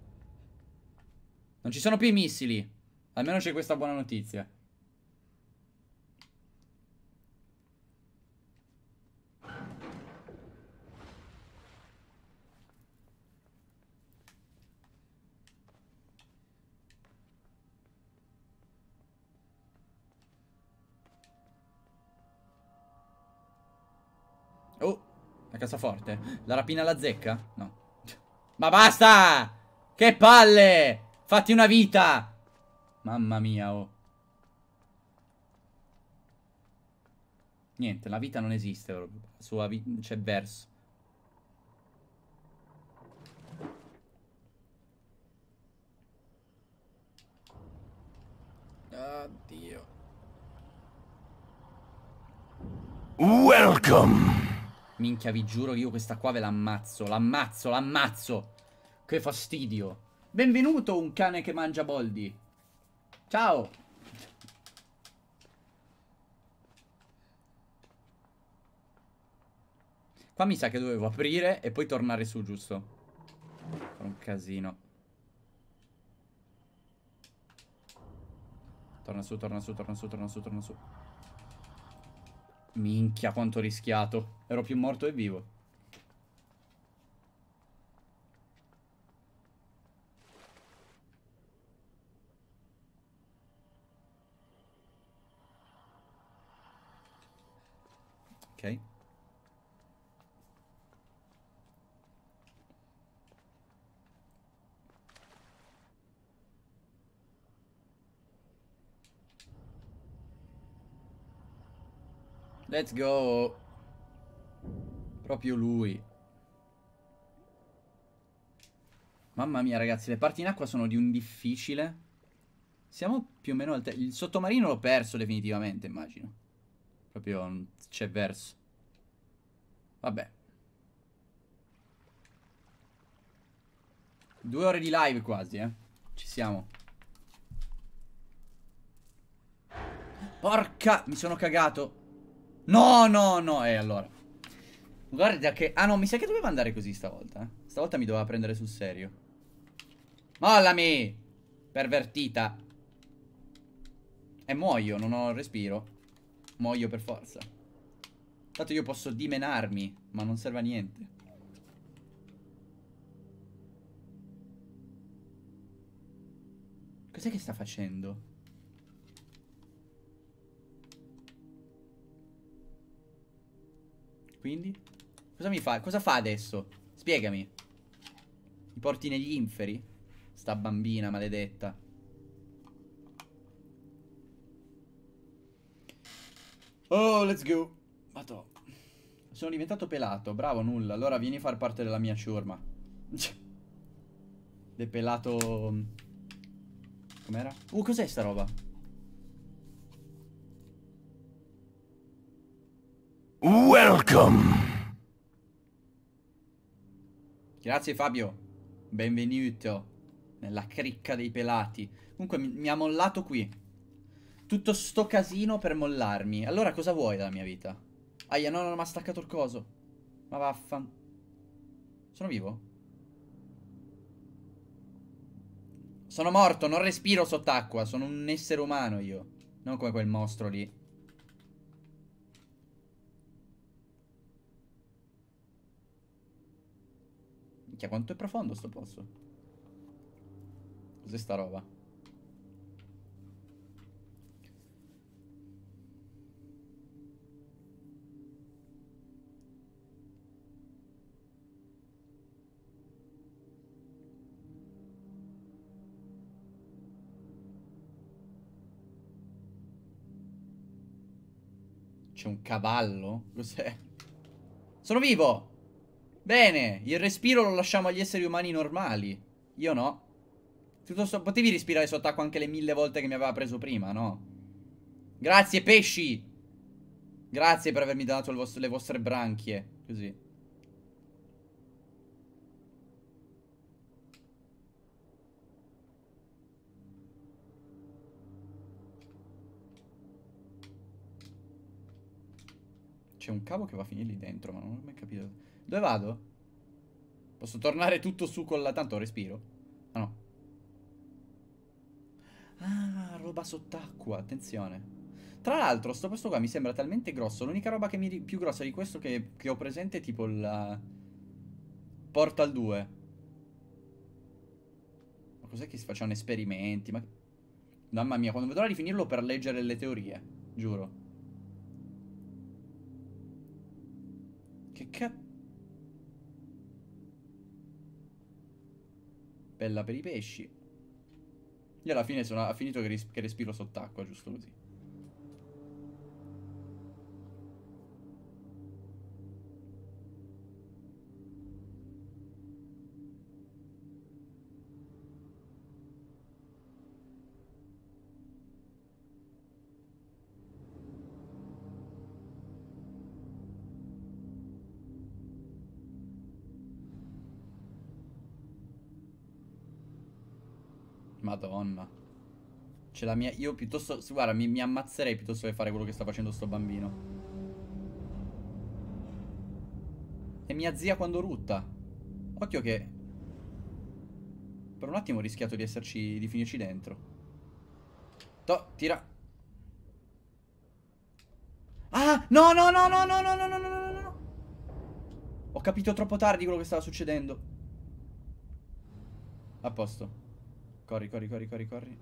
[SPEAKER 1] Non ci sono più i missili. Almeno c'è questa buona notizia. Casaforte. La rapina alla zecca? No. Ma basta! Che palle! Fatti una vita! Mamma mia, oh. Niente, la vita non esiste. La sua vita c'è verso. Addio. Welcome. Minchia, vi giuro, che io questa qua ve l'ammazzo, l'ammazzo, l'ammazzo. Che fastidio. Benvenuto un cane che mangia boldi. Ciao. Qua mi sa che dovevo aprire e poi tornare su, giusto? Fa un casino. Torna su, torna su, torna su, torna su, torna su. Minchia quanto ho rischiato. Ero più morto e vivo. Ok. Let's go! Proprio lui. Mamma mia, ragazzi, le parti in acqua sono di un difficile. Siamo più o meno al... Il sottomarino l'ho perso definitivamente, immagino. Proprio mm, c'è verso. Vabbè. Due ore di live quasi, eh. Ci siamo. Porca! Mi sono cagato. No, no, no. E eh, allora. Guarda che... Ah no, mi sa che doveva andare così stavolta. Eh. Stavolta mi doveva prendere sul serio. Mollami! Pervertita. E eh, muoio, non ho respiro. Muoio per forza. Tanto io posso dimenarmi, ma non serve a niente. Cos'è che sta facendo? quindi? Cosa mi fa? Cosa fa adesso? Spiegami. Mi porti negli inferi? Sta bambina maledetta. Oh, let's go. Mato. Sono diventato pelato. Bravo, nulla. Allora vieni a far parte della mia ciurma. pelato... Mm, com'era? Uh, cos'è sta roba? Uè! Welcome. Grazie Fabio, benvenuto nella cricca dei pelati. Comunque mi, mi ha mollato qui. Tutto sto casino per mollarmi. Allora cosa vuoi dalla mia vita? Aia, no, no, mi ha staccato il coso. Ma vaffan... Sono vivo? Sono morto, non respiro sott'acqua. Sono un essere umano io. Non come quel mostro lì. Minchia, quanto è profondo sto pozzo. Cos'è sta roba? C'è un cavallo? Cos'è? Sono vivo! Bene, il respiro lo lasciamo agli esseri umani normali. Io no. So potevi respirare sott'acqua anche le mille volte che mi aveva preso prima, no? Grazie, pesci! Grazie per avermi dato le vostre branchie. Così. C'è un cavo che va a finire lì dentro, ma non ho mai capito... Dove vado? Posso tornare tutto su con la... Tanto respiro. Ah, no. Ah, roba sott'acqua. Attenzione. Tra l'altro, sto posto qua mi sembra talmente grosso. L'unica roba che mi più grossa di questo che, che ho presente è tipo la... Portal 2. Ma cos'è che si facciano esperimenti? Ma... Mamma mia, quando vedrò rifinirlo per leggere le teorie. Giuro. Che cazzo... Bella per i pesci. E alla fine sono, ha finito che, ris- che respiro sott'acqua, giusto così. Madonna. C'è la mia... Io piuttosto... Guarda, mi, mi ammazzerei piuttosto che fare quello che sta facendo sto bambino. E mia zia quando rutta. Occhio che... Per un attimo ho rischiato di esserci... di finirci dentro. To, tira... Ah! No, no, no, no, no, no, no, no, no, no, no! Ho capito troppo tardi quello che stava succedendo. A posto. Corri, corri, corri, corri, corri.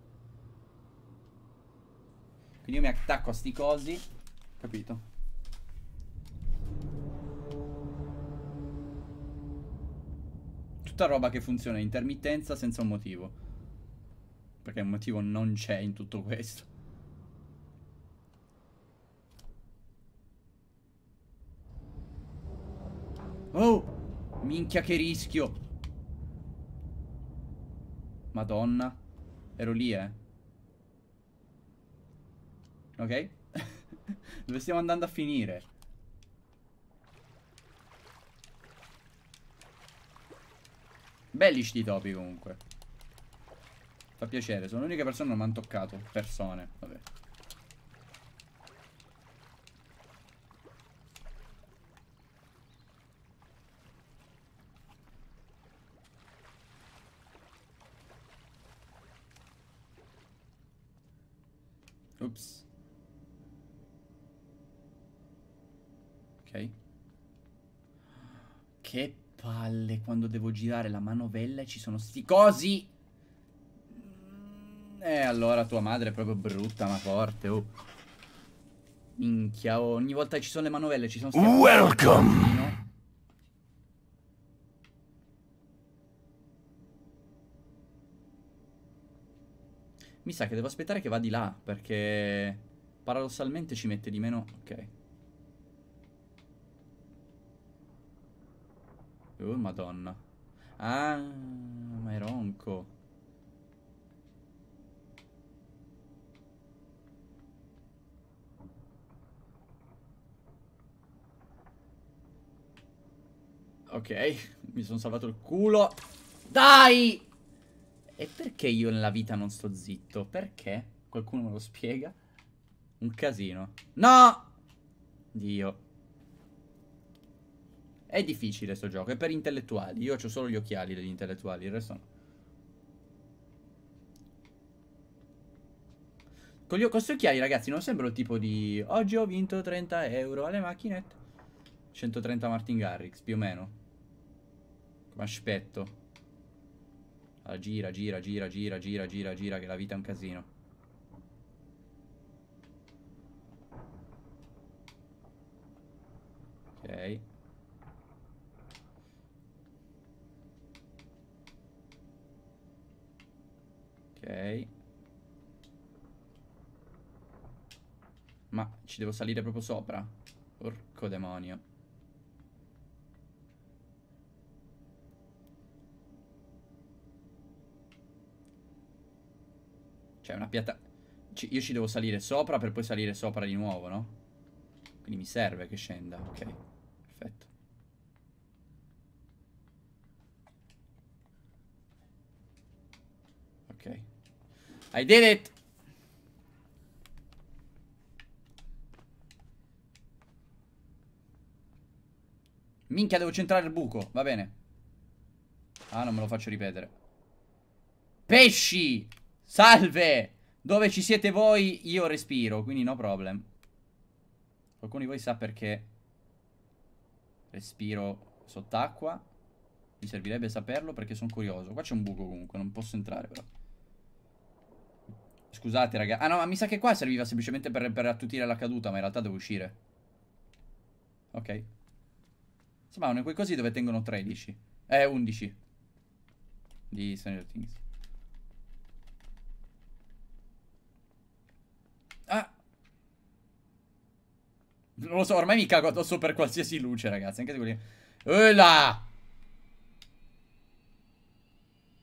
[SPEAKER 1] Quindi io mi attacco a sti cosi. Capito. Tutta roba che funziona intermittenza senza un motivo. Perché un motivo non c'è in tutto questo. Oh! Minchia che rischio! Madonna. Ero lì, eh. Ok. Dove stiamo andando a finire? Belli sti topi comunque. Fa piacere, sono l'unica persona che non mi hanno toccato. Persone, vabbè. Che palle quando devo girare la manovella e ci sono sti cosi. Eh, allora tua madre è proprio brutta ma forte, oh. Minchia, oh. ogni volta ci sono le manovelle, ci sono sti... Welcome! Mi sa che devo aspettare che va di là, perché paradossalmente ci mette di meno... Ok. Oh, madonna. Ah, ma è ronco. Ok, mi sono salvato il culo. Dai! E perché io nella vita non sto zitto? Perché? Qualcuno me lo spiega? Un casino. No! Dio. È difficile sto gioco, è per intellettuali. Io ho solo gli occhiali degli intellettuali, il resto no. Con gli, occhiali, ragazzi, non sembra il tipo di... Oggi ho vinto 30 euro alle macchinette. 130 Martin Garrix, più o meno. Come aspetto. Allora, ah, gira, gira, gira, gira, gira, gira, gira, che la vita è un casino. Ok. Ci devo salire proprio sopra. Porco demonio. Cioè, una piatta... C io ci devo salire sopra per poi salire sopra di nuovo, no? Quindi mi serve che scenda, ok. Perfetto.
[SPEAKER 3] Ok. I did it!
[SPEAKER 1] Minchia, devo centrare il buco. Va bene. Ah, non me lo faccio ripetere. Pesci! Salve! Dove ci siete voi, io respiro, quindi no problem. Qualcuno di voi sa perché respiro sott'acqua? Mi servirebbe saperlo perché sono curioso. Qua c'è un buco comunque, non posso entrare però. Scusate raga. Ah no, ma mi sa che qua serviva semplicemente per, per attutire la caduta, ma in realtà devo uscire. Ok. Sembravano quei così dove tengono 13. Eh, 11. Di Stranger Things. Ah! Non lo so, ormai mi cago addosso per qualsiasi luce, ragazzi. Anche se quelli... Eula! Eh,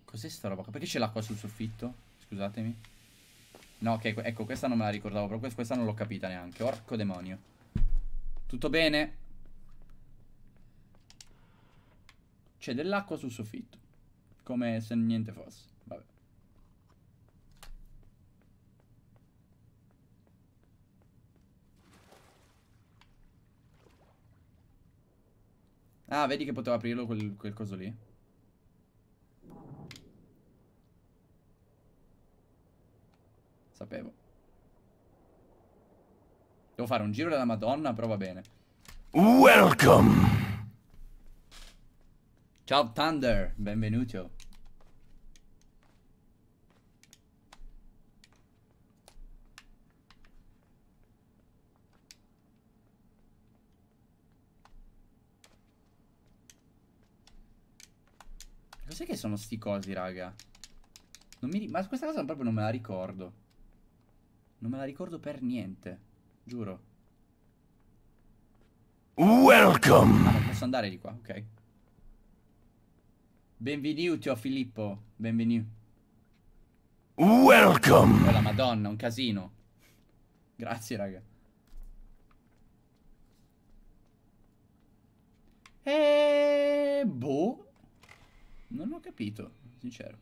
[SPEAKER 1] Cos'è sta roba? Perché c'è l'acqua sul soffitto? Scusatemi. No, ok, ecco, questa non me la ricordavo, però questa non l'ho capita neanche. Orco demonio. Tutto bene? C'è dell'acqua sul soffitto. Come se niente fosse. Vabbè. Ah, vedi che potevo aprirlo quel, quel coso lì? Sapevo. Devo fare un giro della madonna, però va bene.
[SPEAKER 3] Welcome!
[SPEAKER 1] Ciao Thunder, benvenuto. Cos'è che sono sti cosi, raga? Non Mi... Ma questa cosa proprio non me la ricordo. Non me la ricordo per niente. Giuro. Welcome! Ah, non posso andare di qua, ok. Benvenuti a Filippo, benvenuti. Welcome! Oh la madonna, un casino. Grazie, raga. E boh. Non ho capito, sincero.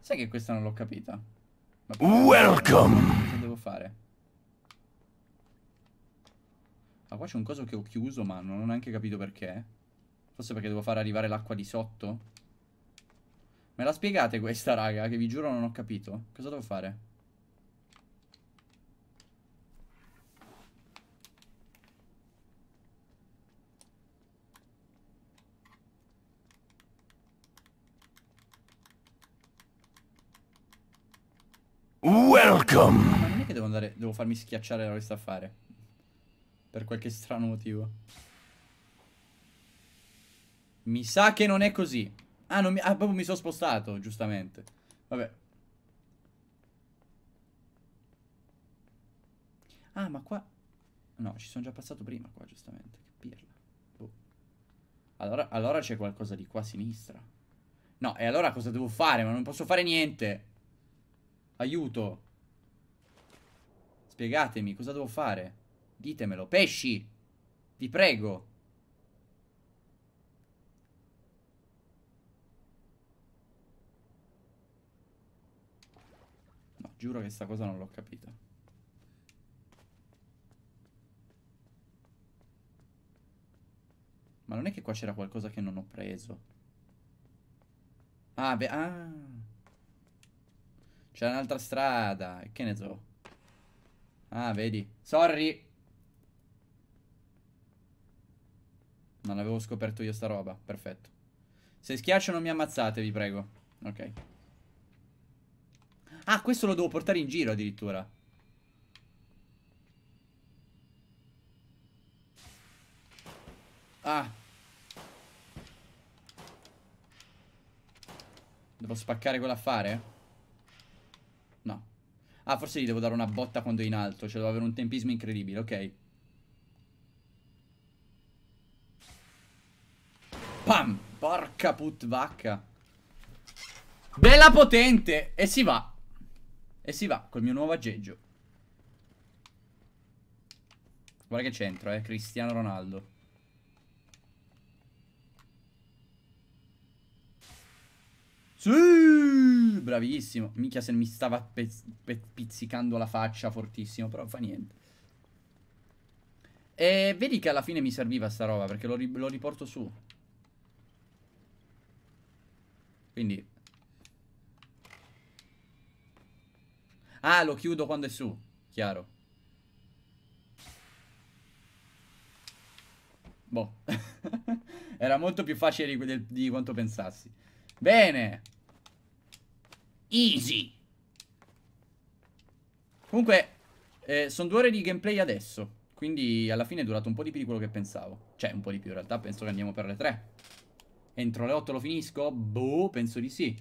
[SPEAKER 1] Sai che questa non l'ho capita? Ma Welcome! Cosa devo fare? Ma qua c'è un coso che ho chiuso, ma non ho neanche capito perché. Forse perché devo far arrivare l'acqua di sotto? Me la spiegate questa, raga? Che vi giuro non ho capito. Cosa devo fare? Welcome! Ma non è che devo andare... Devo farmi schiacciare da questo affare per qualche strano motivo. Mi sa che non è così. Ah, non mi... ah proprio mi sono spostato, giustamente. Vabbè. Ah, ma qua... No, ci sono già passato prima qua, giustamente. Che pirla. Boh. Allora, allora c'è qualcosa di qua a sinistra. No, e allora cosa devo fare? Ma non posso fare niente. Aiuto. Spiegatemi, cosa devo fare? Ditemelo, pesci! Vi prego! No, giuro che sta cosa non l'ho capita. Ma non è che qua c'era qualcosa che non ho preso. Ah, beh, ah. C'è un'altra strada. Che ne so. Ah, vedi. Sorry. Non avevo scoperto io sta roba. Perfetto. Se schiaccio non mi ammazzate, vi prego. Ok. Ah, questo lo devo portare in giro addirittura. Ah. Devo spaccare quell'affare? No. Ah, forse gli devo dare una botta quando è in alto. Cioè, devo avere un tempismo incredibile. Ok. Pam! Porca put vacca. Bella potente! E si va. E si va col mio nuovo aggeggio. Guarda che centro, eh. Cristiano Ronaldo. Sì, bravissimo. Mica se mi stava pe pe pizzicando la faccia fortissimo, però fa niente. E vedi che alla fine mi serviva sta roba, perché lo, ri lo riporto su. Quindi... Ah, lo chiudo quando è su. Chiaro. Boh. Era molto più facile di, di, di quanto pensassi. Bene. Easy. Comunque, eh, sono due ore di gameplay adesso. Quindi alla fine è durato un po' di più di quello che pensavo. Cioè, un po' di più in realtà, penso che andiamo per le tre. Entro le 8 lo finisco? Boh, penso di sì.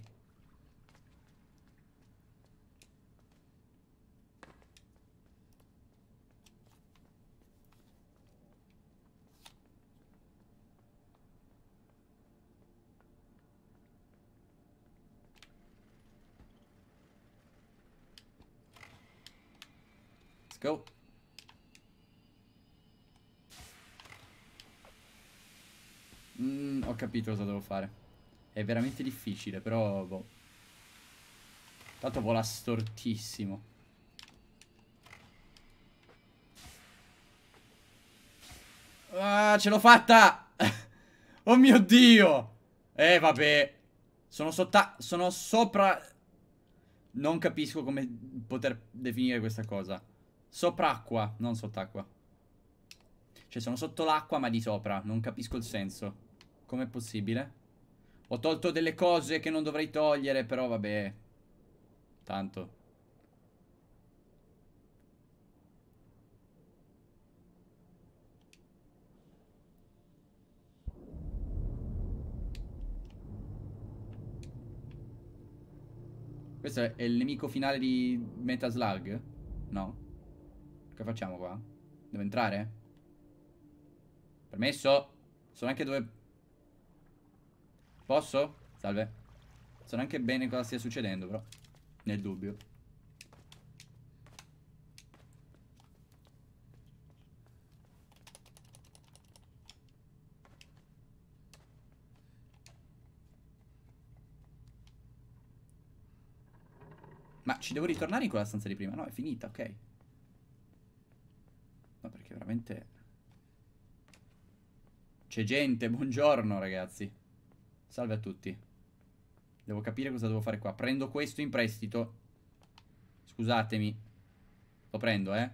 [SPEAKER 1] capito cosa devo fare. È veramente difficile, però... Boh. Tanto vola stortissimo. Ah, ce l'ho fatta! oh mio Dio! Eh, vabbè. Sono sotto... Sono sopra... Non capisco come poter definire questa cosa. Sopra acqua, non sott'acqua. Cioè, sono sotto l'acqua, ma di sopra. Non capisco il senso. Com'è possibile? Ho tolto delle cose che non dovrei togliere, però vabbè. Tanto. Questo è il nemico finale di Metaslug? No. Che facciamo qua? Devo entrare? Permesso? So anche dove Posso? Salve. So neanche bene cosa stia succedendo, però. Nel dubbio. Ma ci devo ritornare in quella stanza di prima? No, è finita, ok. No, perché veramente... C'è gente, buongiorno ragazzi. Salve a tutti. Devo capire cosa devo fare qua. Prendo questo in prestito. Scusatemi. Lo prendo, eh.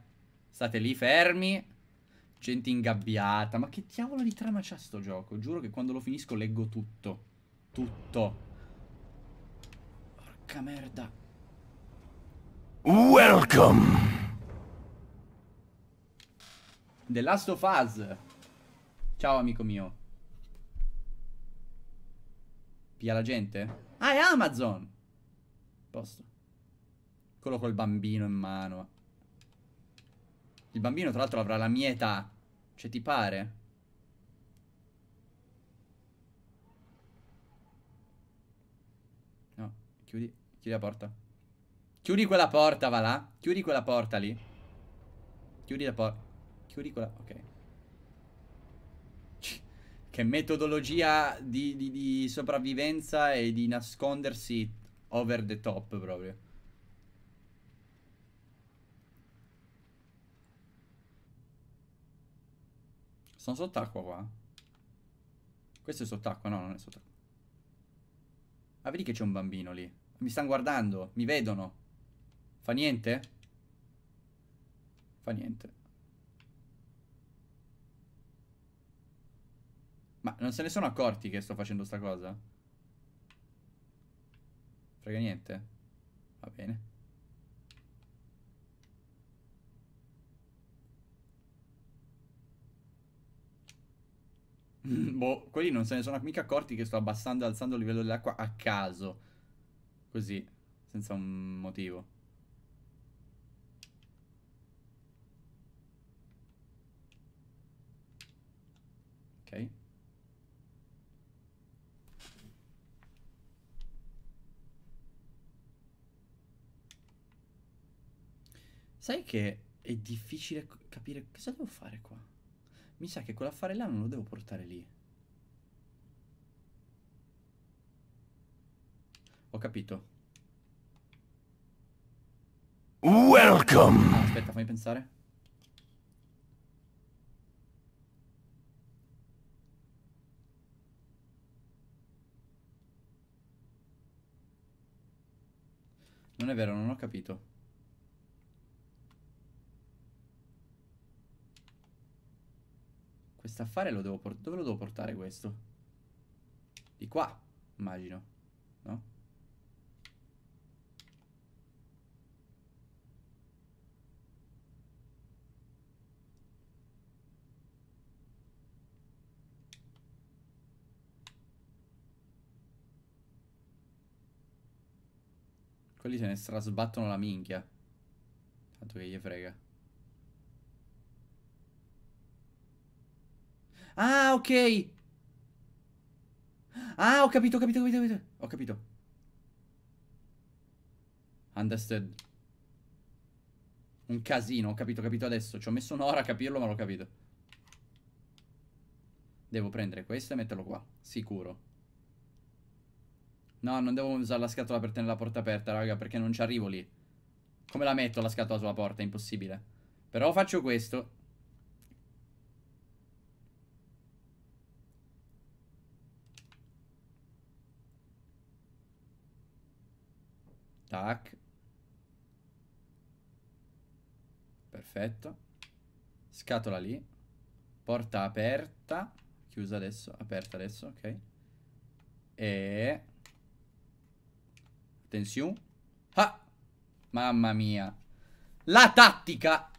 [SPEAKER 1] State lì fermi. Gente ingabbiata. Ma che diavolo di trama c'ha sto gioco? Giuro che quando lo finisco leggo tutto. Tutto. Porca merda. Welcome. The Last of Us. Ciao amico mio. Pia la gente? Ah, è Amazon! Posto. Quello col bambino in mano. Il bambino, tra l'altro, avrà la mia età. Cioè, ti pare? No, chiudi, chiudi la porta. Chiudi quella porta, va là. Chiudi quella porta lì. Chiudi la porta. Chiudi quella... Ok che metodologia di, di, di sopravvivenza e di nascondersi over the top proprio. Sono sott'acqua qua. Questo è sott'acqua, no, non è sott'acqua. Ah, vedi che c'è un bambino lì. Mi stanno guardando, mi vedono. Fa niente? Fa niente. Ma non se ne sono accorti che sto facendo sta cosa? Frega niente? Va bene. boh, quelli non se ne sono mica accorti che sto abbassando e alzando il livello dell'acqua a caso. Così, senza un motivo. Sai che è difficile capire cosa devo fare qua? Mi sa che quell'affare là non lo devo portare lì. Ho capito. Welcome! Ah, aspetta, fammi pensare. Non è vero, non ho capito. Quest'affare lo devo portare. Dove lo devo portare questo? Di qua, immagino. No? Quelli se ne strasbattono la minchia. Tanto che gli frega. Ah, ok. Ah, ho capito, ho capito, ho capito, ho capito. Ho capito. Understood. Un casino, ho capito, ho capito adesso. Ci ho messo un'ora a capirlo, ma l'ho capito. Devo prendere questo e metterlo qua. Sicuro. No, non devo usare la scatola per tenere la porta aperta, raga, perché non ci arrivo lì. Come la metto la scatola sulla porta? È impossibile. Però faccio questo Tac. Perfetto. Scatola lì. Porta aperta. Chiusa adesso. Aperta adesso, ok. E... Attenzione. Ah! Mamma mia. La tattica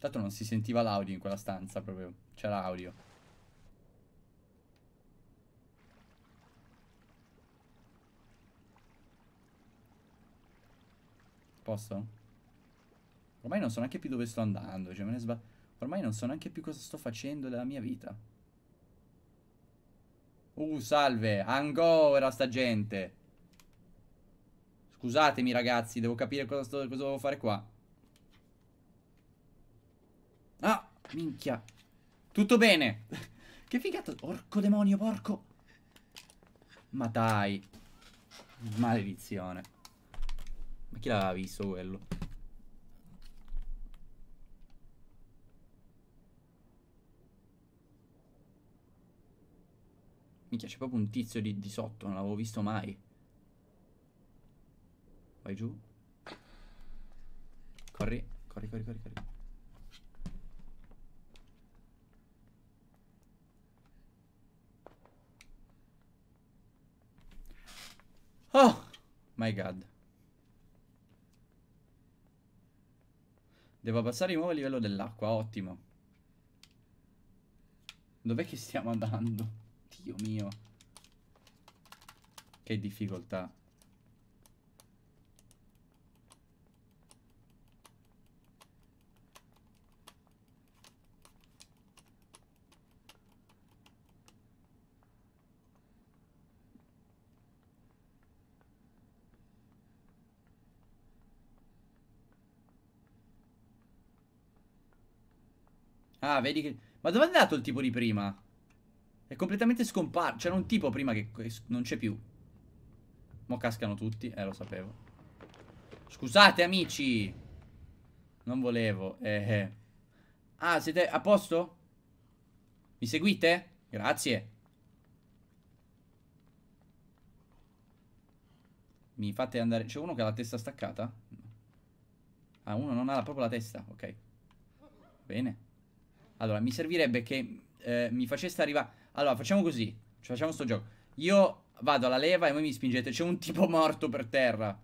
[SPEAKER 1] Tanto non si sentiva l'audio in quella stanza proprio. C'era audio. Posto? Ormai non so neanche più dove sto andando. Cioè me ne Ormai non so neanche più cosa sto facendo della mia vita. Uh, salve. Ancora sta gente. Scusatemi ragazzi, devo capire cosa, sto, cosa devo fare qua. Minchia. Tutto bene. che figata. Orco demonio, porco. Ma dai. Maledizione. Ma chi l'aveva visto quello? Minchia, c'è proprio un tizio di, di sotto, non l'avevo visto mai. Vai giù. Corri, corri, corri, corri, corri. Oh my god. Devo abbassare di nuovo il livello dell'acqua, ottimo. Dov'è che stiamo andando? Dio mio. Che difficoltà. Ah, vedi che... Ma dove è andato il tipo di prima? È completamente scomparso. C'era un tipo prima che non c'è più. Mo cascano tutti. Eh, lo sapevo. Scusate, amici. Non volevo. Eh, eh. Ah, siete a posto? Mi seguite? Grazie. Mi fate andare... C'è uno che ha la testa staccata? Ah, uno non ha proprio la testa. Ok. Bene. Allora, mi servirebbe che eh, mi faceste arrivare... Allora, facciamo così. Ci cioè, facciamo sto gioco. Io vado alla leva e voi mi spingete. C'è un tipo morto per terra.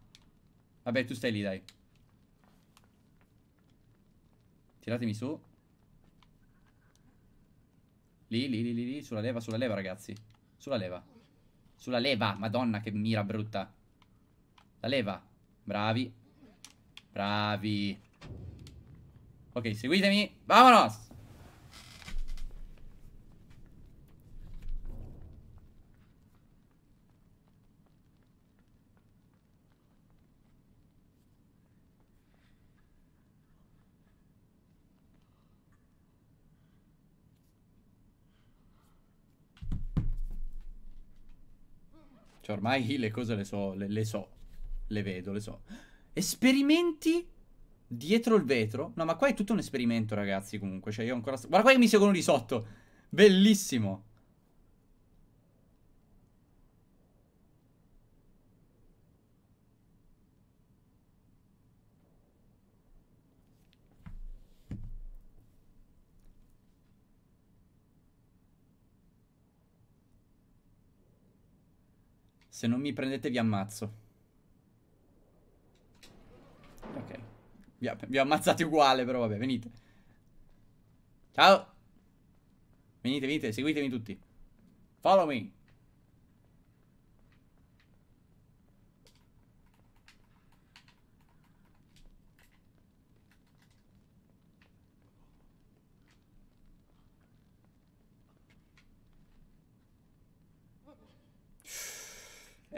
[SPEAKER 1] Vabbè, tu stai lì, dai. Tiratemi su. Lì, lì, lì, lì, lì. Sulla leva, sulla leva, ragazzi. Sulla leva. Sulla leva. Madonna, che mira brutta. La leva. Bravi. Bravi. Ok, seguitemi. Vamonos! Cioè ormai le cose le so, le, le so, le vedo, le so. Esperimenti dietro il vetro. No, ma qua è tutto un esperimento, ragazzi, comunque. Cioè io ancora... Guarda qua che mi seguono di sotto. Bellissimo. Se non mi prendete vi ammazzo. Ok. Vi, vi ho ammazzati uguale, però vabbè, venite. Ciao! Venite, venite, seguitemi tutti. Follow me!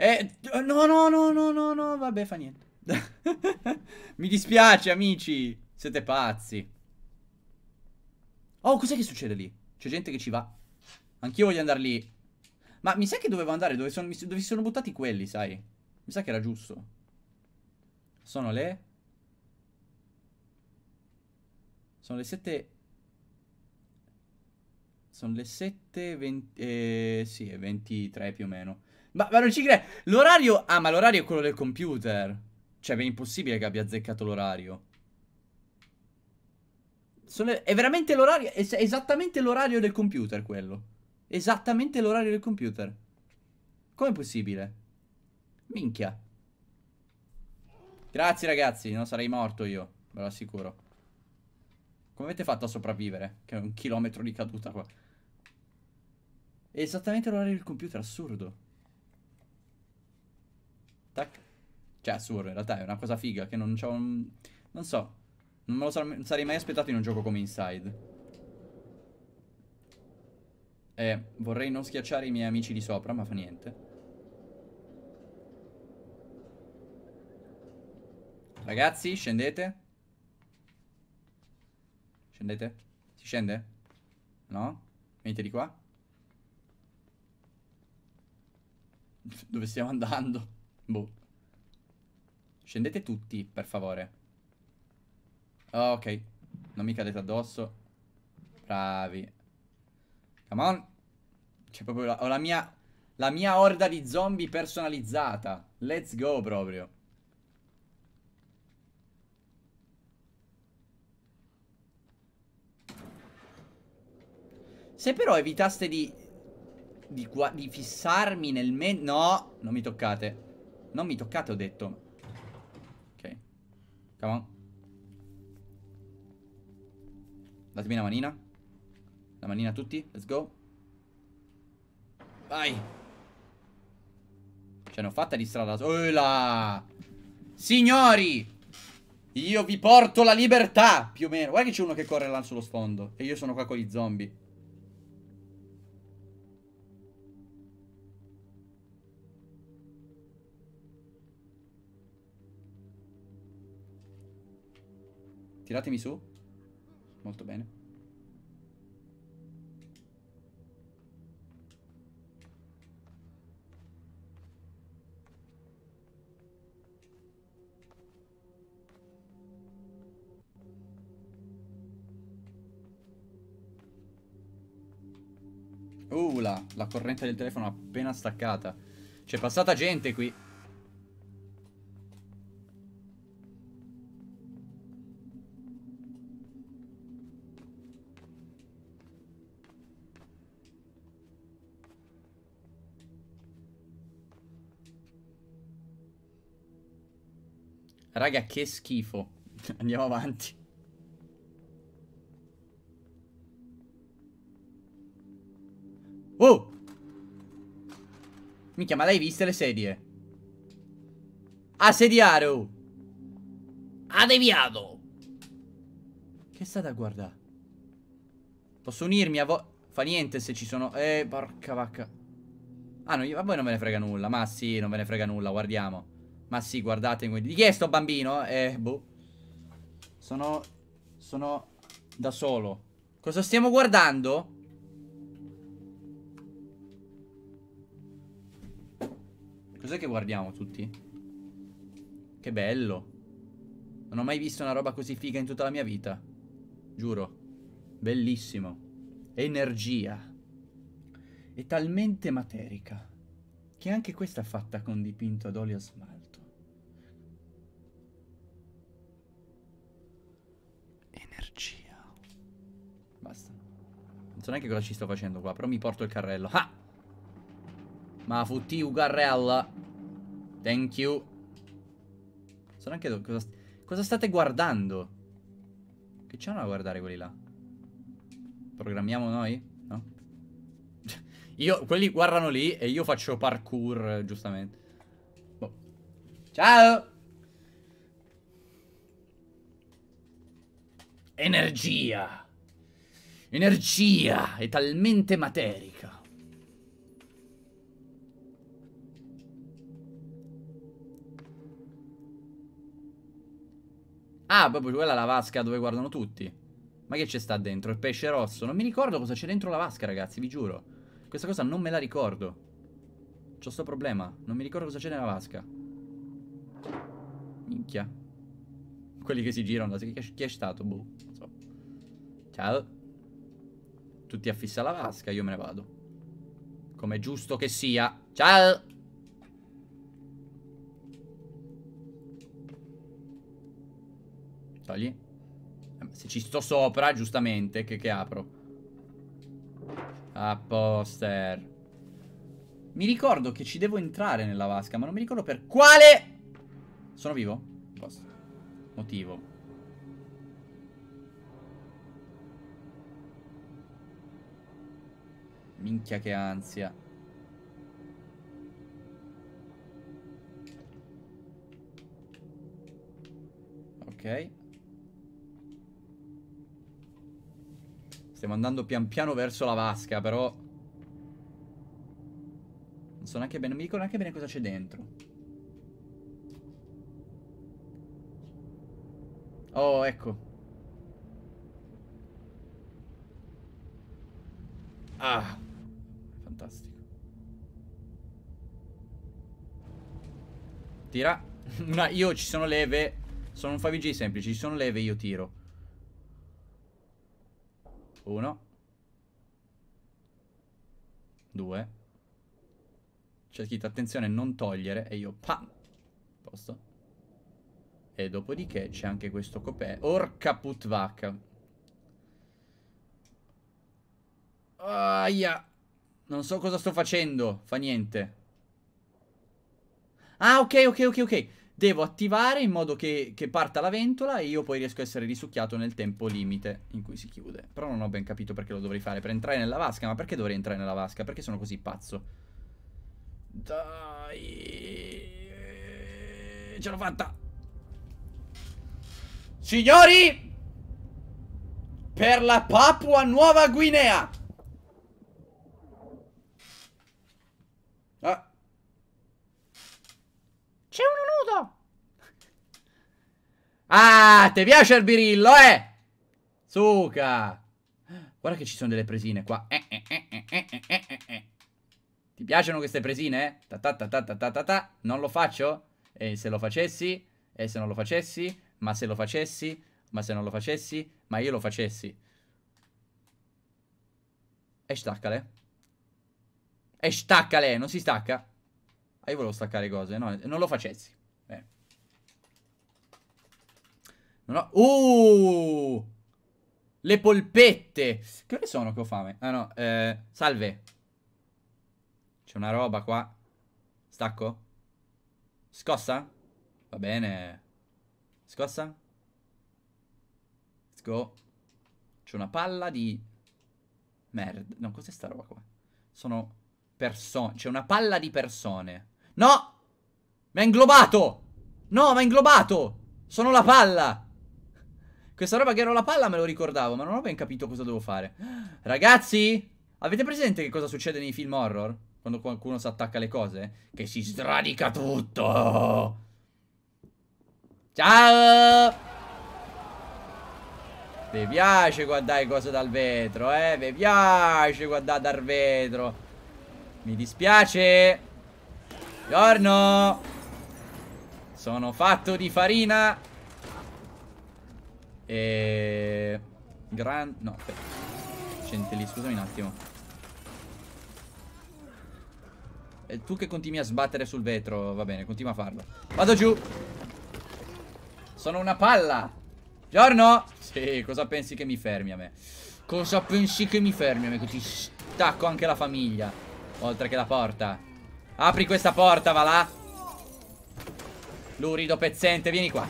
[SPEAKER 1] Eh, no, no, no, no, no, no, vabbè, fa niente. Mi dispiace, amici. Siete pazzi. Oh, cos'è che succede lì? C'è gente che ci va. Anch'io voglio andare lì. Ma mi sa che dovevo andare dove, son, dove si sono buttati quelli, sai? Mi sa che era giusto. Sono le... Sono le 7... Sono le 7... 20... Eh, sì, 23 più o meno. Ma, ma non ci credo. L'orario... Ah, ma l'orario è quello del computer. Cioè, è impossibile che abbia azzeccato l'orario. Sono... È veramente l'orario... È esattamente l'orario del computer, quello. Esattamente l'orario del computer. Com'è possibile? Minchia. Grazie, ragazzi. Non sarei morto io. Ve lo assicuro. Come avete fatto a sopravvivere? Che è un chilometro di caduta qua. È esattamente l'orario del computer, assurdo. Cioè, assurdo, in realtà è una cosa figa che non c'ho un... Non so, non me lo sar sarei mai aspettato in un gioco come Inside. Eh, vorrei non schiacciare i miei amici di sopra, ma fa niente. Ragazzi, scendete. Scendete. Si scende? No? Venite di qua. Dove stiamo andando? Boh. Scendete tutti, per favore. Oh, ok. Non mi cadete addosso. Bravi. Come on. C'è proprio la, ho la mia... La mia orda di zombie personalizzata. Let's go proprio. Se però evitaste di... Di, di fissarmi nel me... No, non mi toccate. Non mi toccate, ho detto. Come on. Datemi una manina. La manina a tutti. Let's go. Vai. Ce cioè, l'ho fatta di strada. Ola. Signori. Io vi porto la libertà. Più o meno. Guarda che c'è uno che corre là sullo sfondo. E io sono qua con gli zombie. Tiratemi su. Molto bene. Uh, la, la corrente del telefono appena staccata. C'è passata gente qui. Raga, che schifo. Andiamo avanti. Oh! Mica, ma l'hai viste le sedie? Assediaro! Ah, ha deviato! Che state a guardare? Posso unirmi a voi? Fa niente se ci sono... Eh, porca vacca. Ah, no, io... a voi non ve ne frega nulla. Ma sì, non ve ne frega nulla, guardiamo. Ma sì, guardate Di chi è sto bambino? Eh, boh Sono... Sono... Da solo Cosa stiamo guardando? Cos'è che guardiamo tutti? Che bello Non ho mai visto una roba così figa in tutta la mia vita Giuro Bellissimo Energia È talmente materica Che anche questa è fatta con dipinto ad olio smalto cazzo neanche cosa ci sto facendo qua, però mi porto il carrello. Ah! Ma futti un carrello. Thank you. So neanche cosa, st cosa state guardando. Che c'hanno da guardare quelli là? Programmiamo noi? No? io, quelli guardano lì e io faccio parkour, giustamente. Boh. Ciao!
[SPEAKER 3] Energia!
[SPEAKER 1] energia e talmente materica. Ah, proprio quella è la vasca dove guardano tutti. Ma che c'è sta dentro? Il pesce rosso? Non mi ricordo cosa c'è dentro la vasca, ragazzi, vi giuro. Questa cosa non me la ricordo. C'ho sto problema. Non mi ricordo cosa c'è nella vasca. Minchia. Quelli che si girano, chi è stato? Boh. So. Ciao. Tu ti affissa la vasca, io me ne vado. Come giusto che sia. Ciao! Togli. Eh, se ci sto sopra, giustamente, che, che apro? Ah, poster. Mi ricordo che ci devo entrare nella vasca, ma non mi ricordo per quale... Sono vivo? Posto. Motivo. Minchia che ansia. Ok. Stiamo andando pian piano verso la vasca, però... Non so neanche bene, non mi dico neanche bene cosa c'è dentro. Oh, ecco. Ah fantastico. Tira. Una, io ci sono leve. Sono un favg semplice. Ci sono leve, io tiro. Uno. Due. Cerchita, attenzione, non togliere. E io, pam. Posto. E dopodiché c'è anche questo copè. Orca putvacca. Aia. Non so cosa sto facendo. Fa niente. Ah, ok, ok, ok, ok. Devo attivare in modo che, che, parta la ventola e io poi riesco a essere risucchiato nel tempo limite in cui si chiude. Però non ho ben capito perché lo dovrei fare. Per entrare nella vasca? Ma perché dovrei entrare nella vasca? Perché sono così pazzo? Dai... Ce l'ho fatta! Signori! Per la Papua Nuova Guinea! C'è uno nudo! Ah, ti piace il birillo, eh? Suca! Guarda che ci sono delle presine qua. Eh, eh, eh, eh, eh, eh ti piacciono queste presine? Ta ta ta ta ta ta ta Non lo faccio? E se lo facessi? E se non lo facessi? Ma se lo facessi? Ma se non lo facessi? Ma io lo facessi. E staccale. E staccale, non si stacca. Ah, io volevo staccare cose, no? Non lo facessi. Bene. Non ho... Uh! Le polpette! Che ore sono che ho fame? Ah no, eh, salve. C'è una roba qua. Stacco? Scossa? Va bene. Scossa? Let's go. C'è una palla di... Merda. No, cos'è sta roba qua? Sono persone. C'è una palla di persone. No! Mi ha inglobato! No, mi ha inglobato! Sono la palla! Questa roba che ero la palla me lo ricordavo, ma non ho ben capito cosa devo fare. Ragazzi! Avete presente che cosa succede nei film horror? Quando qualcuno si attacca alle cose? Che si sradica tutto! Ciao! Vi piace guardare cose dal vetro, eh? Vi piace guardare dal vetro? Mi dispiace! Buongiorno! Sono fatto di farina! E... Gran... No, aspetta. Centelli, scusami un attimo. E tu che continui a sbattere sul vetro, va bene, continua a farlo. Vado giù! Sono una palla! Giorno! Sì, cosa pensi che mi fermi a me? Cosa pensi che mi fermi a me? Che ti stacco anche la famiglia. Oltre che la porta. Apri questa porta, va là. Lurido pezzente, vieni qua.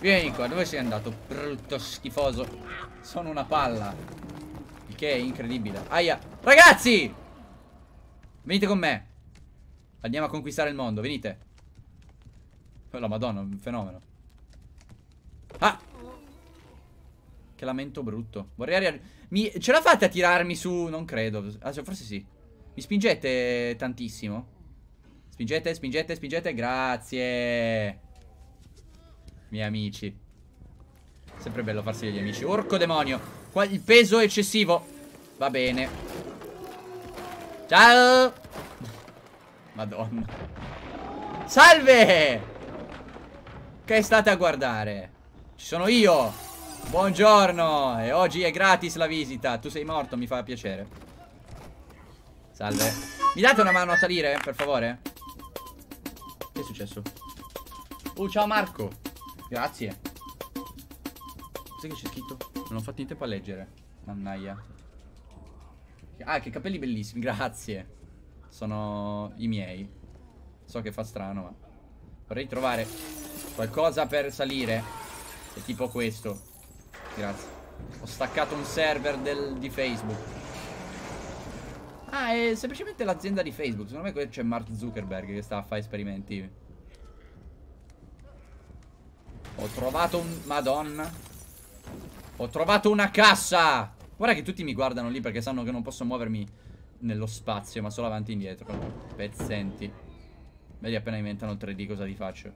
[SPEAKER 1] Vieni qua, dove sei andato? Brutto schifoso. Sono una palla. Il che è incredibile. Aia. Ragazzi! Venite con me. Andiamo a conquistare il mondo, venite. Oh, la madonna, un fenomeno. Ah! Che lamento brutto. Vorrei arrivare... Mi... Ce la fate a tirarmi su? Non credo. Ah, forse sì. Mi spingete tantissimo? Spingete, spingete, spingete. Grazie. Miei amici. Sempre bello farsi degli amici. Orco demonio. Qua il peso è eccessivo. Va bene. Ciao. Madonna. Salve. Che state a guardare? Ci sono io. Buongiorno. E oggi è gratis la visita. Tu sei morto, mi fa piacere. Salve. Mi date una mano a salire, per favore? successo? Oh, ciao Marco. Grazie. Sai che c'è scritto? Non ho fatto in tempo a leggere. Mannaia. Ah, che capelli bellissimi. Grazie. Sono i miei. So che fa strano, ma... Vorrei trovare qualcosa per salire. È tipo questo. Grazie. Ho staccato un server del... di Facebook. Ah, è semplicemente l'azienda di Facebook. Secondo me c'è Mark Zuckerberg che sta a fare esperimenti. Ho trovato un... Madonna. Ho trovato una cassa! Guarda che tutti mi guardano lì perché sanno che non posso muovermi nello spazio, ma solo avanti e indietro. Pezzenti. Vedi appena diventano 3D cosa ti faccio.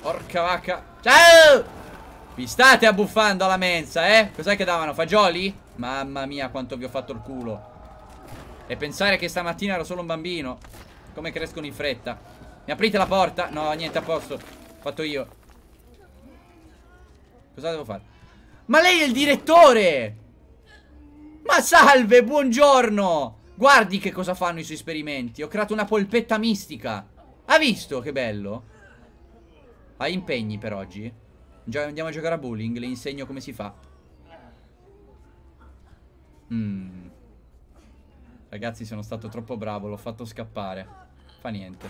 [SPEAKER 1] Porca vacca. Ciao! Vi state abbuffando alla mensa, eh? Cos'è che davano? Fagioli? Mamma mia, quanto vi ho fatto il culo. E pensare che stamattina ero solo un bambino. Come crescono in fretta. Mi aprite la porta? No, niente, a posto. Fatto io. Cosa devo fare? Ma lei è il direttore! Ma salve, buongiorno! Guardi che cosa fanno i suoi esperimenti. Ho creato una polpetta mistica. Ha visto che bello? Ha impegni per oggi? Andiamo a giocare a bowling, le insegno come si fa. Mm. Ragazzi, sono stato troppo bravo, l'ho fatto scappare. Fa niente.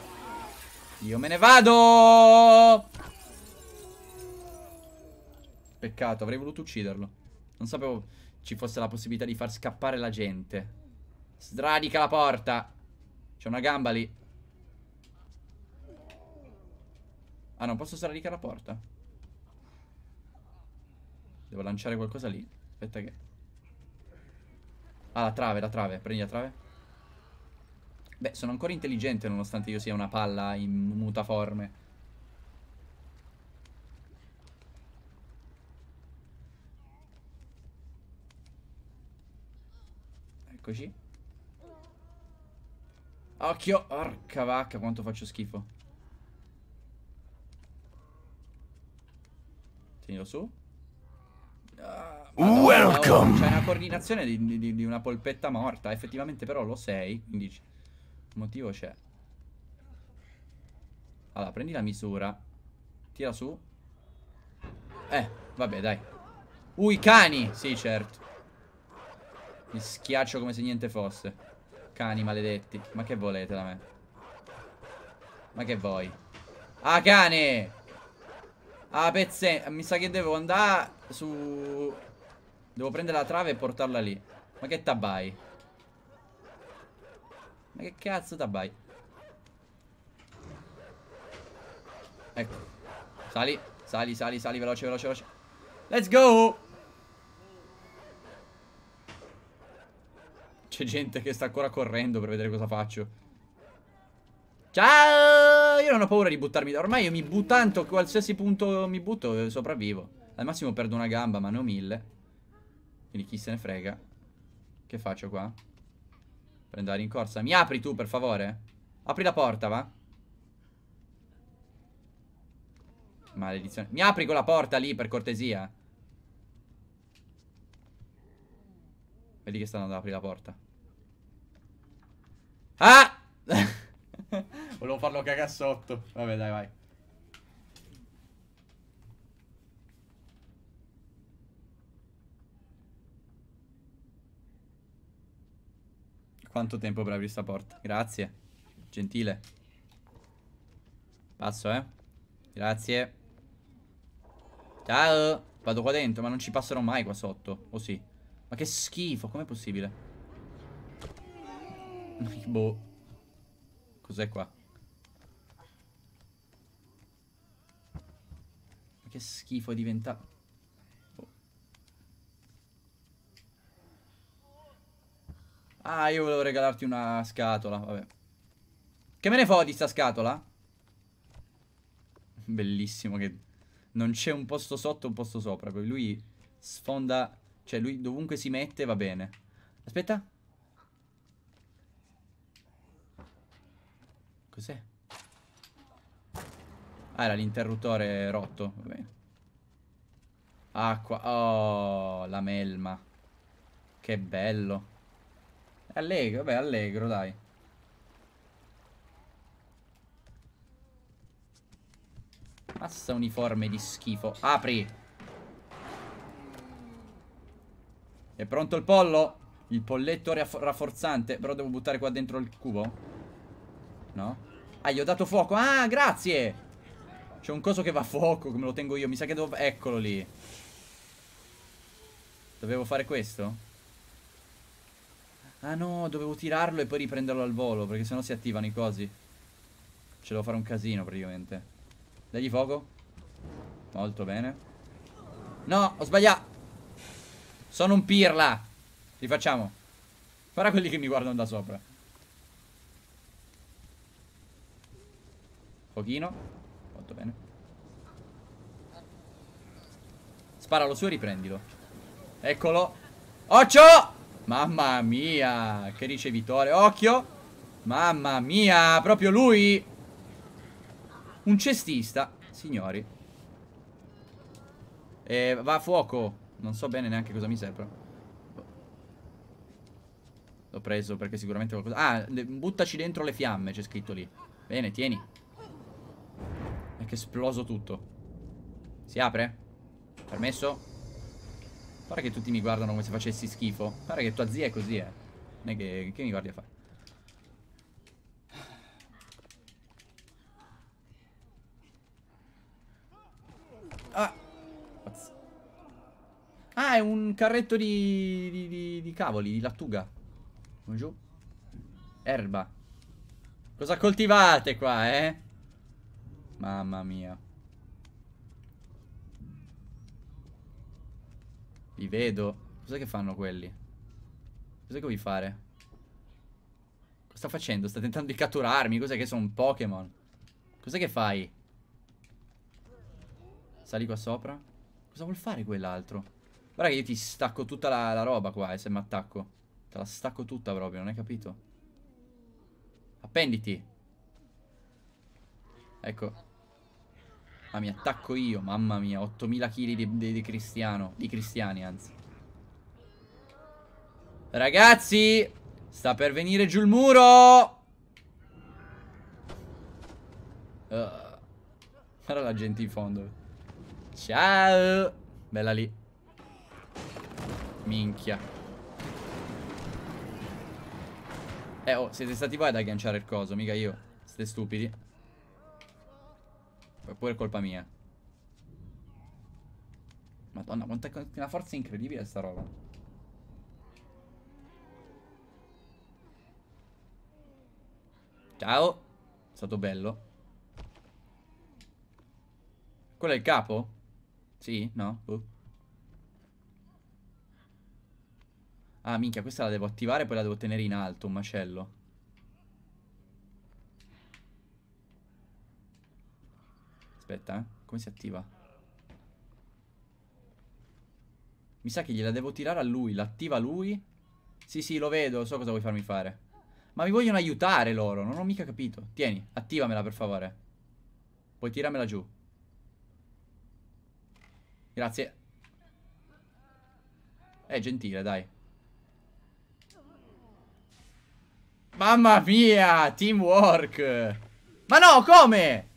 [SPEAKER 1] Io me ne vado! Peccato, avrei voluto ucciderlo. Non sapevo ci fosse la possibilità di far scappare la gente. Sradica la porta! C'è una gamba lì. Ah, non posso sradicare la porta? Devo lanciare qualcosa lì. Aspetta che... Ah, la trave, la trave. Prendi la trave. Beh, sono ancora intelligente nonostante io sia una palla in mutaforme. Eccoci. Occhio! Orca vacca, quanto faccio schifo. Tienilo su. Madonna, Welcome! C'è una coordinazione di, di, di, una polpetta morta. Effettivamente, però, lo sei. Quindi, motivo c'è. Allora, prendi la misura. Tira su. Eh, vabbè, dai. Ui, cani! Sì, certo. Mi schiaccio come se niente fosse. Cani maledetti. Ma che volete da me? Ma che vuoi? Ah, cane! Ah, pezze. Mi sa che devo andare su... Devo prendere la trave e portarla lì. Ma che tabai? Ma che cazzo tabai? Ecco. Sali, sali, sali, sali, veloce, veloce, veloce. Let's go! C'è gente che sta ancora correndo per vedere cosa faccio. Ciao! Io non ho paura di buttarmi. da Ormai io mi butto tanto, qualsiasi punto mi butto, eh, sopravvivo. Al massimo perdo una gamba, ma ne ho mille. Quindi chi se ne frega. Che faccio qua? Prendo la rincorsa. Mi apri tu, per favore? Apri la porta, va? Maledizione. Mi apri quella porta lì, per cortesia. Vedi che stanno andando ad aprire la porta. Ah! Volevo farlo cagare sotto. Vabbè, dai, vai. Quanto tempo per aprire sta porta? Grazie. Gentile. Passo, eh. Grazie. Ciao. Vado qua dentro, ma non ci passerò mai qua sotto. O oh, sì. Ma che schifo, com'è possibile? boh. Cos'è qua? che schifo è diventato. Oh. Ah, io volevo regalarti una scatola, vabbè. Che me ne fo di sta scatola? Bellissimo che... Non c'è un posto sotto e un posto sopra. Lui sfonda... Cioè, lui dovunque si mette va bene. Aspetta. Cos'è? Ah, era l'interruttore rotto. Va bene. Acqua. Oh, la melma. Che bello. Allegro, vabbè, allegro, dai. Massa uniforme di schifo. Apri! È pronto il pollo? Il polletto rafforzante. Però devo buttare qua dentro il cubo? No? Ah, gli ho dato fuoco. Ah, grazie. C'è un coso che va a fuoco, come lo tengo io. Mi sa che devo... Eccolo lì. Dovevo fare questo? Ah no, dovevo tirarlo e poi riprenderlo al volo, perché sennò si attivano i cosi. Ce devo fare un casino, praticamente. Dagli fuoco. Molto bene. No, ho sbagliato. Sono un pirla. Rifacciamo. Farà quelli che mi guardano da sopra. pochino. Molto bene. Sparalo su e riprendilo. Eccolo. Occhio! Mamma mia, che ricevitore. Occhio. Mamma mia, proprio lui. Un cestista, signori. E va a fuoco. Non so bene neanche cosa mi serve. L'ho preso perché sicuramente qualcosa... Ah, buttaci dentro le fiamme, c'è scritto lì. Bene, tieni che esploso tutto. Si apre? Permesso? Pare che tutti mi guardano come se facessi schifo. Pare che tua zia è così, eh. Non è che, che mi guardi a fare. Ah! Ah, è un carretto di, di, di, di cavoli, di lattuga. Come giù? Erba. Cosa coltivate qua, eh? Mamma mia. Vi vedo. Cos'è che fanno quelli? Cos'è che vuoi fare? Cosa sta facendo? Sta tentando di catturarmi. Cos'è che sono un Pokémon? Cos'è che fai? Sali qua sopra. Cosa vuol fare quell'altro? Guarda che io ti stacco tutta la, la roba qua, eh, se mi attacco. Te la stacco tutta proprio, non hai capito? Appenditi. Ecco. Ah, mi attacco io, mamma mia, 8000 kg di, di, di cristiano, di cristiani anzi. Ragazzi, sta per venire giù il muro. Uh. la gente in fondo. Ciao. Bella lì. Minchia. Eh, oh, siete stati voi ad agganciare il coso, mica io. Siete stupidi. È pure colpa mia. Madonna, quanta una forza incredibile sta roba. Ciao. È stato bello. Quello è il capo? Sì? No? Uh. Ah, minchia, questa la devo attivare e poi la devo tenere in alto, un macello. Aspetta, eh. Come si attiva? Mi sa che gliela devo tirare a lui. L'attiva lui? Sì, sì, lo vedo. So cosa vuoi farmi fare. Ma mi vogliono aiutare loro. Non ho mica capito. Tieni, attivamela per favore. Poi tiramela giù. Grazie. È eh, gentile, dai. Mamma mia, teamwork. Ma no, come?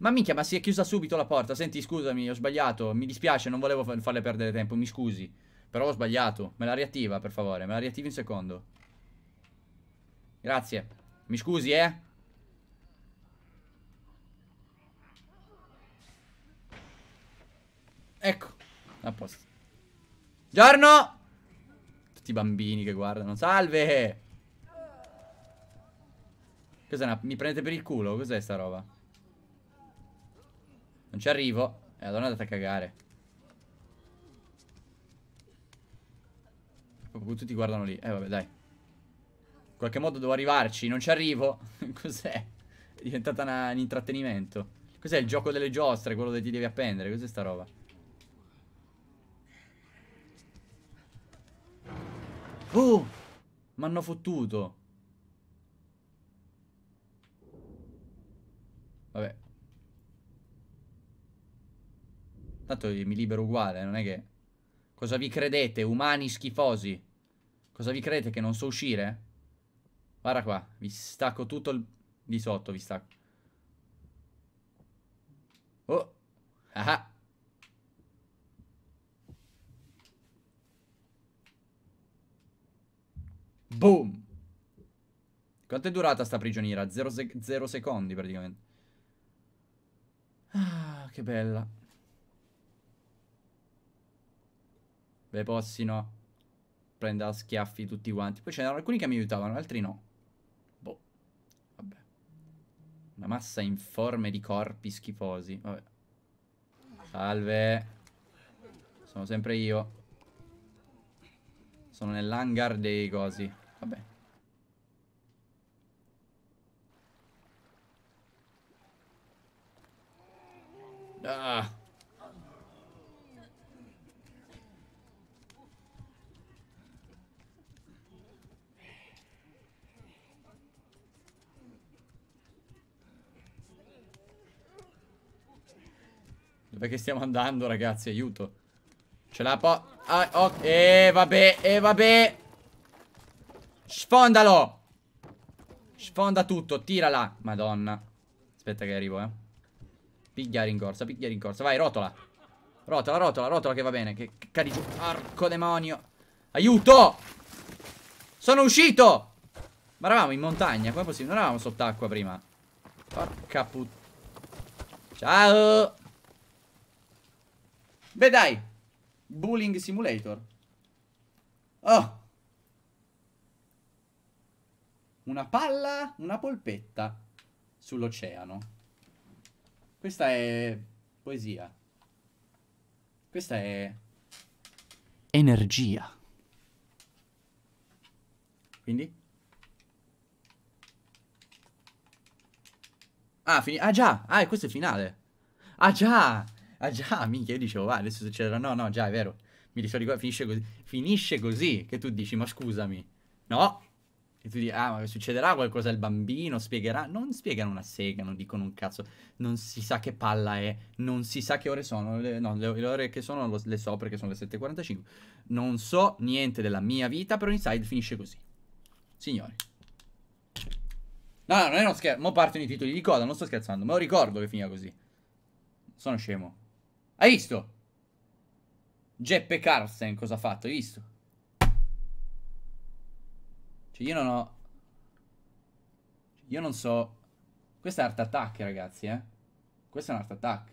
[SPEAKER 1] Ma minchia, ma si è chiusa subito la porta. Senti, scusami, ho sbagliato. Mi dispiace, non volevo farle perdere tempo, mi scusi. Però ho sbagliato. Me la riattiva, per favore. Me la riattivi un secondo. Grazie. Mi scusi, eh? Ecco. A posto. Giorno! Tutti i bambini che guardano. Salve! Cos'è una... Mi prendete per il culo? Cos'è sta roba? Non ci arrivo. E eh, allora andate a cagare. Proprio tutti guardano lì. Eh, vabbè, dai. In qualche modo devo arrivarci. Non ci arrivo. Cos'è? È diventata una, un intrattenimento. Cos'è il gioco delle giostre? Quello che ti devi appendere? Cos'è sta roba? Oh! M'hanno fottuto. Vabbè, Tanto mi libero uguale, non è che... Cosa vi credete, umani schifosi? Cosa vi credete, che non so uscire? Guarda qua, vi stacco tutto il... Di sotto vi stacco. Oh! Ah! Boom! Quanto è durata sta prigioniera? Zero, se zero secondi praticamente. Ah, che bella. ve possino prendere a schiaffi tutti quanti. Poi c'erano alcuni che mi aiutavano, altri no. Boh. Vabbè. Una massa informe di corpi schifosi. Vabbè. Salve. Sono sempre io. Sono nell'hangar dei cosi. Vabbè. Ah. Perché stiamo andando, ragazzi? Aiuto. Ce la po... Ah, oh, e eh, vabbè, e eh, vabbè. Sfondalo. Sfonda tutto, tirala. Madonna. Aspetta che arrivo, eh. Piglia rincorsa, piglia rincorsa. Vai, rotola. Rotola, rotola, rotola che va bene. Che, che cadi giù. Porco demonio. Aiuto! Sono uscito! Ma eravamo in montagna, come è possibile? Non eravamo sott'acqua prima. Porca puttana. Ciao! Beh dai Bullying Simulator Oh Una palla Una polpetta Sull'oceano Questa è Poesia Questa è Energia Quindi Ah, ah già Ah questo è il finale Ah già ah già, minchia, io dicevo, va, adesso succederà, no, no, già, è vero, mi ricordo, finisce così, finisce così, che tu dici, ma scusami, no, e tu dici, ah, ma succederà qualcosa il bambino, spiegherà, non spiegano una sega, non dicono un cazzo, non si sa che palla è, non si sa che ore sono, le, no, le, le ore che sono lo, le so perché sono le 7.45, non so niente della mia vita, però Inside finisce così, signori. No, no, non è uno scherzo. Mo partono i titoli di coda, non sto scherzando. Me lo ricordo che finiva così. Sono scemo. Hai visto? Geppe Carsten cosa ha fatto? Hai visto? Cioè io non ho... Io non so... Questa è Art Attack ragazzi eh Questa è un Art Attack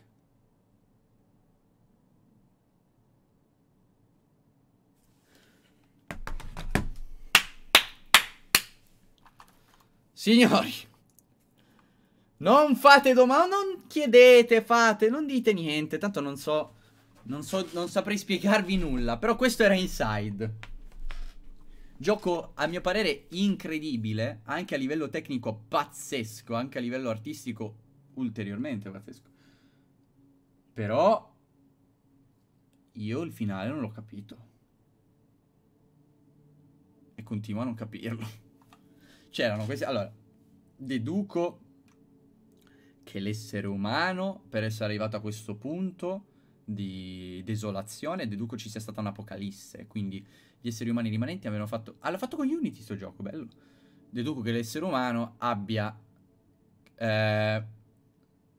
[SPEAKER 1] Signori non fate domande, non chiedete, fate, non dite niente, tanto non so, non so, non saprei spiegarvi nulla, però questo era Inside. Gioco, a mio parere, incredibile, anche a livello tecnico pazzesco, anche a livello artistico ulteriormente pazzesco. Però, io il finale non l'ho capito. E continuo a non capirlo. C'erano questi, allora, deduco che l'essere umano, per essere arrivato a questo punto di desolazione, deduco ci sia stata un'apocalisse. Quindi gli esseri umani rimanenti avevano fatto... Ah, l'ha fatto con Unity sto gioco, bello. Deduco che l'essere umano abbia eh,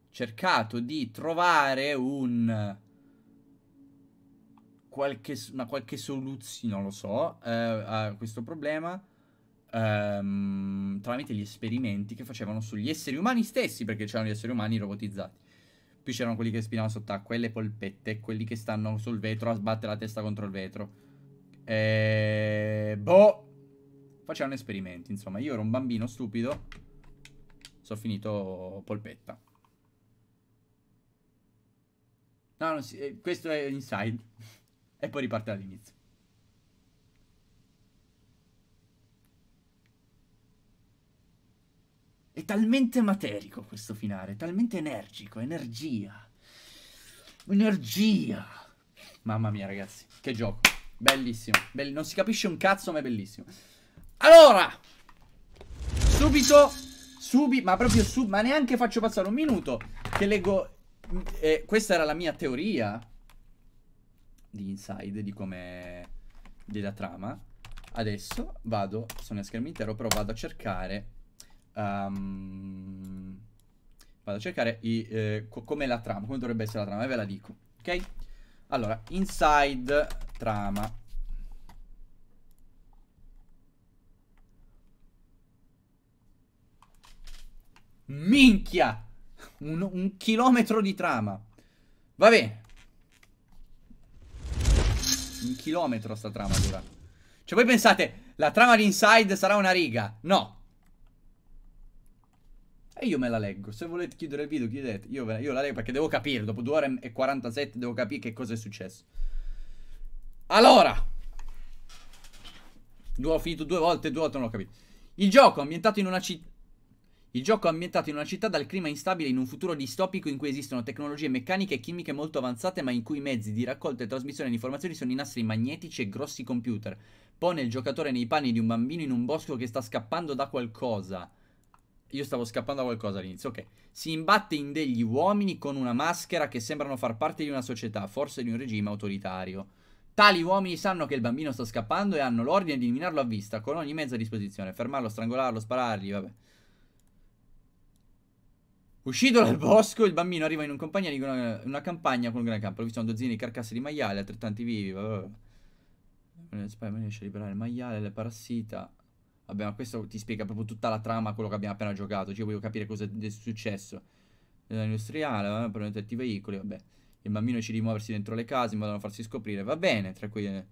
[SPEAKER 1] cercato di trovare un... Qualche, una qualche soluzione, non lo so, eh, a questo problema ehm, tramite gli esperimenti che facevano sugli esseri umani stessi, perché c'erano gli esseri umani robotizzati. Qui c'erano quelli che spinavano sott'acqua e le polpette, quelli che stanno sul vetro a sbattere la testa contro il vetro. E... Ehm, boh! Facevano esperimenti, insomma. Io ero un bambino stupido. So finito polpetta. No, non si... Eh, questo è inside. e poi riparte dall'inizio. È talmente materico questo finale, talmente energico, energia. Energia. Mamma mia, ragazzi, che gioco. Bellissimo. Bell non si capisce un cazzo, ma è bellissimo. Allora, subito, subito, ma proprio su, ma neanche faccio passare un minuto che leggo... Mm, eh, questa era la mia teoria di inside, di come... della trama. Adesso vado, sono a schermo intero, però vado a cercare Um, vado a cercare eh, co come la trama, come dovrebbe essere la trama, e ve la dico, ok? Allora, inside trama. Minchia! Un, un chilometro di trama. Va bene. Un chilometro sta trama dura. Cioè voi pensate, la trama di Inside sarà una riga? No, e io me la leggo. Se volete chiudere il video, chiudete. Io, ve, io la leggo perché devo capire. Dopo 2 ore e 47 devo capire che cosa è successo. Allora. Due, ho finito due volte, due volte non ho capito. Il gioco ambientato in una città... Il gioco è ambientato in una città dal clima instabile in un futuro distopico in cui esistono tecnologie meccaniche e chimiche molto avanzate ma in cui i mezzi di raccolta e trasmissione di informazioni sono i nastri magnetici e grossi computer. Pone il giocatore nei panni di un bambino in un bosco che sta scappando da qualcosa. Io stavo scappando a qualcosa all'inizio, ok. Si imbatte in degli uomini con una maschera che sembrano far parte di una società, forse di un regime autoritario. Tali uomini sanno che il bambino sta scappando e hanno l'ordine di eliminarlo a vista, con ogni mezzo a disposizione. Fermarlo, strangolarlo, sparargli, vabbè. Uscito dal bosco, il bambino arriva in un compagnia di una, una campagna con un gran campo. Ho visto dozzine di carcasse di maiale, altrettanti vivi, vabbè. Eh, Spider-Man riesce a liberare il maiale, la parassita. Vabbè, ma questo ti spiega proprio tutta la trama, quello che abbiamo appena giocato. Cioè, voglio capire cosa è successo. Nell'industriale, eh, per deterti veicoli, vabbè. Il bambino ci rimuoversi dentro le case in modo da farsi scoprire. Va bene, tra cui... Eh.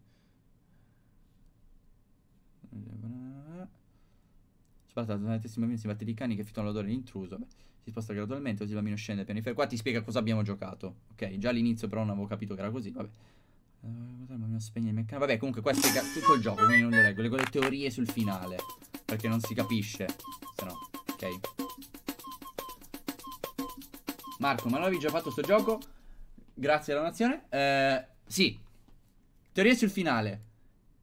[SPEAKER 1] Sparata, durante i bambini si batte di cani che fittano l'odore dell'intruso. Vabbè. Si sposta gradualmente, così il bambino scende piano di ferro. Qua ti spiega cosa abbiamo giocato. Ok, già all'inizio però non avevo capito che era così, vabbè. Potremmo uh, il meccanico. Vabbè, comunque questo è tutto il gioco, quindi non le regole. Leggo le teorie sul finale. Perché non si capisce. Se no, ok. Marco, ma non avevi già fatto sto gioco? Grazie alla donazione. Eh, sì. Teorie sul finale.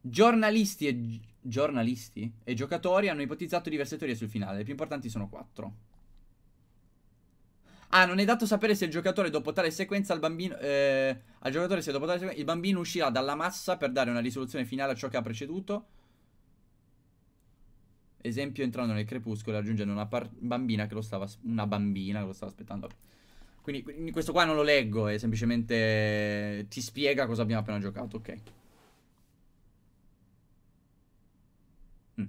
[SPEAKER 1] Giornalisti e, gi giornalisti e giocatori hanno ipotizzato diverse teorie sul finale. Le più importanti sono quattro. Ah, non è dato sapere se il giocatore dopo tale sequenza al bambino. Eh, al giocatore se dopo tale sequenza. Il bambino uscirà dalla massa per dare una risoluzione finale a ciò che ha preceduto. Esempio, entrando nel crepuscolo e raggiungendo una bambina che lo stava. Una bambina che lo stava aspettando. Quindi, questo qua non lo leggo, è semplicemente. Ti spiega cosa abbiamo appena giocato, ok. Mm.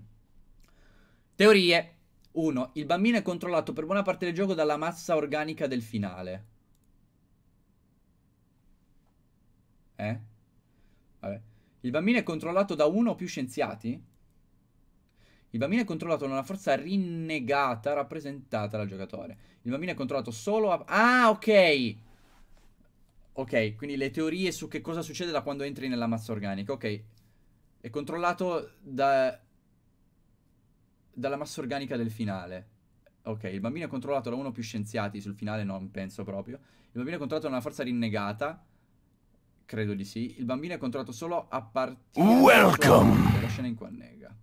[SPEAKER 1] Teorie. 1. Il bambino è controllato per buona parte del gioco dalla massa organica del finale. Eh? Vabbè. Il bambino è controllato da uno o più scienziati? Il bambino è controllato da una forza rinnegata rappresentata dal giocatore. Il bambino è controllato solo a... Ah, ok! Ok, quindi le teorie su che cosa succede da quando entri nella massa organica. Ok. È controllato da dalla massa organica del finale. Ok, il bambino è controllato da uno più scienziati, sul finale non penso proprio. Il bambino è controllato da una forza rinnegata, credo di sì. Il bambino è controllato solo a partire... Welcome! La scena in cui annega.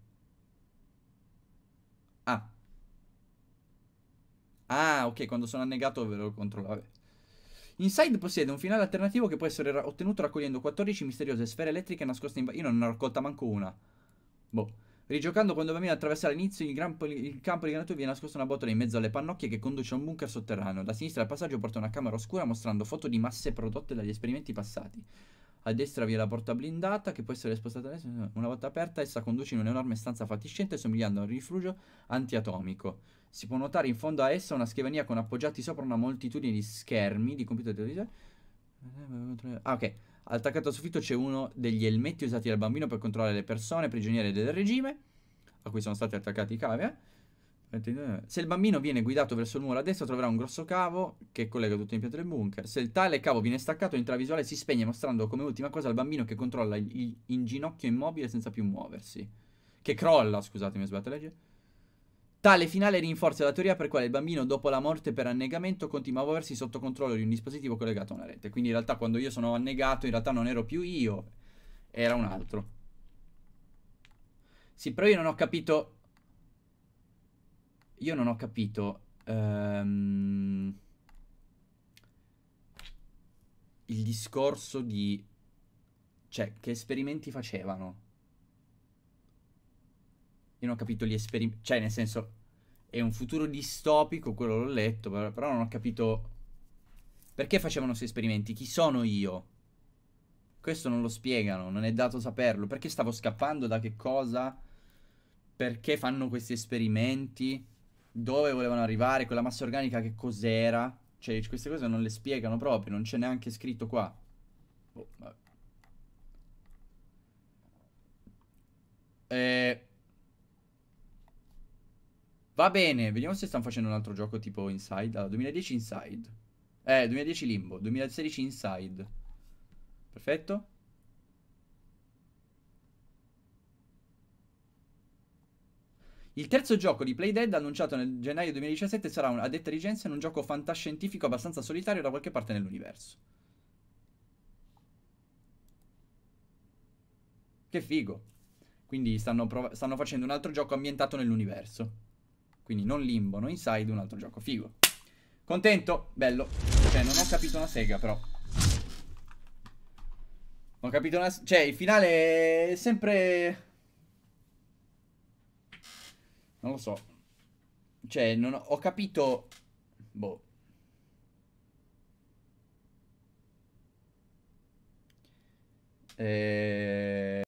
[SPEAKER 1] Ah. Ah, ok, quando sono annegato ve lo controllavo. Inside possiede un finale alternativo che può essere ottenuto raccogliendo 14 misteriose sfere elettriche nascoste in... Io non ne ho raccolta manco una. Boh. Rigiocando quando bambino attraversare all'inizio il, il, campo di granatoio viene nascosta una botola in mezzo alle pannocchie che conduce a un bunker sotterraneo. Da sinistra il passaggio porta una camera oscura mostrando foto di masse prodotte dagli esperimenti passati. A destra vi è la porta blindata che può essere spostata una volta aperta essa conduce in un'enorme stanza fatiscente somigliando a un rifugio antiatomico. Si può notare in fondo a essa una scrivania con appoggiati sopra una moltitudine di schermi di computer e Ah ok. Attaccato al soffitto c'è uno degli elmetti usati dal bambino per controllare le persone prigioniere del regime, a cui sono stati attaccati i cavi. Se il bambino viene guidato verso il muro a destra troverà un grosso cavo che collega tutto le piante del bunker. Se il tale cavo viene staccato l'intravisuale si spegne mostrando come ultima cosa il bambino che controlla il, in ginocchio immobile senza più muoversi. Che crolla, scusatemi, ho sbagliato a leggere. Tale finale rinforza la teoria per quale il bambino dopo la morte per annegamento continua a muoversi sotto controllo di un dispositivo collegato a una rete. Quindi in realtà quando io sono annegato in realtà non ero più io, era un altro. Sì, però io non ho capito... Io non ho capito... Um, il discorso di... Cioè, che esperimenti facevano? Io non ho capito gli esperimenti. Cioè, nel senso, è un futuro distopico, quello l'ho letto, però non ho capito. Perché facevano questi esperimenti? Chi sono io? Questo non lo spiegano, non è dato saperlo. Perché stavo scappando da che cosa? Perché fanno questi esperimenti? Dove volevano arrivare? Quella massa organica che cos'era? Cioè, queste cose non le spiegano proprio, non c'è neanche scritto qua. Oh, vabbè. Eh, Va bene, vediamo se stanno facendo un altro gioco tipo Inside. Allora, 2010 Inside. Eh, 2010 Limbo, 2016 Inside. Perfetto. Il terzo gioco di Playdead, annunciato nel gennaio 2017, sarà, un, a detta di Jensen, un gioco fantascientifico abbastanza solitario da qualche parte nell'universo. Che figo. Quindi stanno, stanno facendo un altro gioco ambientato nell'universo. Quindi non Limbo, non Inside, un altro gioco figo. Contento? Bello. Cioè, non ho capito una sega, però. Ho capito una... Cioè, il finale è sempre... Non lo so. Cioè, non ho, ho capito... Boh. Eh...